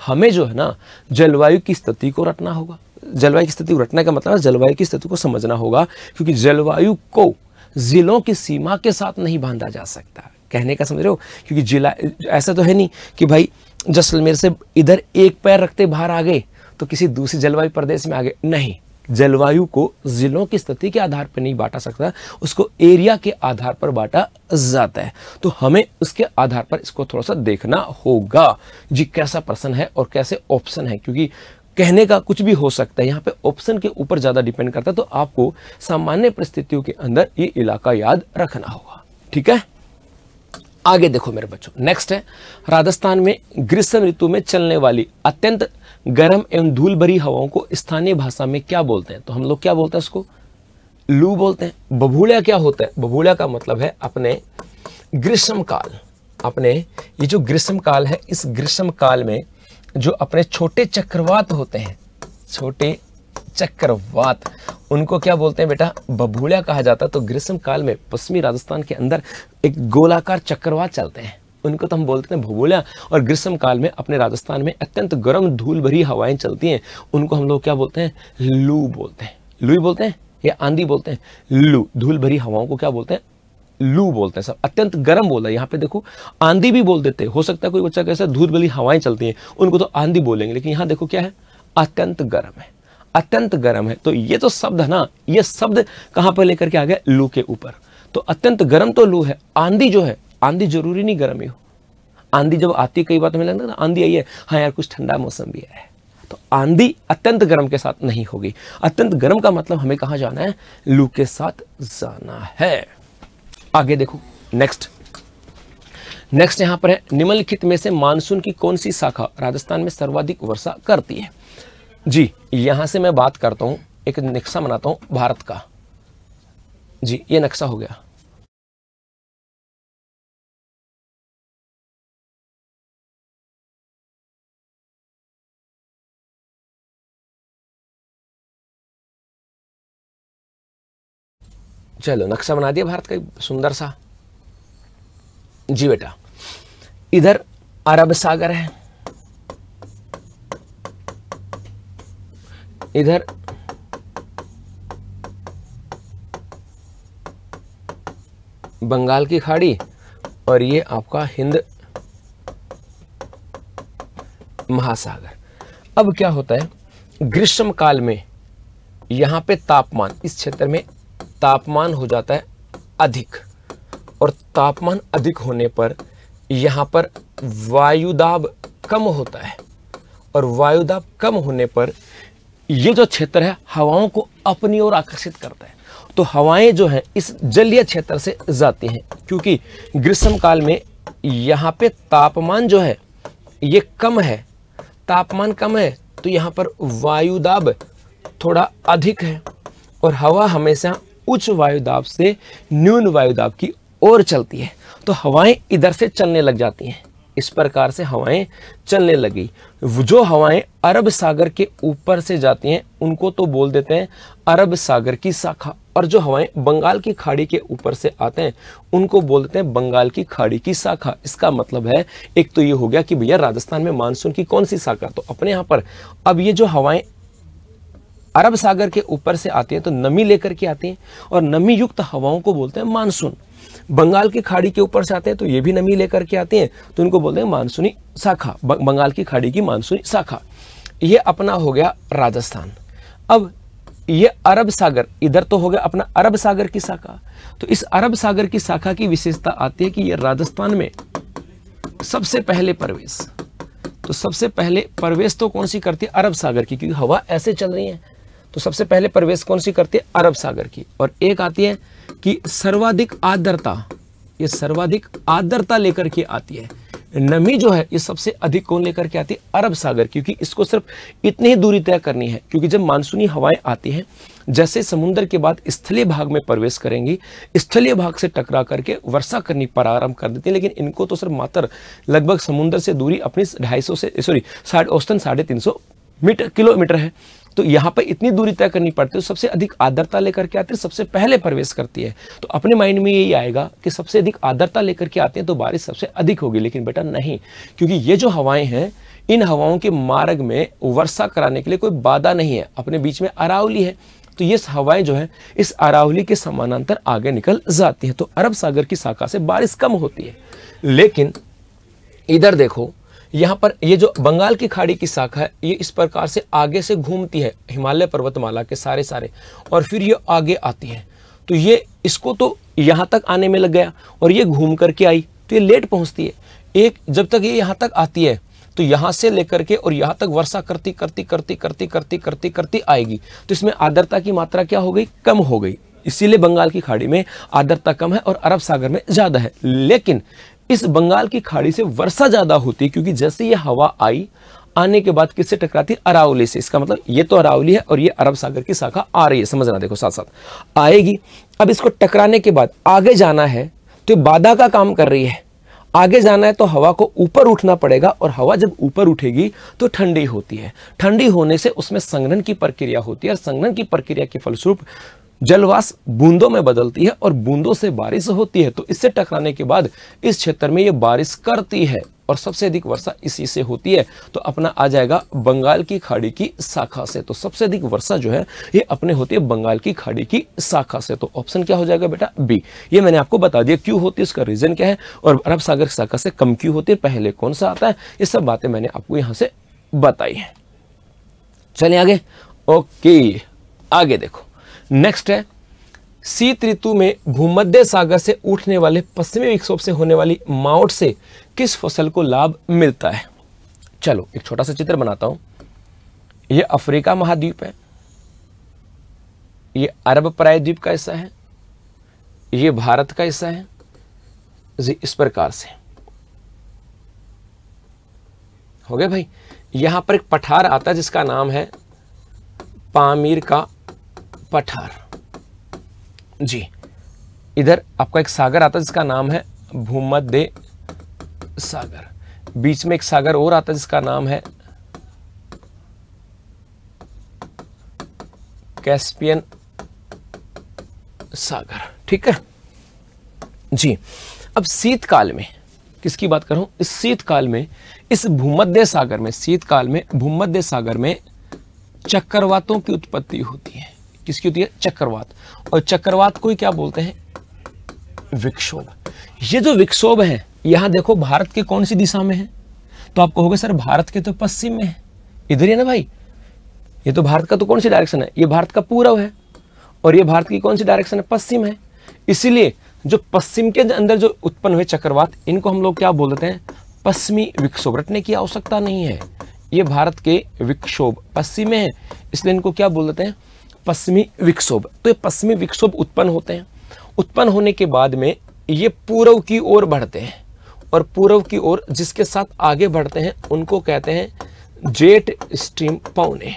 हमें जो है ना जलवायु की स्थिति को रटना होगा जलवायु की स्थिति को रटने का मतलब है जलवायु की स्थिति को समझना होगा क्योंकि जलवायु को जिलों की सीमा के साथ नहीं बांधा जा सकता कहने का समझ रहे हो क्योंकि जिला ऐसा तो है नहीं कि भाई जैसलमेर से इधर एक पैर रखते बाहर आ गए तो किसी दूसरे जलवायु प्रदेश में आ गए नहीं जलवायु को ज़िलों की स्थिति के आधार पर नहीं बांटा सकता उसको एरिया के आधार पर बांटा जाता है तो हमें उसके आधार पर इसको थोड़ा सा देखना होगा जी कैसा प्रश्न है और कैसे ऑप्शन है क्योंकि कहने का कुछ भी हो सकता है यहाँ पे ऑप्शन के ऊपर ज़्यादा डिपेंड करता है तो आपको सामान्य परिस्थितियों के अंदर ये इलाका याद रखना होगा ठीक है आगे देखो मेरे बच्चों नेक्स्ट है राजस्थान में ग्रीष्म ऋतु में चलने वाली अत्यंत गर्म एवं धूल भरी हवाओं को स्थानीय भाषा में क्या बोलते हैं तो हम लोग क्या बोलते हैं उसको लू बोलते हैं बबूला क्या होता है बबूला का मतलब है अपने ग्रीष्म काल अपने ये जो ग्रीष्म काल है इस ग्रीष्म काल में जो अपने छोटे चक्रवात होते हैं छोटे चक्रवात उनको क्या बोलते हैं बेटा बबूला कहा जाता है तो ग्रीष्म काल में पश्चिमी राजस्थान के अंदर एक गोलाकार चक्रवात चलते हैं उनको तो हम बोलते हैं भूगोलिया और ग्रीष्म काल में अपने राजस्थान में अत्यंत गर्म धूल भरी हवाएं चलती हैं उनको हम लोग क्या बोलते हैं लू बोलते हैं लू बोलते हैं या आंधी बोलते हैं लू धूल भरी हवाओं को क्या बोलते हैं लू बोलते हैं सब अत्यंत गर्म बोला है यहाँ पे देखो आंधी भी बोल देते हैं हो सकता है कोई बच्चा कैसा धूल भरी हवाएं चलती हैं उनको तो आंधी बोलेंगे लेकिन यहाँ देखो क्या है अत्यंत गर्म है अत्यंत गर्म है तो ये तो शब्द है ना ये शब्द कहाँ पर लेकर के आ गया लू के ऊपर तो अत्यंत गर्म तो लू है आंधी जो है आंधी जरूरी नहीं गर्मी हो आंधी जब आती है कई बार तो हमें लगता आंधी आई है हाँ यार कुछ ठंडा मौसम भी आया है तो आंधी अत्यंत गर्म के साथ नहीं होगी अत्यंत गर्म का मतलब हमें कहा जाना है लू के साथ जाना है आगे देखो नेक्स्ट नेक्स्ट यहां पर है निम्नलिखित में से मानसून की कौन सी शाखा राजस्थान में सर्वाधिक वर्षा करती है जी यहां से मैं बात करता हूं एक नक्शा बनाता हूं भारत का जी ये नक्शा हो गया चलो नक्शा बना दिया भारत का सुंदर सा जी बेटा इधर अरब सागर है इधर बंगाल की खाड़ी और ये आपका हिंद महासागर अब क्या होता है ग्रीष्म काल में यहां पे तापमान इस क्षेत्र में तापमान हो जाता है अधिक और तापमान अधिक होने पर यहाँ पर वायुदाब कम होता है और वायुदाब कम होने पर ये जो क्षेत्र है हवाओं को अपनी ओर आकर्षित करता है तो हवाएं जो हैं इस जलीय क्षेत्र से जाती हैं क्योंकि ग्रीष्म काल में यहाँ पे तापमान जो है ये कम है तापमान कम है तो यहाँ पर वायुदाब थोड़ा अधिक है और हवा हमेशा उच्च वायुदाब से न्यून वायुदाब की ओर चलती है तो हवाएं इधर से चलने लग जाती हैं इस प्रकार से हवाएं चलने लगी जो हवाएं अरब सागर के ऊपर से जाती हैं उनको तो बोल देते हैं अरब सागर की शाखा और जो हवाएं बंगाल की खाड़ी के ऊपर से आते हैं उनको बोल देते हैं बंगाल की खाड़ी की शाखा इसका मतलब है एक तो ये हो गया कि भैया राजस्थान में मानसून की कौन सी शाखा तो अपने यहां पर अब ये जो हवाएं अरब सागर के ऊपर से आते हैं तो नमी लेकर के आते हैं और नमी युक्त हवाओं को बोलते हैं मानसून बंगाल की खाड़ी के ऊपर से आते हैं तो ये भी नमी लेकर के आते हैं तो इनको बोलते हैं मानसूनी शाखा बंगाल की खाड़ी की मानसूनी शाखा ये अपना हो गया राजस्थान अब ये अरब सागर इधर तो हो गया अपना अरब सागर की शाखा तो इस अरब सागर की शाखा की विशेषता आती है कि यह राजस्थान में सबसे पहले प्रवेश तो सबसे पहले प्रवेश तो कौन सी करती है अरब सागर की क्योंकि हवा ऐसे चल रही है तो सबसे पहले प्रवेश कौन सी करती है अरब सागर की और एक आती है कि सर्वाधिक आर्द्रता ये सर्वाधिक आर्द्रता लेकर के आती है नमी जो है ये सबसे अधिक कौन लेकर के आती है अरब सागर क्योंकि इसको सिर्फ इतनी ही दूरी तय करनी है क्योंकि जब मानसूनी हवाएं आती हैं जैसे समुद्र के बाद स्थलीय भाग में प्रवेश करेंगी स्थलीय भाग से टकरा करके वर्षा करनी प्रारंभ कर देती है लेकिन इनको तो सिर्फ मात्र लगभग समुद्र से दूरी अपनी ढाई से सॉरी साढ़े औसतन साढ़े मीटर किलोमीटर है तो यहाँ पर इतनी दूरी तय करनी पड़ती है सबसे अधिक आदरता लेकर के आती है सबसे पहले प्रवेश करती है तो अपने माइंड में यही आएगा कि सबसे अधिक आदरता लेकर के आते हैं तो बारिश सबसे अधिक होगी लेकिन बेटा नहीं क्योंकि ये जो हवाएं हैं इन हवाओं के मार्ग में वर्षा कराने के लिए कोई बाधा नहीं है अपने बीच में अरावली है तो ये हवाएं जो है इस अरावली के समानांतर आगे निकल जाती हैं तो अरब सागर की शाखा से बारिश कम होती है लेकिन इधर देखो यहाँ पर ये जो बंगाल की खाड़ी की शाखा है ये इस प्रकार से आगे से घूमती है हिमालय पर्वतमाला के सारे सारे और फिर ये आगे आती है तो ये इसको तो यहाँ तक आने में लग गया और ये घूम करके आई तो ये लेट पहुँचती है एक जब तक ये यहाँ तक आती है तो यहाँ से लेकर के और यहाँ तक वर्षा करती करती करती करती करती करती करती आएगी तो इसमें आर्द्रता की मात्रा क्या हो गई कम हो गई इसीलिए बंगाल की खाड़ी में आर्द्रता कम है और अरब सागर में ज़्यादा है लेकिन इस बंगाल की खाड़ी से वर्षा ज्यादा होती है क्योंकि जैसे ये हवा आई आने के बाद किससे टकराती है अरावली से इसका मतलब ये तो अरावली है और ये अरब सागर की शाखा आ रही है समझना देखो साथ साथ आएगी अब इसको टकराने के बाद आगे जाना है तो बाधा का काम कर रही है आगे जाना है तो हवा को ऊपर उठना पड़ेगा और हवा जब ऊपर उठेगी तो ठंडी होती है ठंडी होने से उसमें संघनन की प्रक्रिया होती है और संघनन की प्रक्रिया के फलस्वरूप जलवास बूंदों में बदलती है और बूंदों से बारिश होती है तो इससे टकराने के बाद इस क्षेत्र में ये बारिश करती है और सबसे अधिक वर्षा इसी से होती है तो अपना आ जाएगा बंगाल की खाड़ी की शाखा से तो सबसे अधिक वर्षा जो है ये अपने होती है बंगाल की खाड़ी की शाखा से तो ऑप्शन क्या हो जाएगा बेटा बी ये मैंने आपको बता दिया क्यों होती है उसका रीजन क्या है और अरब सागर की शाखा से कम क्यों होती है पहले कौन सा आता है ये सब बातें मैंने आपको यहाँ से बताई है चले आगे ओके आगे देखो नेक्स्ट है शीत ऋतु में भूमध्य सागर से उठने वाले पश्चिमी विक्षोभ से होने वाली माउट से किस फसल को लाभ मिलता है चलो एक छोटा सा चित्र बनाता हूं यह अफ्रीका महाद्वीप है यह अरब प्रायद्वीप का हिस्सा है यह भारत का हिस्सा है जी इस प्रकार से हो गया भाई यहां पर एक पठार आता है जिसका नाम है पामीर का पठार जी इधर आपका एक सागर आता है जिसका नाम है भूमध्य सागर बीच में एक सागर और आता है जिसका नाम है कैस्पियन सागर ठीक है जी अब शीतकाल में किसकी बात करूं इस शीतकाल में इस भूमध्य सागर में शीतकाल में भूमध्य सागर में चक्रवातों की उत्पत्ति होती है किसकी होती है चक्रवात और चक्रवात को क्या बोलते हैं विक्षोभ ये जो विक्षोभ है यहां देखो भारत के कौन सी दिशा में है तो आप कहोगे सर भारत के तो पश्चिम में है इधर ही ना भाई ये तो भारत का तो कौन सी डायरेक्शन है ये भारत का पूर्व है और ये भारत की कौन सी डायरेक्शन है पश्चिम है इसीलिए जो पश्चिम के अंदर जो उत्पन्न हुए चक्रवात इनको हम लोग क्या बोल देते हैं पश्चिमी विक्षोभ रटने की आवश्यकता नहीं है ये भारत के विक्षोभ पश्चिम में है इसलिए इनको क्या बोल देते हैं पश्चिमी विक्षोभ तो ये पश्चिमी विक्षोभ उत्पन्न होते हैं उत्पन्न होने के बाद में ये पूर्व की ओर बढ़ते हैं और पूर्व की ओर जिसके साथ आगे बढ़ते हैं उनको कहते हैं जेट स्ट्रीम पौने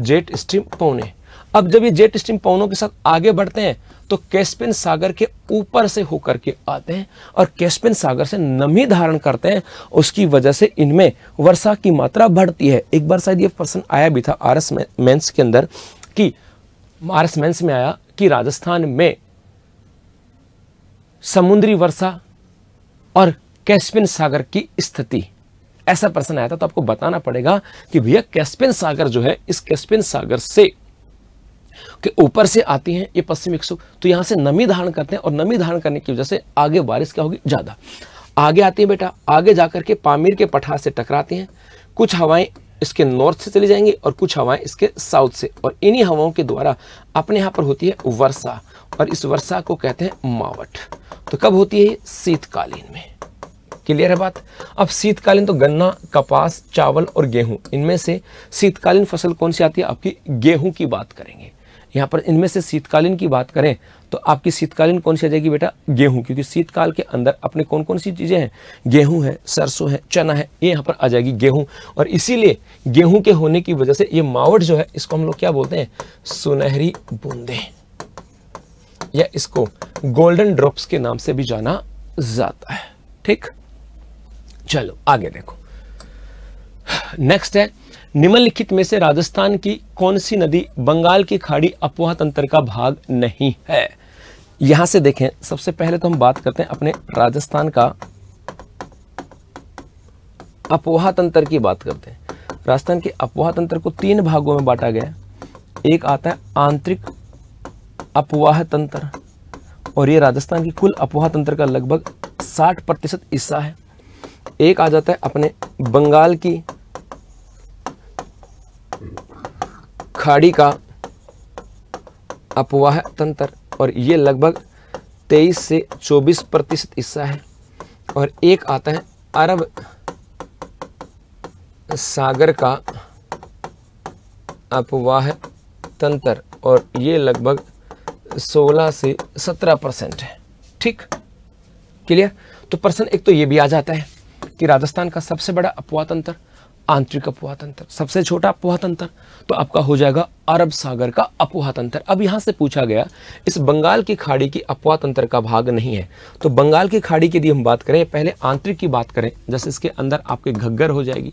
जेट स्ट्रीम पौने अब जब ये जेट स्ट्रीम पवनों के साथ आगे बढ़ते हैं तो कैस्पियन सागर के ऊपर से होकर के आते हैं और कैस्पियन सागर से नमी धारण करते हैं उसकी वजह से इनमें वर्षा की मात्रा बढ़ती है एक बार शायद ये प्रश्न आया भी था आर एस मेंस के अंदर कि आर एस मेंस में आया कि राजस्थान में समुद्री वर्षा और कैस्पियन सागर की स्थिति ऐसा प्रश्न आया था तो आपको बताना पड़ेगा कि भैया कैस्पियन सागर जो है इस कैस्पियन सागर से कि ऊपर से आती हैं ये पश्चिमी विक्षोभ तो यहाँ से नमी धारण करते हैं और नमी धारण करने की वजह से आगे बारिश क्या होगी ज़्यादा आगे आती है बेटा आगे जाकर के पामीर के पठार से टकराती हैं कुछ हवाएं इसके नॉर्थ से चली जाएंगी और कुछ हवाएं इसके साउथ से और इन्हीं हवाओं के द्वारा अपने यहाँ पर होती है वर्षा और इस वर्षा को कहते हैं मावट तो कब होती है शीतकालीन में क्लियर है बात अब शीतकालीन तो गन्ना कपास चावल और गेहूं इनमें से शीतकालीन फसल कौन सी आती है आपकी गेहूं की बात करेंगे यहाँ पर इनमें से शीतकालीन की बात करें तो आपकी शीतकालीन कौन सी आ जाएगी बेटा गेहूं क्योंकि शीतकाल के अंदर अपने कौन कौन सी चीज़ें हैं गेहूं है सरसों है चना है ये यहाँ पर आ जाएगी गेहूं और इसीलिए गेहूं के होने की वजह से ये मावट जो है इसको हम लोग क्या बोलते हैं सुनहरी बूंदे या इसको गोल्डन ड्रॉप्स के नाम से भी जाना जाता है ठीक चलो आगे देखो नेक्स्ट है निम्नलिखित में से राजस्थान की कौन सी नदी बंगाल की खाड़ी अपवाह तंत्र का भाग नहीं है यहां से देखें सबसे पहले तो हम बात करते हैं अपने राजस्थान का अपवाह तंत्र की बात करते हैं राजस्थान के अपवाह तंत्र को तीन भागों में बांटा गया एक आता है आंतरिक अपवाह तंत्र और ये राजस्थान की कुल अपवाह तंत्र का लगभग 60 प्रतिशत हिस्सा है एक आ जाता है अपने बंगाल की खाड़ी का अपवाह तंत्र और ये लगभग 23 से 24 प्रतिशत हिस्सा है और एक आता है अरब सागर का अपवाह तंत्र और ये लगभग 16 से 17 परसेंट है ठीक क्लियर तो प्रश्न एक तो ये भी आ जाता है कि राजस्थान का सबसे बड़ा अपवाह तंत्र आंतरिक अपोहा तंत्र सबसे छोटा अपोहा तंत्र तो आपका हो जाएगा अरब सागर का अपोहा तंत्र अब यहाँ से पूछा गया इस बंगाल की खाड़ी की अपोहा तंत्र का भाग नहीं है तो बंगाल की खाड़ी की यदि हम बात करें पहले आंतरिक की बात करें जैसे इसके अंदर आपके घग्गर हो जाएगी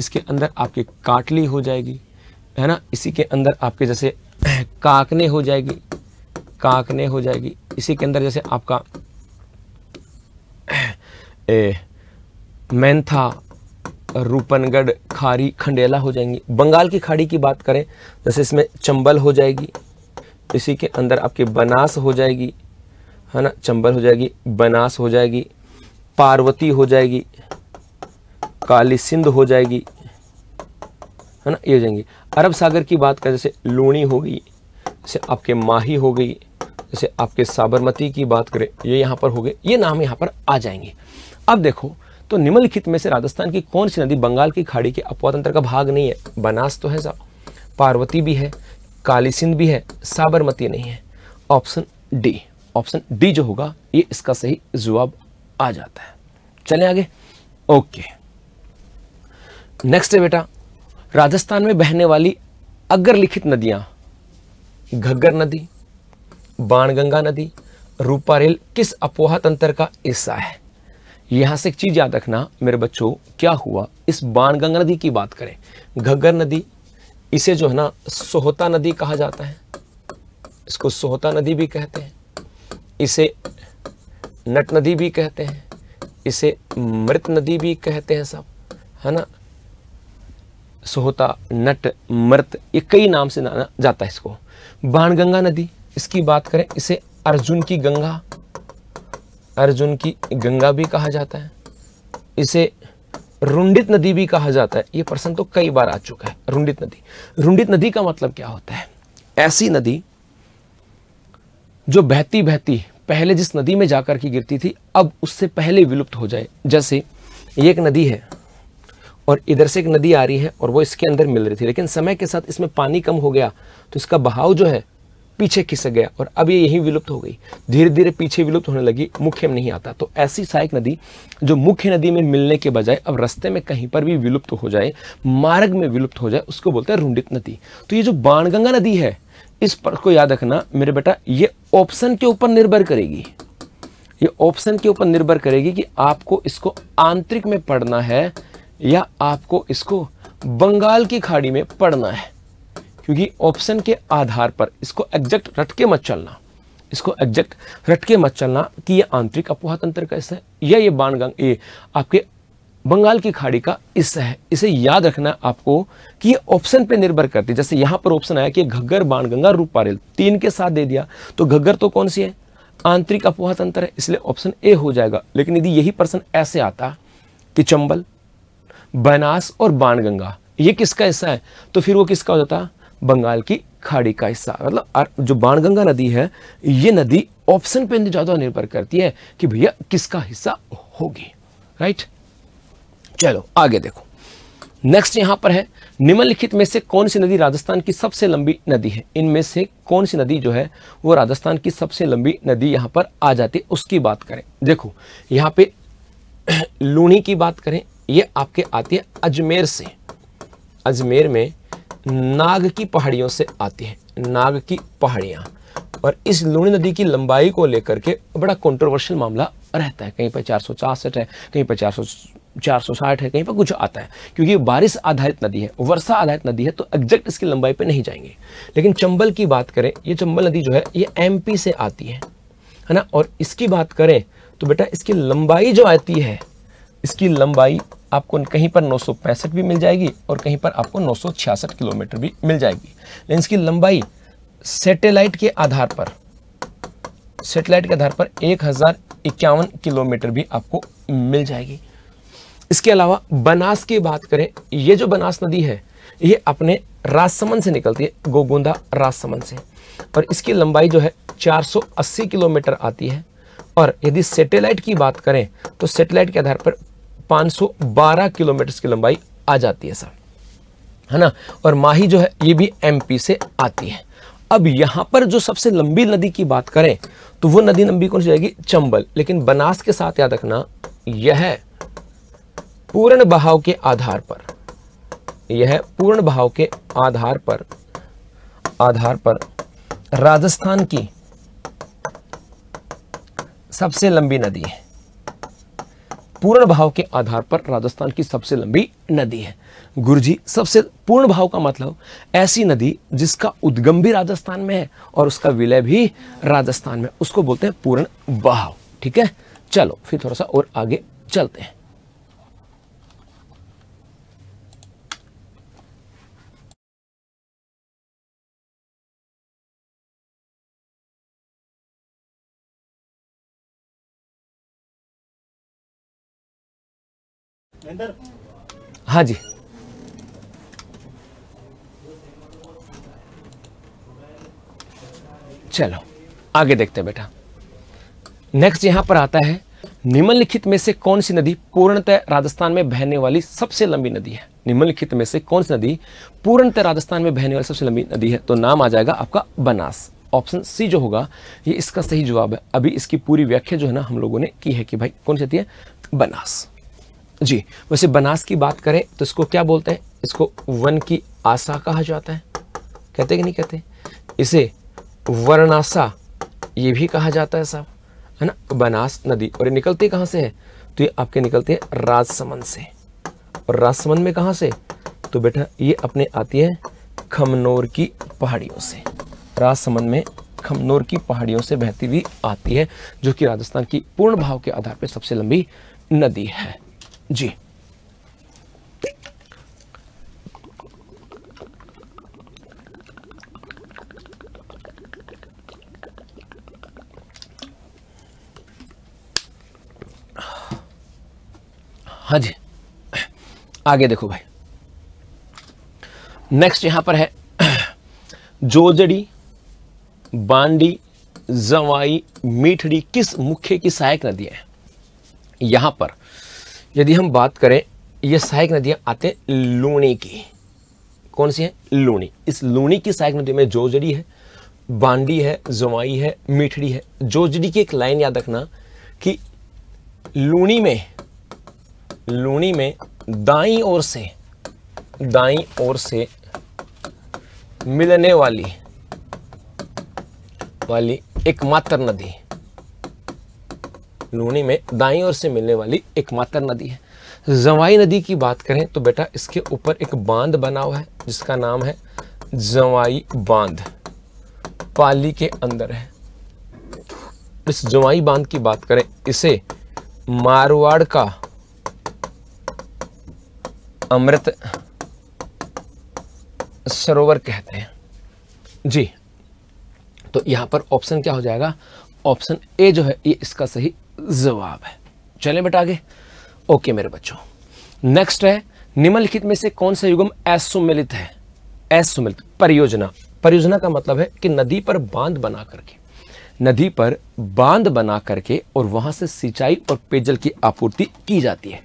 इसके अंदर आपके काटली हो जाएगी है ना इसी के अंदर आपके जैसे काकने हो जाएगी काकने हो जाएगी इसी के अंदर जैसे आपका ए, मैंथा रूपनगढ़ खारी खंडेला हो जाएंगी बंगाल की खाड़ी की बात करें जैसे इसमें चंबल हो जाएगी इसी के अंदर आपके बनास हो जाएगी है ना चंबल हो जाएगी बनास हो जाएगी पार्वती हो जाएगी काली सिंध हो जाएगी है ना ये हो जाएंगी अरब सागर की बात करें जैसे लूणी हो गई जैसे आपके माही हो गई जैसे आपके साबरमती की बात करें ये यहाँ पर हो गए ये नाम यहाँ पर आ जाएंगे अब देखो तो निम्नलिखित में से राजस्थान की कौन सी नदी बंगाल की खाड़ी के अपवातंत्र अंतर का भाग नहीं है बनास तो है साहब पार्वती भी है काली सिंध भी है साबरमती नहीं है ऑप्शन डी ऑप्शन डी जो होगा ये इसका सही जवाब आ जाता है चले आगे ओके नेक्स्ट है बेटा राजस्थान में बहने वाली अगर लिखित नदियां घग्गर नदी बाणगंगा नदी रूपारेल किस अपोहा तंत्र का हिस्सा है यहाँ से एक चीज़ याद रखना मेरे बच्चों क्या हुआ इस बाणगंगा नदी की बात करें घग्गर नदी इसे जो है ना सोहता नदी कहा जाता है इसको सोहता नदी भी कहते हैं इसे नट नदी भी कहते हैं इसे मृत नदी भी कहते हैं सब है ना सोहता नट मृत ये कई नाम से जाना जाता है इसको बाणगंगा नदी इसकी बात करें इसे अर्जुन की गंगा अर्जुन की गंगा भी कहा जाता है इसे रुंडित नदी भी कहा जाता है ये प्रश्न तो कई बार आ चुका है रुंडित नदी रुंडित नदी का मतलब क्या होता है ऐसी नदी जो बहती बहती पहले जिस नदी में जाकर के गिरती थी अब उससे पहले विलुप्त हो जाए जैसे ये एक नदी है और इधर से एक नदी आ रही है और वो इसके अंदर मिल रही थी लेकिन समय के साथ इसमें पानी कम हो गया तो इसका बहाव जो है पीछे खिसक गया और अब ये यही विलुप्त हो गई धीरे धीरे पीछे विलुप्त होने लगी मुख्य में नहीं आता तो ऐसी सहायक नदी जो मुख्य नदी में मिलने के बजाय अब रास्ते में कहीं पर भी विलुप्त हो जाए मार्ग में विलुप्त हो जाए उसको बोलते हैं रुंडित नदी तो ये जो बाणगंगा नदी है इस पर को याद रखना मेरे बेटा ये ऑप्शन के ऊपर निर्भर करेगी ये ऑप्शन के ऊपर निर्भर करेगी कि आपको इसको आंतरिक में पढ़ना है या आपको इसको बंगाल की खाड़ी में पढ़ना है क्योंकि ऑप्शन के आधार पर इसको एग्जैक्ट रटके मत चलना इसको एग्जैक्ट रटके मत चलना कि ये आंतरिक अपोहा तंत्र का हिस्सा है या ये बाणगंग ये आपके बंगाल की खाड़ी का हिस्सा है इसे याद रखना आपको कि ये ऑप्शन पे निर्भर करती है जैसे यहाँ पर ऑप्शन आया कि घग्गर बाणगंगा रूपारेल तीन के साथ दे दिया तो घग्गर तो कौन सी है आंतरिक अपोहा तंत्र है इसलिए ऑप्शन ए हो जाएगा लेकिन यदि यही प्रश्न ऐसे आता कि चंबल बनास और बाणगंगा ये किसका हिस्सा है तो फिर वो किसका हो जाता बंगाल की खाड़ी का हिस्सा मतलब जो बाणगंगा नदी है ये नदी ऑप्शन पे ज़्यादा निर्भर करती है कि भैया किसका हिस्सा होगी राइट चलो आगे देखो नेक्स्ट यहां पर है निम्नलिखित में से कौन सी नदी राजस्थान की सबसे लंबी नदी है इनमें से कौन सी नदी जो है वो राजस्थान की सबसे लंबी नदी यहां पर आ जाती है उसकी बात करें देखो यहां पे लूणी की बात करें ये आपके आती है अजमेर से अजमेर में नाग की पहाड़ियों से आती है नाग की पहाड़ियां और इस लूणी नदी की लंबाई को लेकर के बड़ा कंट्रोवर्शियल मामला रहता है कहीं पर चार सौ चासठ है कहीं पर चार सौ चार सौ साठ है कहीं पर कुछ आता है क्योंकि बारिश आधारित नदी है वर्षा आधारित नदी है तो एग्जैक्ट इसकी लंबाई पर नहीं जाएंगे लेकिन चंबल की बात करें ये चंबल नदी जो है ये एमपी से आती है है ना और इसकी बात करें तो बेटा इसकी लंबाई जो आती है इसकी लंबाई आपको कहीं पर नौ भी मिल जाएगी और कहीं पर आपको नौ किलोमीटर भी मिल जाएगी लेंस की लंबाई सैटेलाइट के आधार पर सैटेलाइट के आधार पर एक किलोमीटर भी आपको मिल जाएगी इसके अलावा बनास की बात करें ये जो बनास नदी है ये अपने राजसमंद से निकलती है गोगुंदा राजसमंद से और इसकी लंबाई जो है 480 किलोमीटर आती है और यदि सैटेलाइट की बात करें तो सैटेलाइट के आधार पर 512 किलोमीटर की लंबाई आ जाती है सर है ना और माही जो है ये भी एमपी से आती है अब यहाँ पर जो सबसे लंबी नदी की बात करें तो वो नदी लंबी कौन सी जाएगी चंबल लेकिन बनास के साथ याद रखना यह पूर्ण बहाव के आधार पर यह पूर्ण बहाव के आधार पर आधार पर राजस्थान की सबसे लंबी नदी है पूर्ण भाव के आधार पर राजस्थान की सबसे लंबी नदी है गुरुजी सबसे पूर्ण भाव का मतलब ऐसी नदी जिसका उद्गम भी राजस्थान में है और उसका विलय भी राजस्थान में उसको बोलते हैं पूर्ण भाव ठीक है चलो फिर थोड़ा सा और आगे चलते हैं हाँ जी चलो आगे देखते हैं बेटा नेक्स्ट यहां पर आता है निम्नलिखित में से कौन सी नदी पूर्णतः राजस्थान में बहने वाली सबसे लंबी नदी है निम्नलिखित में से कौन सी नदी पूर्णतः राजस्थान में बहने वाली सबसे लंबी नदी है तो नाम आ जाएगा आपका बनास ऑप्शन सी जो होगा ये इसका सही जवाब है अभी इसकी पूरी व्याख्या जो है ना हम लोगों ने की है कि भाई कौन सी है बनास जी वैसे बनास की बात करें तो इसको क्या बोलते हैं इसको वन की आशा कहा जाता है कहते कि नहीं कहते इसे वर्णाशा ये भी कहा जाता है साहब है ना बनास नदी और ये निकलती कहाँ से है तो ये आपके निकलती है राजसमंद से और राजसमंद में कहाँ से तो बेटा ये अपने आती है खमनोर की पहाड़ियों से राजसमंद में खमनोर की पहाड़ियों से बहती हुई आती है जो कि राजस्थान की पूर्ण भाव के आधार पर सबसे लंबी नदी है जी हाँ जी आगे देखो भाई नेक्स्ट यहां पर है जोजड़ी बांडी जवाई मीठड़ी किस मुख्य की सहायक नदियां हैं यहां पर यदि हम बात करें ये सहायक नदियाँ आते हैं लूणी की कौन सी है लूणी इस लूणी की सहायक नदी में जोजड़ी है बांडी है जुवाई है मीठड़ी है जोजड़ी की एक लाइन याद रखना कि लूणी में लूणी में दाई ओर से दाई ओर से मिलने वाली वाली एकमात्र नदी लोनी में दाई ओर से मिलने वाली एकमात्र नदी है जवाई नदी की बात करें तो बेटा इसके ऊपर एक बांध बना हुआ है जिसका नाम है जवाई बांध पाली के अंदर है इस जवाई बांध की बात करें इसे मारवाड़ का अमृत सरोवर कहते हैं जी तो यहां पर ऑप्शन क्या हो जाएगा ऑप्शन ए जो है ये इसका सही जवाब है चलें बेटा आगे ओके मेरे बच्चों नेक्स्ट है निम्नलिखित में से कौन सा युगम असुमिलित है असुमिलित परियोजना परियोजना का मतलब है कि नदी पर बांध बना करके नदी पर बांध बना करके और वहां से सिंचाई और पेयजल की आपूर्ति की जाती है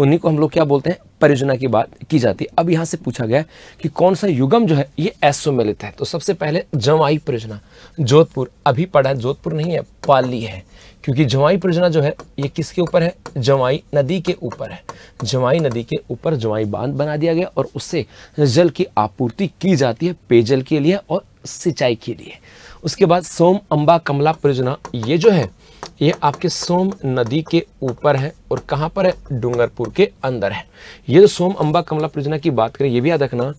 उन्हीं को हम लोग क्या बोलते हैं परियोजना की बात की जाती है अब यहां से पूछा गया कि कौन सा युगम जो है ये असुमिलित है तो सबसे पहले जमाई परियोजना जोधपुर अभी पढ़ा है जोधपुर नहीं है पाली है क्योंकि जवाई परियोजना जो है ये किसके ऊपर है जवाई नदी के ऊपर है जवाई नदी के ऊपर जवाई बांध बना दिया गया और उससे जल की आपूर्ति की जाती है पेयजल के लिए और सिंचाई के लिए उसके बाद सोम अंबा कमला परियोजना ये जो है ये आपके सोम नदी के ऊपर है और कहाँ पर है डूंगरपुर के अंदर है ये जो सोम अंबा कमला परियोजना की बात करें ये भी याद रखना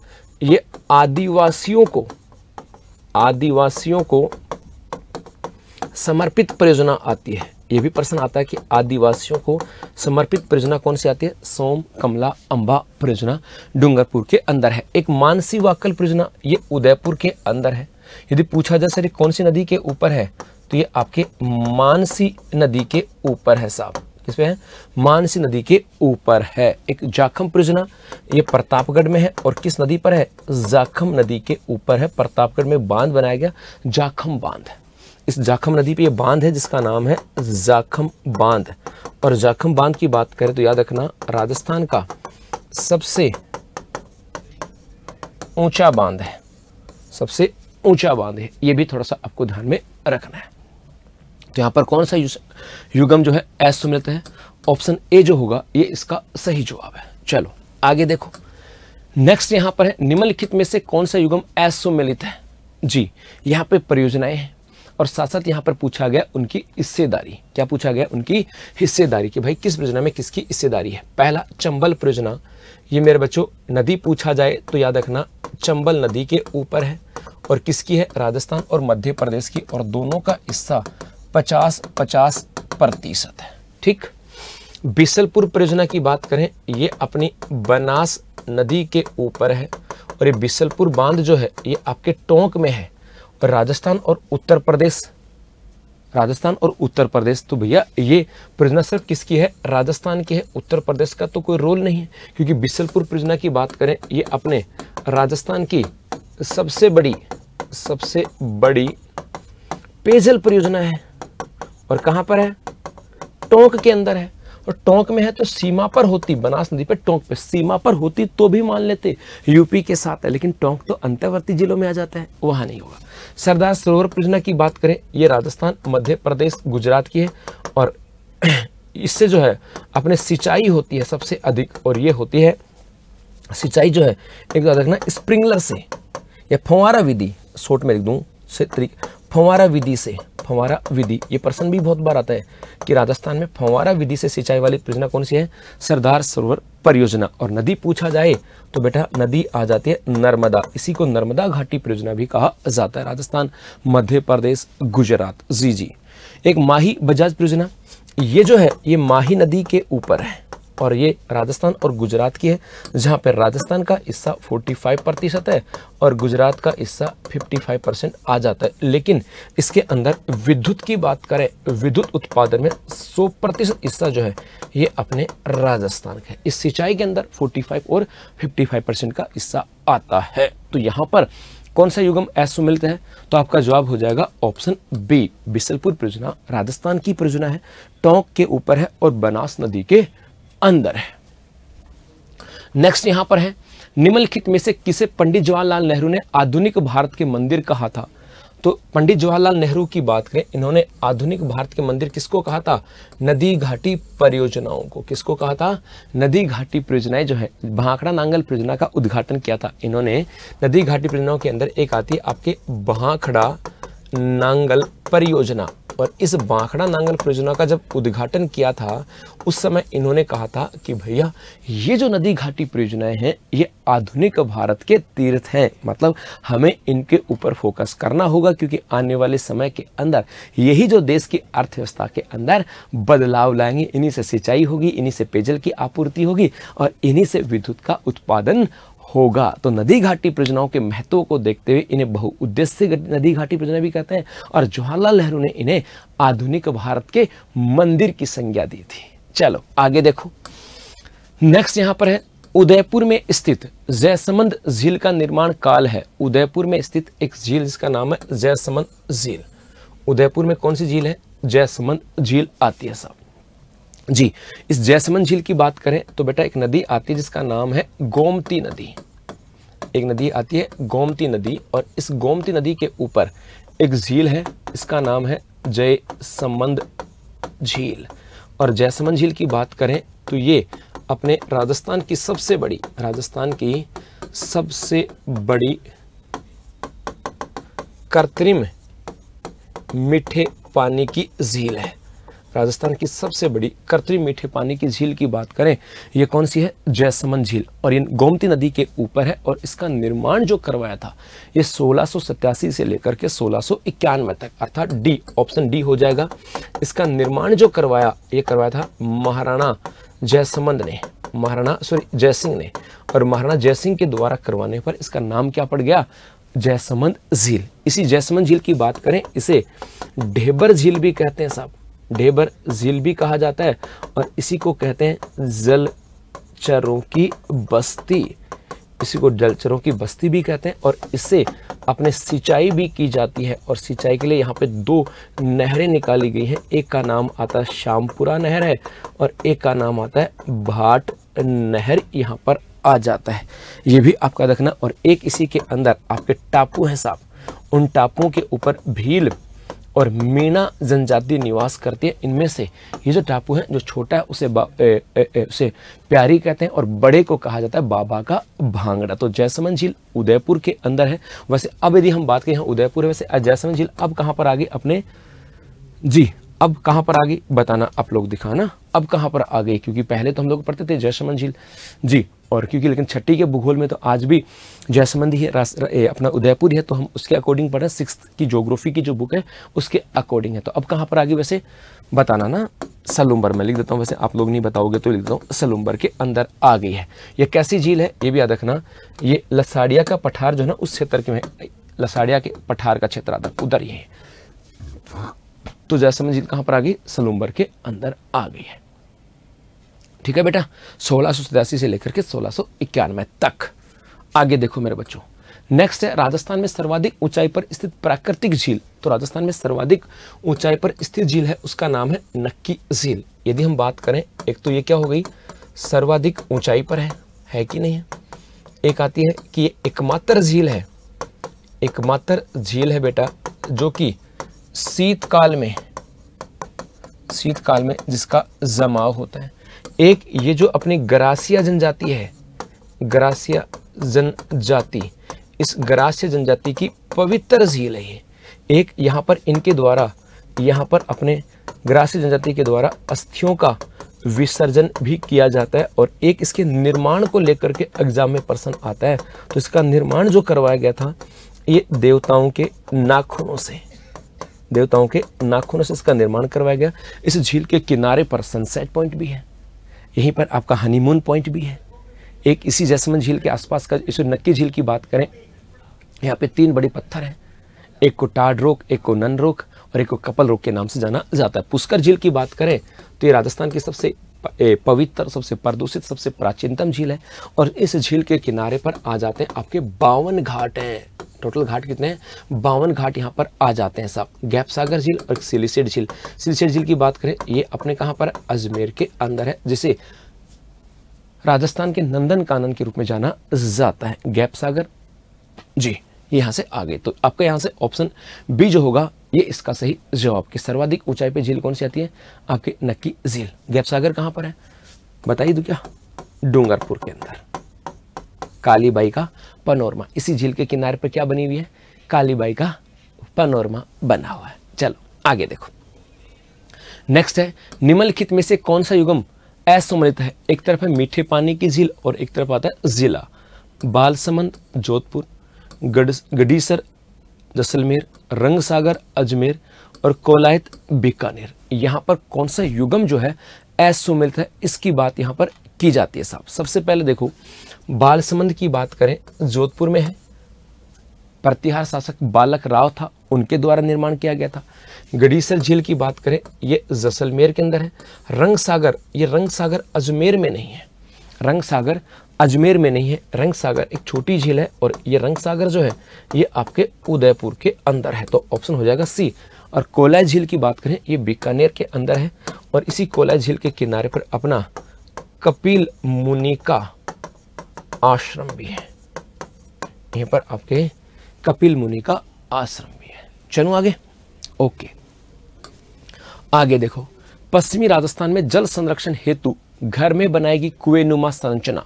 ये आदिवासियों को आदिवासियों को समर्पित परियोजना आती है ये भी प्रश्न आता है कि आदिवासियों को समर्पित परियोजना कौन सी आती है सोम कमला अंबा परियोजना डूंगरपुर के अंदर है एक मानसी वाकल परियोजना ये उदयपुर के अंदर है यदि पूछा जाए सर कौन सी नदी के ऊपर है तो ये आपके मानसी नदी के ऊपर है साहब किस पे है मानसी नदी के ऊपर है एक जाखम परियोजना ये प्रतापगढ़ में है और किस नदी पर है जाखम नदी के ऊपर है प्रतापगढ़ में बांध बनाया गया जाखम बांध है इस जाखम नदी पे ये बांध है जिसका नाम है जाखम बांध और जाखम बांध की बात करें तो याद रखना राजस्थान का सबसे ऊंचा बांध है सबसे ऊंचा बांध है ये भी थोड़ा सा आपको ध्यान में रखना है तो यहाँ पर कौन सा युगम जो है असुमृत है ऑप्शन ए जो होगा ये इसका सही जवाब है चलो आगे देखो नेक्स्ट यहां पर है निम्नलिखित में से कौन सा युगम असुमिलित है जी यहां पे परियोजनाएं हैं और साथ साथ यहाँ पर पूछा गया उनकी हिस्सेदारी क्या पूछा गया उनकी हिस्सेदारी कि भाई किस परियोजना में किसकी हिस्सेदारी है पहला चंबल परियोजना ये मेरे बच्चों नदी पूछा जाए तो याद रखना चंबल नदी के ऊपर है और किसकी है राजस्थान और मध्य प्रदेश की और दोनों का हिस्सा पचास पचास प्रतिशत है ठीक बिसलपुर परियोजना की बात करें ये अपनी बनास नदी के ऊपर है और ये बिसलपुर बांध जो है ये आपके टोंक में है पर राजस्थान और उत्तर प्रदेश राजस्थान और उत्तर प्रदेश तो भैया ये प्रिजना सिर्फ किसकी है राजस्थान की है उत्तर प्रदेश का तो कोई रोल नहीं है क्योंकि बिसलपुर परियोजना की बात करें ये अपने राजस्थान की सबसे बड़ी सबसे बड़ी पेयजल परियोजना है और कहाँ पर है टोंक के अंदर है और टोंक में है तो सीमा पर होती बनास नदी पर टोंक पे सीमा पर होती तो भी मान लेते यूपी के साथ है लेकिन टोंक तो अंतर्वर्ती जिलों में आ जाता है वहां नहीं होगा सरदार सरोवर परियोजना की बात करें ये राजस्थान मध्य प्रदेश गुजरात की है और इससे जो है अपने सिंचाई होती है सबसे अधिक और ये होती है सिंचाई जो है एक याद रखना स्प्रिंकलर से या फंवारा विधि शोट में लिख दूँ से फंवारा विधि से फंवारा विधि ये प्रश्न भी बहुत बार आता है कि राजस्थान में फंवारा विधि से सिंचाई वाली परियोजना कौन सी है सरदार सरोवर परियोजना और नदी पूछा जाए तो बेटा नदी आ जाती है नर्मदा इसी को नर्मदा घाटी परियोजना भी कहा जाता है राजस्थान मध्य प्रदेश गुजरात जी जी एक माही बजाज परियोजना ये जो है ये माही नदी के ऊपर है और ये राजस्थान और गुजरात की है जहाँ पर राजस्थान का हिस्सा 45 प्रतिशत है और गुजरात का हिस्सा 55 परसेंट आ जाता है लेकिन इसके अंदर विद्युत की बात करें विद्युत उत्पादन में 100 प्रतिशत हिस्सा जो है ये अपने राजस्थान का है इस सिंचाई के अंदर 45 और 55 परसेंट का हिस्सा आता है तो यहाँ पर कौन सा युगम ऐसा मिलते हैं तो आपका जवाब हो जाएगा ऑप्शन बी बिसलपुर परियोजना राजस्थान की परियोजना है टोंक के ऊपर है और बनास नदी के अंदर है नेक्स्ट यहां पर है निम्नलिखित में से किसे पंडित जवाहरलाल नेहरू ने आधुनिक भारत के मंदिर कहा था तो पंडित जवाहरलाल नेहरू की बात करें इन्होंने आधुनिक भारत के मंदिर किसको कहा था नदी घाटी परियोजनाओं को किसको कहा था नदी घाटी परियोजनाएं जो है भाखड़ा नांगल परियोजना का उद्घाटन किया था इन्होंने नदी घाटी परियोजनाओं के अंदर एक आती है आपके भाखड़ा नांगल परियोजना और इस बांखड़ा नांगल परियोजना का जब उद्घाटन किया था उस समय इन्होंने कहा था कि भैया ये जो नदी घाटी परियोजनाएं हैं ये आधुनिक भारत के तीर्थ हैं मतलब हमें इनके ऊपर फोकस करना होगा क्योंकि आने वाले समय के अंदर यही जो देश की अर्थव्यवस्था के अंदर बदलाव लाएंगे इन्हीं से सिंचाई होगी इन्हीं से पेयजल की आपूर्ति होगी और इन्हीं से विद्युत का उत्पादन होगा तो नदी घाटी परियोजनाओं के महत्व को देखते हुए इन्हें बहुउद्देश्य नदी घाटी परियोजना भी कहते हैं और जवाहरलाल नेहरू ने इन्हें आधुनिक भारत के मंदिर की संज्ञा दी थी चलो आगे देखो नेक्स्ट यहां पर है उदयपुर में स्थित जयसमंद झील का निर्माण काल है उदयपुर में स्थित एक झील जिसका नाम है जयसमंद झील उदयपुर में कौन सी झील है जयसमंद झील आती है साहब जी इस जैसमन झील की बात करें तो बेटा एक नदी आती है जिसका नाम है गोमती नदी एक नदी आती है गोमती नदी और इस गोमती नदी के ऊपर एक झील है इसका नाम है जय संबंध झील और जैसमन झील की बात करें तो ये अपने राजस्थान की सबसे बड़ी राजस्थान की सबसे बड़ी कृत्रिम मीठे पानी की झील है राजस्थान की सबसे बड़ी कृत्रिम मीठे पानी की झील की बात करें यह कौन सी है जयसमन झील और ये गोमती नदी के ऊपर है और इसका निर्माण जो करवाया था ये सोलह से लेकर के सोलह तक अर्थात डी ऑप्शन डी हो जाएगा इसका निर्माण जो करवाया ये करवाया था महाराणा जयसमंद ने महाराणा सॉरी जयसिंह ने और महाराणा जयसिंह के द्वारा करवाने पर इसका नाम क्या पड़ गया जयसमंद झील इसी जयसमंद झील की बात करें इसे ढेबर झील भी कहते हैं साहब ढेबर झील भी कहा जाता है और इसी को कहते हैं जलचरों की बस्ती इसी को जलचरों की बस्ती भी कहते हैं और इससे अपने सिंचाई भी की जाती है और सिंचाई के लिए यहाँ पे दो नहरें निकाली गई हैं एक का नाम आता है श्यामपुरा नहर है और एक का नाम आता है भाट नहर यहाँ पर आ जाता है ये भी आपका देखना और एक इसी के अंदर आपके टापू हैं साहब उन टापुओं के ऊपर भील और मीणा जनजाति निवास करती है इनमें से ये जो टापू है जो छोटा है उसे ए, ए, ए, उसे प्यारी कहते हैं और बड़े को कहा जाता है बाबा का भांगड़ा तो जयसमन झील उदयपुर के अंदर है वैसे अब यदि हम बात करें उदयपुर वैसे जयसमन झील अब कहाँ पर आ गई अपने जी अब कहाँ पर आ गई बताना आप लोग दिखाना अब कहाँ पर आ गई क्योंकि पहले तो हम लोग पढ़ते थे जयसमन झील जी और क्योंकि लेकिन छठी के भूगोल में तो आज भी जयसमंद ही अपना उदयपुर है तो हम उसके अकॉर्डिंग पढ़ें सिक्स की जोग्राफी की जो बुक है उसके अकॉर्डिंग है तो अब कहाँ पर आगे वैसे बताना ना सलूम्बर में लिख देता हूँ वैसे आप लोग नहीं बताओगे तो लिख देता हूँ सलूम्बर के अंदर आ गई है ये कैसी झील है ये भी याद रखना ये लसाड़िया का पठार जो है ना उस क्षेत्र के में लसाड़िया के पठार का क्षेत्र आता उधर ही है तो जैसमंद झील कहाँ पर आ गई सलूम्बर के अंदर आ गई है ठीक है बेटा सोलह से लेकर के सोलह तक आगे देखो मेरे बच्चों नेक्स्ट है राजस्थान में सर्वाधिक ऊंचाई पर स्थित प्राकृतिक झील तो राजस्थान में सर्वाधिक ऊंचाई पर स्थित झील है उसका नाम है नक्की झील यदि हम बात करें एक तो ये क्या हो गई सर्वाधिक ऊंचाई पर है है कि नहीं है एक आती है कि ये एकमात्र झील है एकमात्र झील है बेटा जो कि शीतकाल में शीतकाल में जिसका जमाव होता है एक ये जो अपनी ग्रासिया जनजाति है ग्रासिया जनजाति इस ग्रासिया जनजाति की पवित्र झील है ये एक यहाँ पर इनके द्वारा यहाँ पर अपने ग्रासिया जनजाति के द्वारा अस्थियों का विसर्जन भी किया जाता है और एक इसके निर्माण को लेकर के एग्जाम में प्रश्न आता है तो इसका निर्माण जो करवाया गया था ये देवताओं के नाखूनों से देवताओं के नाखूनों से इसका निर्माण करवाया गया इस झील के किनारे पर सनसेट पॉइंट भी है यहीं पर आपका हनीमून पॉइंट भी है एक इसी जैसमन झील के आसपास का इस नक्की झील की बात करें यहाँ पे तीन बड़े पत्थर हैं एक को टाड रोक एक को नन रोक और एक को कपल रोक के नाम से जाना जाता है पुष्कर झील की बात करें तो ये राजस्थान की सबसे पवित्र सबसे प्रदूषित सबसे प्राचीनतम झील है और इस झील के किनारे पर आ जाते हैं आपके बावन घाट हैं टोटल घाट कितने हैं बावन घाट यहाँ पर आ जाते हैं सब गैप सागर झील और सिलिसेट झील सिलिसेट झील की बात करें ये अपने कहाँ पर अजमेर के अंदर है जिसे राजस्थान के नंदन कानन के रूप में जाना जाता है गैप सागर जी यहाँ से आगे तो आपका यहाँ से ऑप्शन बी जो होगा ये इसका सही जवाब कि सर्वाधिक ऊंचाई पे झील कौन सी आती है आपके नक्की झील गैप सागर कहाँ पर है बताइए दो तो क्या डूंगरपुर के अंदर कालीबाई का पनोरमा इसी झील के किनारे पर क्या बनी हुई है कालीबाई का पनोरमा बना हुआ है चलो आगे देखो नेक्स्ट है निम्नलिखित में से कौन सा युगम असम्मिलित है एक तरफ है मीठे पानी की झील और एक तरफ आता है जिला बालसमंद जोधपुर गडीसर जैसलमेर रंगसागर अजमेर और कोलायत बीकानेर यहाँ पर कौन सा युगम जो है असुमिलित है इसकी बात यहाँ पर की जाती है साहब सबसे पहले देखो बाल संबंध की बात करें जोधपुर में है प्रतिहार शासक बालक राव था उनके द्वारा निर्माण किया गया था गडीसर झील की बात करें ये जसलमेर के अंदर है रंग सागर ये रंग सागर अजमेर में नहीं है रंग सागर अजमेर में नहीं है रंग सागर एक छोटी झील है और ये रंग सागर जो है ये आपके उदयपुर के अंदर है तो ऑप्शन हो जाएगा सी और कोला झील की बात करें ये बीकानेर के अंदर है और इसी कोला झील के किनारे पर अपना कपिल मुनिका आश्रम भी है यहीं पर आपके कपिल मुनि का आश्रम भी है चलो आगे ओके आगे देखो पश्चिमी राजस्थान में जल संरक्षण हेतु घर में बनाएगी कुए नुमा संरचना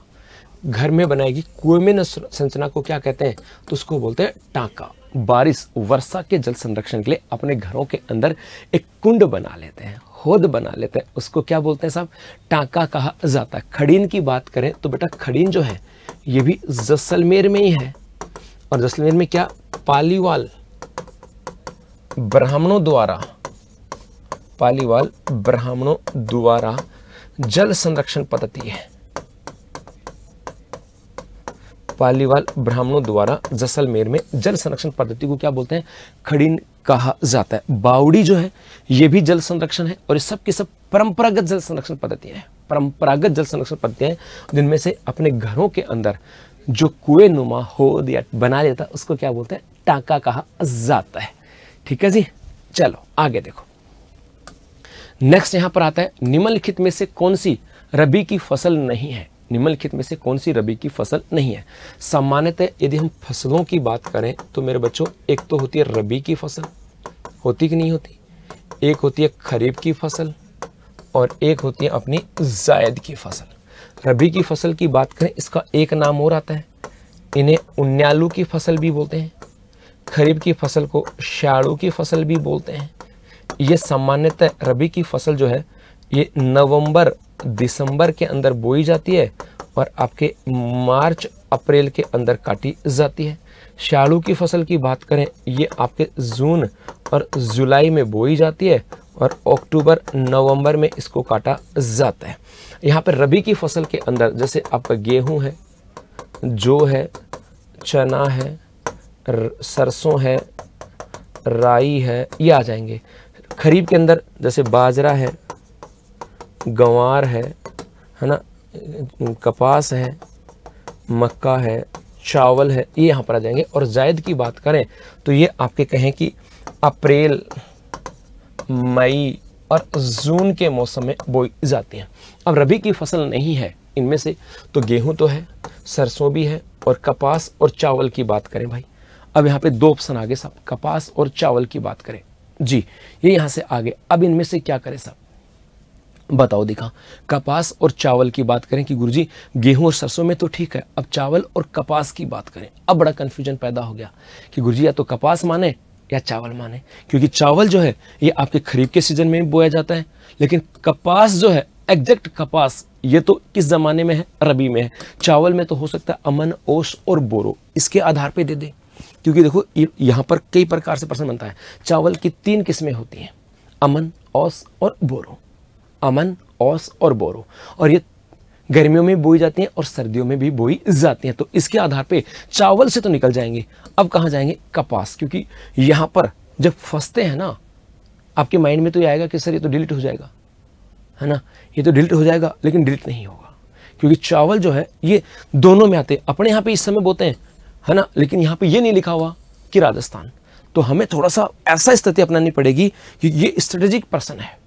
घर में बनाएगी कुएं में संरचना को क्या कहते हैं तो उसको बोलते हैं टाका बारिश वर्षा के जल संरक्षण के लिए अपने घरों के अंदर एक कुंड बना लेते हैं होद बना लेते हैं उसको क्या बोलते हैं साहब टाका कहा जाता है खड़ीन की बात करें तो बेटा खड़ीन जो है ये भी जसलमेर में ही है और जसलमेर में क्या पालीवाल ब्राह्मणों द्वारा पालीवाल ब्राह्मणों द्वारा जल संरक्षण पद्धति है पालीवाल ब्राह्मणों द्वारा जसलमेर में जल संरक्षण पद्धति को क्या बोलते हैं खड़ीन कहा जाता है बाउडी जो है ये भी जल संरक्षण है और ये सब के सब परंपरागत जल संरक्षण पद्धतियां हैं परंपरागत जल संरक्षण पद्धतियां जिनमें से अपने घरों के अंदर जो कुएं नुमा हो या बना लेता उसको क्या बोलते हैं टाका कहा जाता है ठीक है जी चलो आगे देखो नेक्स्ट यहां पर आता है निम्नलिखित में से कौन सी रबी की फसल नहीं है निम्नलिखित में से कौन सी रबी की फसल नहीं है सामान्यतः यदि हम फसलों की बात करें तो मेरे बच्चों एक तो होती है रबी की फसल होती कि नहीं होती एक होती है खरीफ की फसल और एक होती है अपनी जायद की फसल रबी की फसल की बात करें इसका एक नाम और आता है इन्हें उन्यालू की फसल भी बोलते हैं खरीफ की फसल को श्याड़ू की फसल भी बोलते हैं ये सामान्यतः रबी की फसल जो है ये नवंबर दिसंबर के अंदर बोई जाती है और आपके मार्च अप्रैल के अंदर काटी जाती है शालू की फसल की बात करें ये आपके जून और जुलाई में बोई जाती है और अक्टूबर नवंबर में इसको काटा जाता है यहाँ पर रबी की फसल के अंदर जैसे आपका गेहूँ है जो है चना है सरसों है राई है ये आ जाएंगे खरीफ के अंदर जैसे बाजरा है गंवार है है ना कपास है मक्का है चावल है ये यहाँ पर आ जाएंगे और जायद की बात करें तो ये आपके कहें कि अप्रैल मई और जून के मौसम में बोई जाती हैं अब रबी की फसल नहीं है इनमें से तो गेहूं तो है सरसों भी है और कपास और चावल की बात करें भाई अब यहाँ पे दो ऑप्शन आगे साहब कपास और चावल की बात करें जी ये यहाँ से आगे अब इनमें से क्या करें साहब बताओ दिखा कपास और चावल की बात करें कि गुरुजी गेहूं और सरसों में तो ठीक है अब चावल और कपास की बात करें अब बड़ा कन्फ्यूजन पैदा हो गया कि गुरुजी या तो कपास माने या चावल माने क्योंकि चावल जो है ये आपके खरीफ के सीजन में बोया जाता है लेकिन कपास जो है एग्जैक्ट कपास ये तो किस ज़माने में है रबी में है चावल में तो हो सकता है अमन ओस और बोरो इसके आधार पर दे दें क्योंकि देखो यहाँ पर कई प्रकार से प्रश्न बनता है चावल की तीन किस्में होती हैं अमन ओस और बोरो अमन औस और बोरो और ये गर्मियों में बोई जाती हैं और सर्दियों में भी बोई जाती हैं तो इसके आधार पे चावल से तो निकल जाएंगे अब कहाँ जाएंगे कपास क्योंकि यहाँ पर जब फंसते हैं ना आपके माइंड में तो ये आएगा कि सर ये तो डिलीट हो जाएगा है ना ये तो डिलीट हो जाएगा लेकिन डिलीट नहीं होगा क्योंकि चावल जो है ये दोनों में आते अपने यहाँ पर इस समय बोते हैं है ना लेकिन यहाँ पर ये नहीं लिखा हुआ कि राजस्थान तो हमें थोड़ा सा ऐसा स्थिति अपनानी पड़ेगी कि ये स्ट्रेटेजिक पर्सन है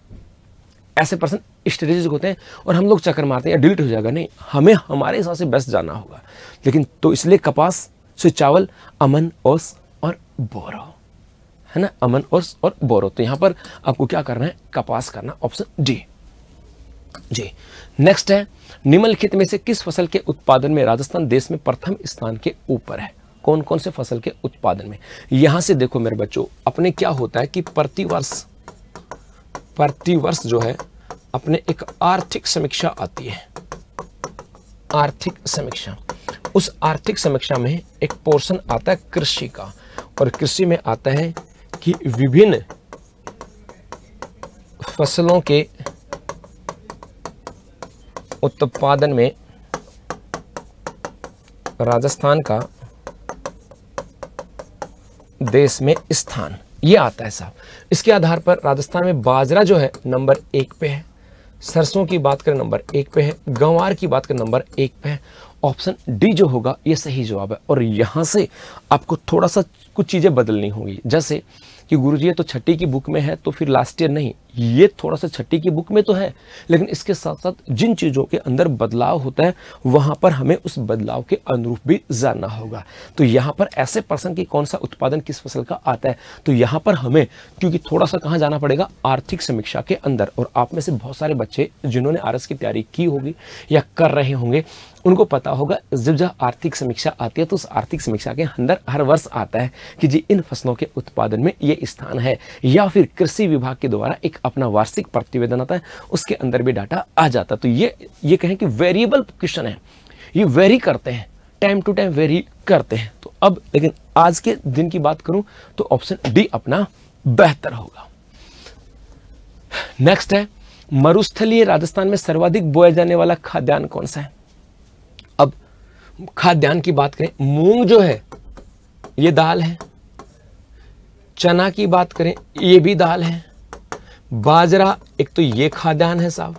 ऐसे पर्सन स्ट्रेटेजिक होते हैं और हम लोग चक्कर मारते हैं या डिलीट हो जाएगा नहीं हमें हमारे हिसाब से बेस्ट जाना होगा लेकिन तो इसलिए कपास से चावल अमन ओस और बोरो है ना अमन ओस और बोरो तो यहाँ पर आपको क्या करना है कपास करना ऑप्शन डी जी नेक्स्ट है निम्नलिखित में से किस फसल के उत्पादन में राजस्थान देश में प्रथम स्थान के ऊपर है कौन कौन से फसल के उत्पादन में यहां से देखो मेरे बच्चों अपने क्या होता है कि प्रतिवर्ष प्रतिवर्ष जो है अपने एक आर्थिक समीक्षा आती है आर्थिक समीक्षा उस आर्थिक समीक्षा में एक पोर्शन आता है कृषि का और कृषि में आता है कि विभिन्न फसलों के उत्पादन में राजस्थान का देश में स्थान ये आता है साहब इसके आधार पर राजस्थान में बाजरा जो है नंबर एक पे है सरसों की बात करें नंबर एक पे है गंवार की बात करें नंबर एक पे है ऑप्शन डी जो होगा ये सही जवाब है और यहाँ से आपको थोड़ा सा कुछ चीज़ें बदलनी होगी जैसे कि गुरु जी ये तो छठी की बुक में है तो फिर लास्ट ईयर नहीं ये थोड़ा सा छठी की बुक में तो है लेकिन इसके साथ साथ जिन चीज़ों के अंदर बदलाव होता है वहाँ पर हमें उस बदलाव के अनुरूप भी जानना होगा तो यहाँ पर ऐसे पर्सन की कौन सा उत्पादन किस फसल का आता है तो यहाँ पर हमें क्योंकि थोड़ा सा कहाँ जाना पड़ेगा आर्थिक समीक्षा के अंदर और आप में से बहुत सारे बच्चे जिन्होंने आर की तैयारी की होगी या कर रहे होंगे उनको पता होगा जब जब आर्थिक समीक्षा आती है तो उस आर्थिक समीक्षा के अंदर हर वर्ष आता है कि जी इन फसलों के उत्पादन में ये स्थान है या फिर कृषि विभाग के द्वारा एक अपना वार्षिक प्रतिवेदन आता है उसके अंदर भी डाटा आ जाता है तो ये ये कहें कि वेरिएबल क्वेश्चन है ये वेरी करते हैं टाइम टू टाइम वेरी करते हैं तो अब लेकिन आज के दिन की बात करूं तो ऑप्शन डी अपना बेहतर होगा नेक्स्ट है मरुस्थलीय राजस्थान में सर्वाधिक बोया जाने वाला खाद्यान्न कौन सा है अब खाद्यान्न की बात करें मूंग जो है ये दाल है चना की बात करें ये भी दाल है बाजरा एक तो ये खाद्यान्न है साहब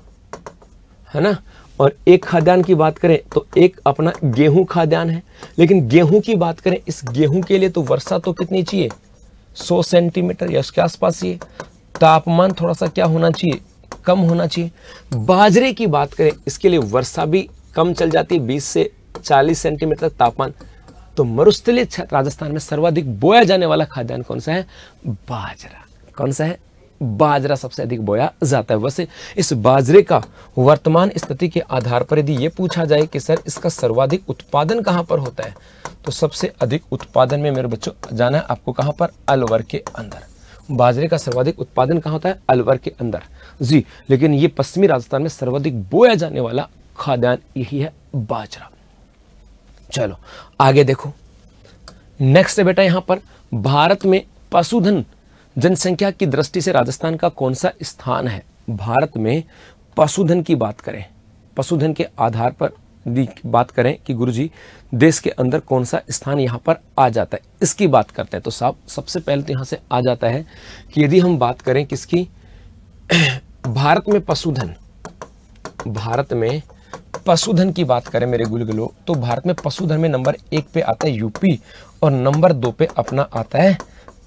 है ना और एक खाद्यान्न की बात करें तो एक अपना गेहूं खाद्यान्न है लेकिन गेहूं की बात करें इस गेहूं के लिए तो वर्षा तो कितनी चाहिए 100 सेंटीमीटर या उसके आसपास ये तापमान थोड़ा सा क्या होना चाहिए कम होना चाहिए बाजरे की बात करें इसके लिए वर्षा भी कम चल जाती है बीस से चालीस सेंटीमीटर तक तापमान तो मरुस्थलीय राजस्थान में सर्वाधिक बोया जाने वाला खाद्यान्न कौन सा है बाजरा कौन सा है बाजरा सबसे अधिक बोया जाता है वैसे इस बाजरे का वर्तमान स्थिति के आधार पर यदि ये पूछा जाए कि सर इसका सर्वाधिक उत्पादन कहाँ पर होता है तो सबसे अधिक उत्पादन में मेरे बच्चों जाना है आपको कहाँ पर अलवर के अंदर बाजरे का सर्वाधिक उत्पादन कहाँ होता है अलवर के अंदर जी लेकिन ये पश्चिमी राजस्थान में सर्वाधिक बोया जाने वाला खाद्यान्न यही है बाजरा चलो आगे देखो नेक्स्ट बेटा यहां पर भारत में पशुधन जनसंख्या की दृष्टि से राजस्थान का कौन सा स्थान है भारत में पशुधन की बात करें पशुधन के आधार पर बात करें कि गुरुजी देश के अंदर कौन सा स्थान यहाँ पर आ जाता है इसकी बात करते हैं तो साहब सबसे पहले तो यहाँ से आ जाता है कि यदि हम बात करें किसकी भारत में पशुधन भारत में पशुधन की बात करें मेरे गुलगुलो तो भारत में पशुधन में नंबर एक पे आता है यूपी और नंबर दो पे अपना आता है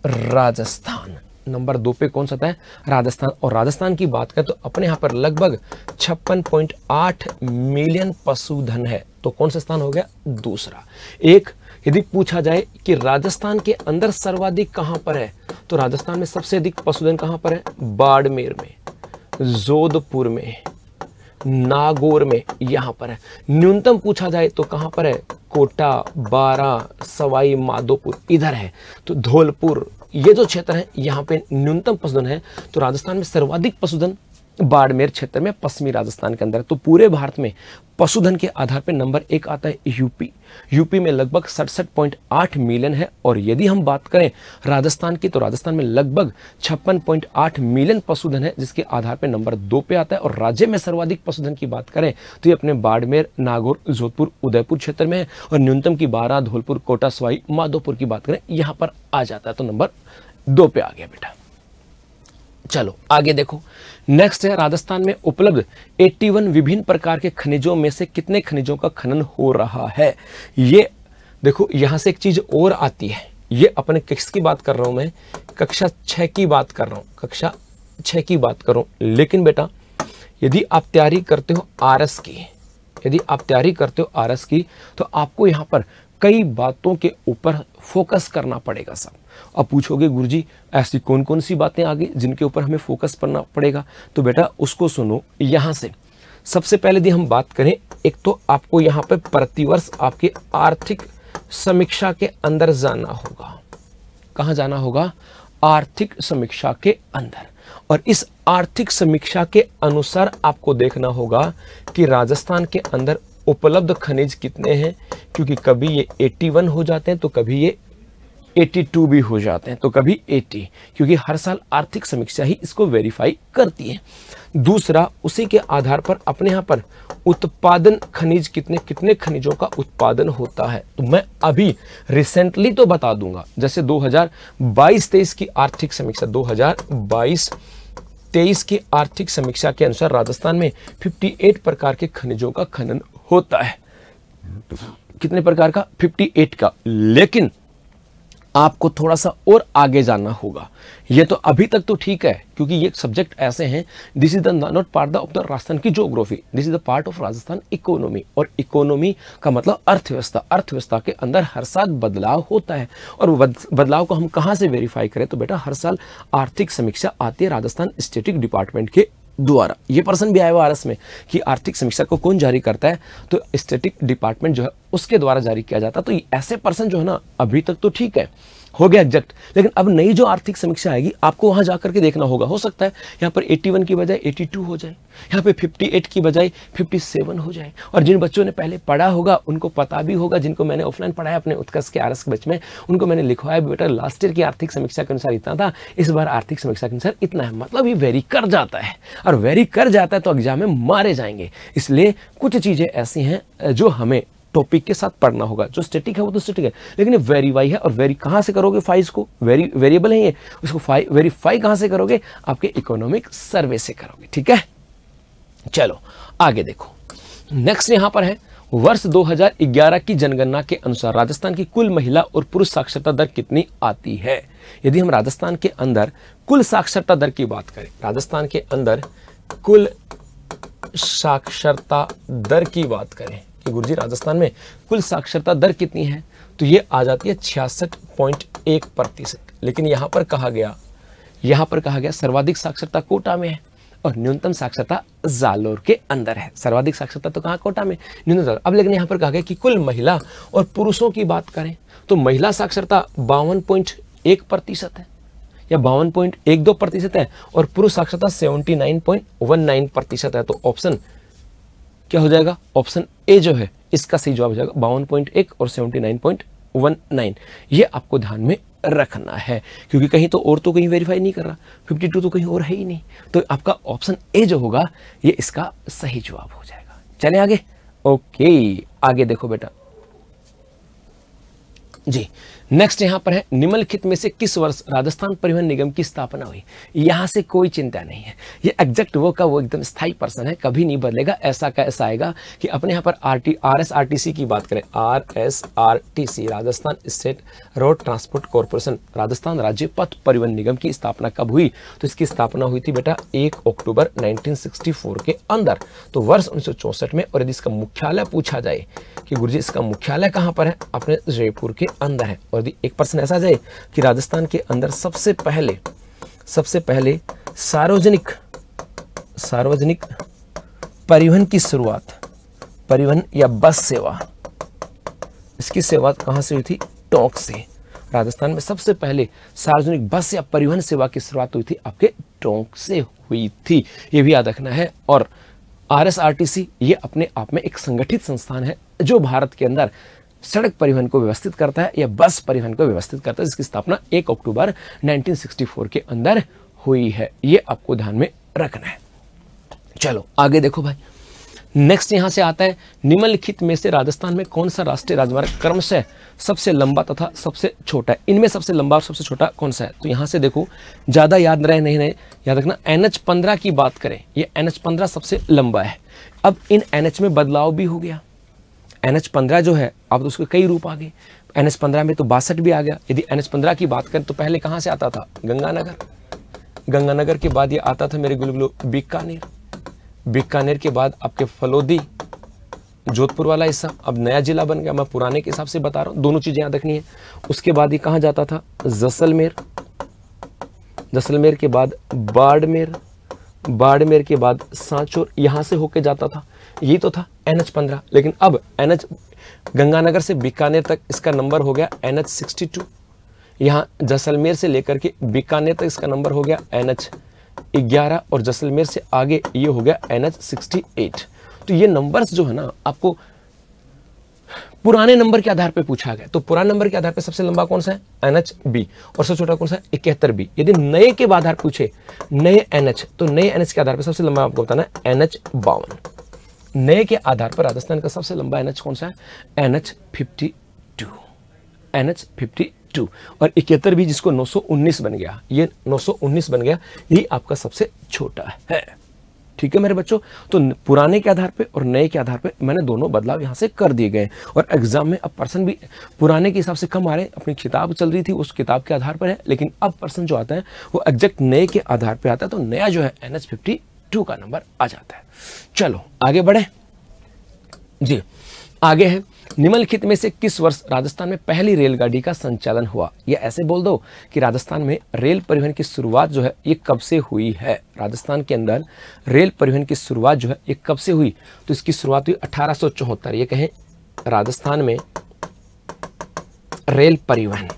राजस्थान नंबर दो पे कौन सा आता है राजस्थान और राजस्थान की बात करें तो अपने यहां पर लगभग 56.8 मिलियन पशुधन है तो कौन सा स्थान हो गया दूसरा एक यदि पूछा जाए कि राजस्थान के अंदर सर्वाधिक कहां पर है तो राजस्थान में सबसे अधिक पशुधन कहां पर है बाड़मेर में जोधपुर में नागौर में यहाँ पर है न्यूनतम पूछा जाए तो कहाँ पर है कोटा बारा सवाई माधोपुर इधर है तो धौलपुर ये जो क्षेत्र है यहाँ पे न्यूनतम पशुधन है तो राजस्थान में सर्वाधिक पशुधन बाड़मेर क्षेत्र में पश्चिमी राजस्थान के अंदर तो पूरे भारत में पशुधन के आधार पर नंबर एक आता है यूपी यूपी में लगभग सड़सठ पॉइंट आठ मिलियन है और यदि हम बात करें राजस्थान की तो राजस्थान में लगभग छप्पन पॉइंट आठ मिलियन पशुधन है जिसके आधार पर नंबर दो पे आता है और राज्य में सर्वाधिक पशुधन की बात करें तो ये अपने बाड़मेर नागौर जोधपुर उदयपुर क्षेत्र में है और न्यूनतम की बारह धौलपुर कोटा सवाई माधोपुर की बात करें यहाँ पर आ जाता है तो नंबर दो पे आ गया बेटा चलो आगे देखो नेक्स्ट है राजस्थान में उपलब्ध 81 विभिन्न प्रकार के खनिजों में से कितने खनिजों का खनन हो रहा है ये देखो यहां से एक चीज़ और आती है ये अपने की बात कर रहा हूं मैं कक्षा छः की बात कर रहा हूं कक्षा छः की बात करूँ लेकिन बेटा यदि आप तैयारी करते हो आरएस की यदि आप तैयारी करते हो आरएस की तो आपको यहां पर कई बातों के ऊपर फोकस करना पड़ेगा सब अब पूछोगे गुरु जी ऐसी कौन कौन सी बातें आ गई जिनके ऊपर हमें फोकस करना पड़ेगा तो बेटा उसको सुनो यहाँ से सबसे पहले यदि हम बात करें एक तो आपको यहाँ पर प्रतिवर्ष आपके आर्थिक समीक्षा के अंदर जाना होगा कहाँ जाना होगा आर्थिक समीक्षा के अंदर और इस आर्थिक समीक्षा के अनुसार आपको देखना होगा कि राजस्थान के अंदर उपलब्ध खनिज कितने हैं क्योंकि कभी ये 81 हो जाते हैं तो कभी ये 82 भी हो जाते हैं तो कभी 80 क्योंकि हर साल आर्थिक समीक्षा ही इसको वेरीफाई करती है दूसरा उसी के आधार पर अपने यहाँ पर उत्पादन खनिज कितने कितने खनिजों का उत्पादन होता है तो मैं अभी रिसेंटली तो बता दूंगा जैसे 2022-23 की आर्थिक समीक्षा 2022 तेईस की आर्थिक समीक्षा के अनुसार राजस्थान में 58 प्रकार के खनिजों का खनन होता है कितने प्रकार का 58 का लेकिन आपको थोड़ा सा और आगे जाना होगा यह तो अभी तक तो ठीक है क्योंकि ये सब्जेक्ट ऐसे हैं this is the not part of the Rajasthan की geography this is the part of Rajasthan economy और इकोनॉमी का मतलब अर्थव्यवस्था अर्थव्यवस्था के अंदर हर साल बदलाव होता है और बदलाव को हम कहाँ से वेरीफाई करें तो बेटा हर साल आर्थिक समीक्षा आती है राजस्थान स्टेटिक डिपार्टमेंट के द्वारा ये पर्सन भी आया हुआ आर में कि आर्थिक समीक्षा को कौन जारी करता है तो स्टेटिक डिपार्टमेंट जो है उसके द्वारा जारी किया जाता है तो ऐसे पर्सन जो है ना अभी तक तो ठीक है हो गया एग्जैक्ट लेकिन अब नई जो आर्थिक समीक्षा आएगी आपको वहां जाकर के देखना होगा हो सकता है यहाँ पर 81 की बजाय 82 हो जाए यहाँ पे 58 की बजाय 57 हो जाए और जिन बच्चों ने पहले पढ़ा होगा उनको पता भी होगा जिनको मैंने ऑफलाइन पढ़ाया अपने उत्कर्ष के आरस के बच में उनको मैंने लिखवाया बेटा लास्ट ईयर की आर्थिक समीक्षा के अनुसार इतना था इस बार आर्थिक समीक्षा के अनुसार इतना है मतलब ये वेरी कर जाता है और वेरी कर जाता है तो एग्जाम में मारे जाएंगे इसलिए कुछ चीज़ें ऐसी हैं जो हमें टॉपिक के साथ पढ़ना होगा जो स्टेटिक है वो तो स्टेटिक है लेकिन वेरीवाई है और वेरी कहाँ से करोगे फाइज को वेरी वेरिएबल है ये उसको वेरीफाई कहाँ से करोगे आपके इकोनॉमिक सर्वे से करोगे ठीक है चलो आगे देखो नेक्स्ट यहां पर है वर्ष 2011 की जनगणना के अनुसार राजस्थान की कुल महिला और पुरुष साक्षरता दर कितनी आती है यदि हम राजस्थान के अंदर कुल साक्षरता दर की बात करें राजस्थान के अंदर कुल साक्षरता दर की बात करें कि जी राजस्थान में कुल साक्षरता दर कितनी है तो ये आ जाती है छियासठ पॉइंट एक प्रतिशत लेकिन यहाँ पर कहा गया यहाँ पर कहा गया सर्वाधिक साक्षरता कोटा में है और न्यूनतम साक्षरता जालोर के अंदर है सर्वाधिक साक्षरता तो कहाँ कोटा में न्यूनतम अब लेकिन यहाँ पर कहा गया कि कुल महिला और पुरुषों की बात करें तो महिला साक्षरता बावन पॉइंट एक प्रतिशत है या बावन पॉइंट एक दो प्रतिशत है और पुरुष साक्षरता seventy nine point one nine प्रतिशत है तो ऑप्शन क्या हो जाएगा ऑप्शन ए जो है इसका सही जवाब हो जाएगा बावन पॉइंट एक और seventy nine point one nine ये आपको ध्यान में रखना है क्योंकि कहीं तो और तो कहीं वेरीफाई नहीं कर रहा फिफ्टी टू तो कहीं और है ही नहीं तो आपका ऑप्शन ए जो होगा ये इसका सही जवाब हो जाएगा चले आगे ओके आगे देखो बेटा जी नेक्स्ट यहाँ पर है निम्नलिखित में से किस वर्ष राजस्थान परिवहन निगम की स्थापना हुई यहां से कोई चिंता नहीं है ये एग्जैक्ट वो का वो एकदम स्थायी पर्सन है कभी नहीं बदलेगा ऐसा का ऐसा आएगा कि अपने यहां पर R T R S R T C की बात करें R S R T C Rajasthan State Road Transport Corporation Rajasthan राज्य पथ परिवहन निगम की स्थापना कब हुई तो इसकी स्थापना हुई थी बेटा एक अक्टूबर फोर के अंदर तो वर्ष उन्नीस में और यदि इसका मुख्यालय पूछा जाए कि गुरु जी इसका मुख्यालय कहाँ पर है अपने जयपुर के अंदर है और यदि एक प्रश्न ऐसा जाए कि राजस्थान के अंदर सबसे पहले सबसे पहले सार्वजनिक सार्वजनिक परिवहन की शुरुआत परिवहन या बस सेवा इसकी सेवा कहाँ से हुई थी टोंक से राजस्थान में सबसे पहले सार्वजनिक बस या परिवहन सेवा की शुरुआत हुई थी आपके टोंक से हुई थी ये भी याद रखना है और आरएसआरटीसी ये अपने आप में एक संगठित संस्थान है जो भारत के अंदर सड़क परिवहन को व्यवस्थित करता है या बस परिवहन को व्यवस्थित करता है जिसकी स्थापना 1 अक्टूबर 1964 के अंदर हुई है ये आपको ध्यान में रखना है चलो आगे देखो भाई नेक्स्ट यहाँ से आता है निम्नलिखित में से राजस्थान में कौन सा राष्ट्रीय राजमार्ग क्रम से सबसे लंबा तथा सबसे छोटा है इनमें सबसे लंबा और सबसे छोटा कौन सा है तो यहाँ से देखो ज़्यादा याद रहे नहीं रहे याद रखना एन एच पंद्रह की बात करें ये एन एच पंद्रह सबसे लंबा है अब इन एन एच में बदलाव भी हो गया एन एच पंद्रह जो है अब तो उसके कई रूप आ गए एन एच पंद्रह में तो बासठ भी आ गया यदि एन एच पंद्रह की बात करें तो पहले कहाँ से आता था गंगानगर गंगानगर के बाद ये आता था मेरे गुलगुलो बीकानेर बीकानेर के बाद आपके फलोदी जोधपुर वाला हिस्सा अब नया जिला बन गया मैं पुराने के हिसाब से बता रहा हूँ दोनों चीज़ें याद रखनी है उसके बाद ये कहाँ जाता था जसलमेर जसलमेर के बाद बाड़मेर बाड़मेर के बाद सांचोर यहाँ से होके जाता था ये तो था एन एच पंद्रह लेकिन अब एन एच गंगानगर से बीकानेर तक इसका नंबर हो गया एन एच सिक्सटी टू यहाँ जैसलमेर से लेकर के बीकानेर तक इसका नंबर हो गया एन एच ग्यारह और जैसलमेर से आगे ये हो गया एन एच सिक्सटी एट तो ये नंबर्स जो है ना आपको पुराने नंबर के आधार पे पूछा गया तो पुराने नंबर के आधार पे सबसे लंबा कौन सा है एन एच बी और सबसे छोटा कौन सा है इकहत्तर बी यदि नए के आधार पूछे नए एन एच तो नए एन एच के आधार पे सबसे लंबा आपको बताना एन एच बावन नए के आधार पर राजस्थान का सबसे लंबा एनएच कौन सा है एनएच 52 एनएच 52 और इकहत्तर भी जिसको 919 बन गया ये 919 बन गया ये आपका सबसे छोटा है ठीक है मेरे बच्चों तो पुराने के आधार पे और नए के आधार पे मैंने दोनों बदलाव यहाँ से कर दिए गए और एग्जाम में अब पर्सन भी पुराने के हिसाब से कम आ रहे हैं अपनी किताब चल रही थी उस किताब के आधार पर है लेकिन अब पर्सन जो आता है वो एग्जैक्ट नए के आधार पर आता है तो नया जो है एन एच फिफ्टी टू का नंबर आ जाता है चलो आगे बढ़े जी आगे है निम्नलिखित में से किस वर्ष राजस्थान में पहली रेलगाड़ी का संचालन हुआ यह ऐसे बोल दो कि राजस्थान में रेल परिवहन की शुरुआत जो है ये कब से हुई है राजस्थान के अंदर रेल परिवहन की शुरुआत जो है ये कब से हुई तो इसकी शुरुआत हुई अठारह ये कहें राजस्थान में रेल परिवहन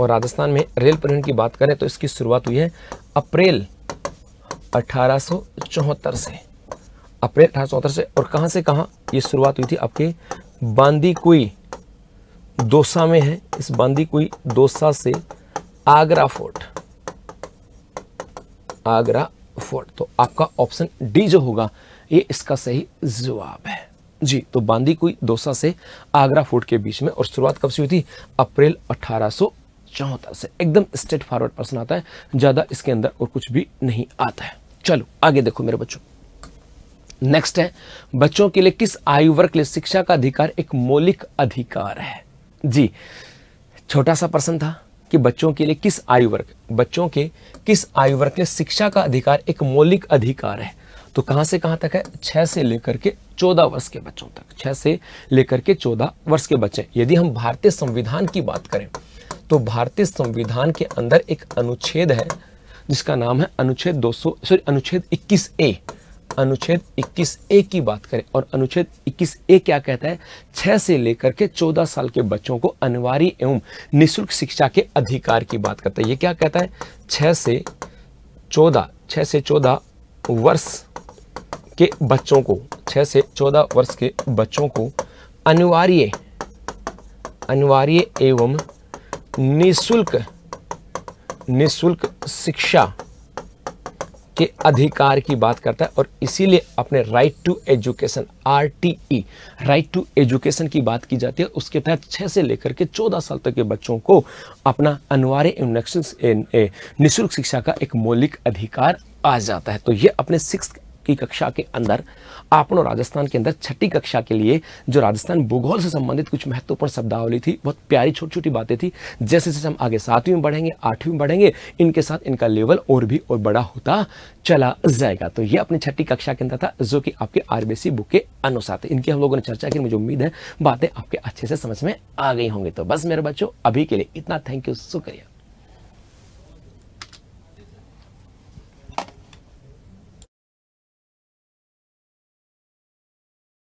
और राजस्थान में रेल परिवहन की बात करें तो इसकी शुरुआत हुई है अप्रैल अठारह से अप्रैल अठारह से और कहाँ से कहाँ ये शुरुआत हुई थी आपके बांदी कोई दोसा में है इस बांदी कोई दोसा से आगरा फोर्ट आगरा फोर्ट तो आपका ऑप्शन डी जो होगा ये इसका सही जवाब है जी तो बांदी कोई दोसा से आगरा फोर्ट के बीच में और शुरुआत कब से हुई थी अप्रैल अठारह से एकदम स्ट्रेट फॉरवर्ड पर्सन आता है ज़्यादा इसके अंदर और कुछ भी नहीं आता है चलो आगे देखो मेरे बच्चों नेक्स्ट है बच्चों के लिए किस आयु वर्ग लिए शिक्षा का अधिकार एक मौलिक अधिकार है जी छोटा सा प्रश्न था कि बच्चों के लिए किस आयु वर्ग बच्चों के किस आयु वर्ग के शिक्षा का अधिकार एक मौलिक अधिकार है तो कहां से कहां तक है छह से लेकर के चौदह वर्ष के बच्चों तक छह से लेकर के चौदह वर्ष के बच्चे यदि हम भारतीय संविधान की बात करें तो भारतीय संविधान के अंदर एक अनुच्छेद है जिसका नाम है अनुच्छेद 200 सॉरी अनुच्छेद 21 ए अनुच्छेद 21 ए की बात करें और अनुच्छेद 21 ए क्या कहता है छह से लेकर के चौदह साल के बच्चों को अनिवार्य एवं निशुल्क शिक्षा के अधिकार की बात करता है ये क्या कहता है छह से चौदह छह से चौदह वर्ष के बच्चों को छह से चौदह वर्ष के बच्चों को अनिवार्य अनिवार्य एवं निशुल्क निशुल्क शिक्षा के अधिकार की बात करता है और इसीलिए अपने right to education or right to education की बात की जाती है उसके तहत छः से लेकर के चौदह साल तक के बच्चों को अपना अनिवार्य इंडक्शन निःशुल्क शिक्षा का एक मौलिक अधिकार आ जाता है तो ये अपने सिक्स की कक्षा के अंदर आपनों राजस्थान के अंदर छठी कक्षा के लिए जो राजस्थान भूगोल से संबंधित कुछ महत्वपूर्ण शब्दावली थी बहुत प्यारी छोटी छोटी बातें थी जैसे जैसे हम आगे सातवीं में बढ़ेंगे आठवीं में बढ़ेंगे इनके साथ इनका लेवल और भी और बड़ा होता चला जाएगा तो ये अपनी छठी कक्षा के अंदर था जो कि आपके आरबीसी बुक के अनुसार थे इनकी हम लोगों ने चर्चा की मुझे उम्मीद है बातें आपके अच्छे से समझ में आ गई होंगी तो बस मेरे बच्चों अभी के लिए इतना थैंक यू शुक्रिया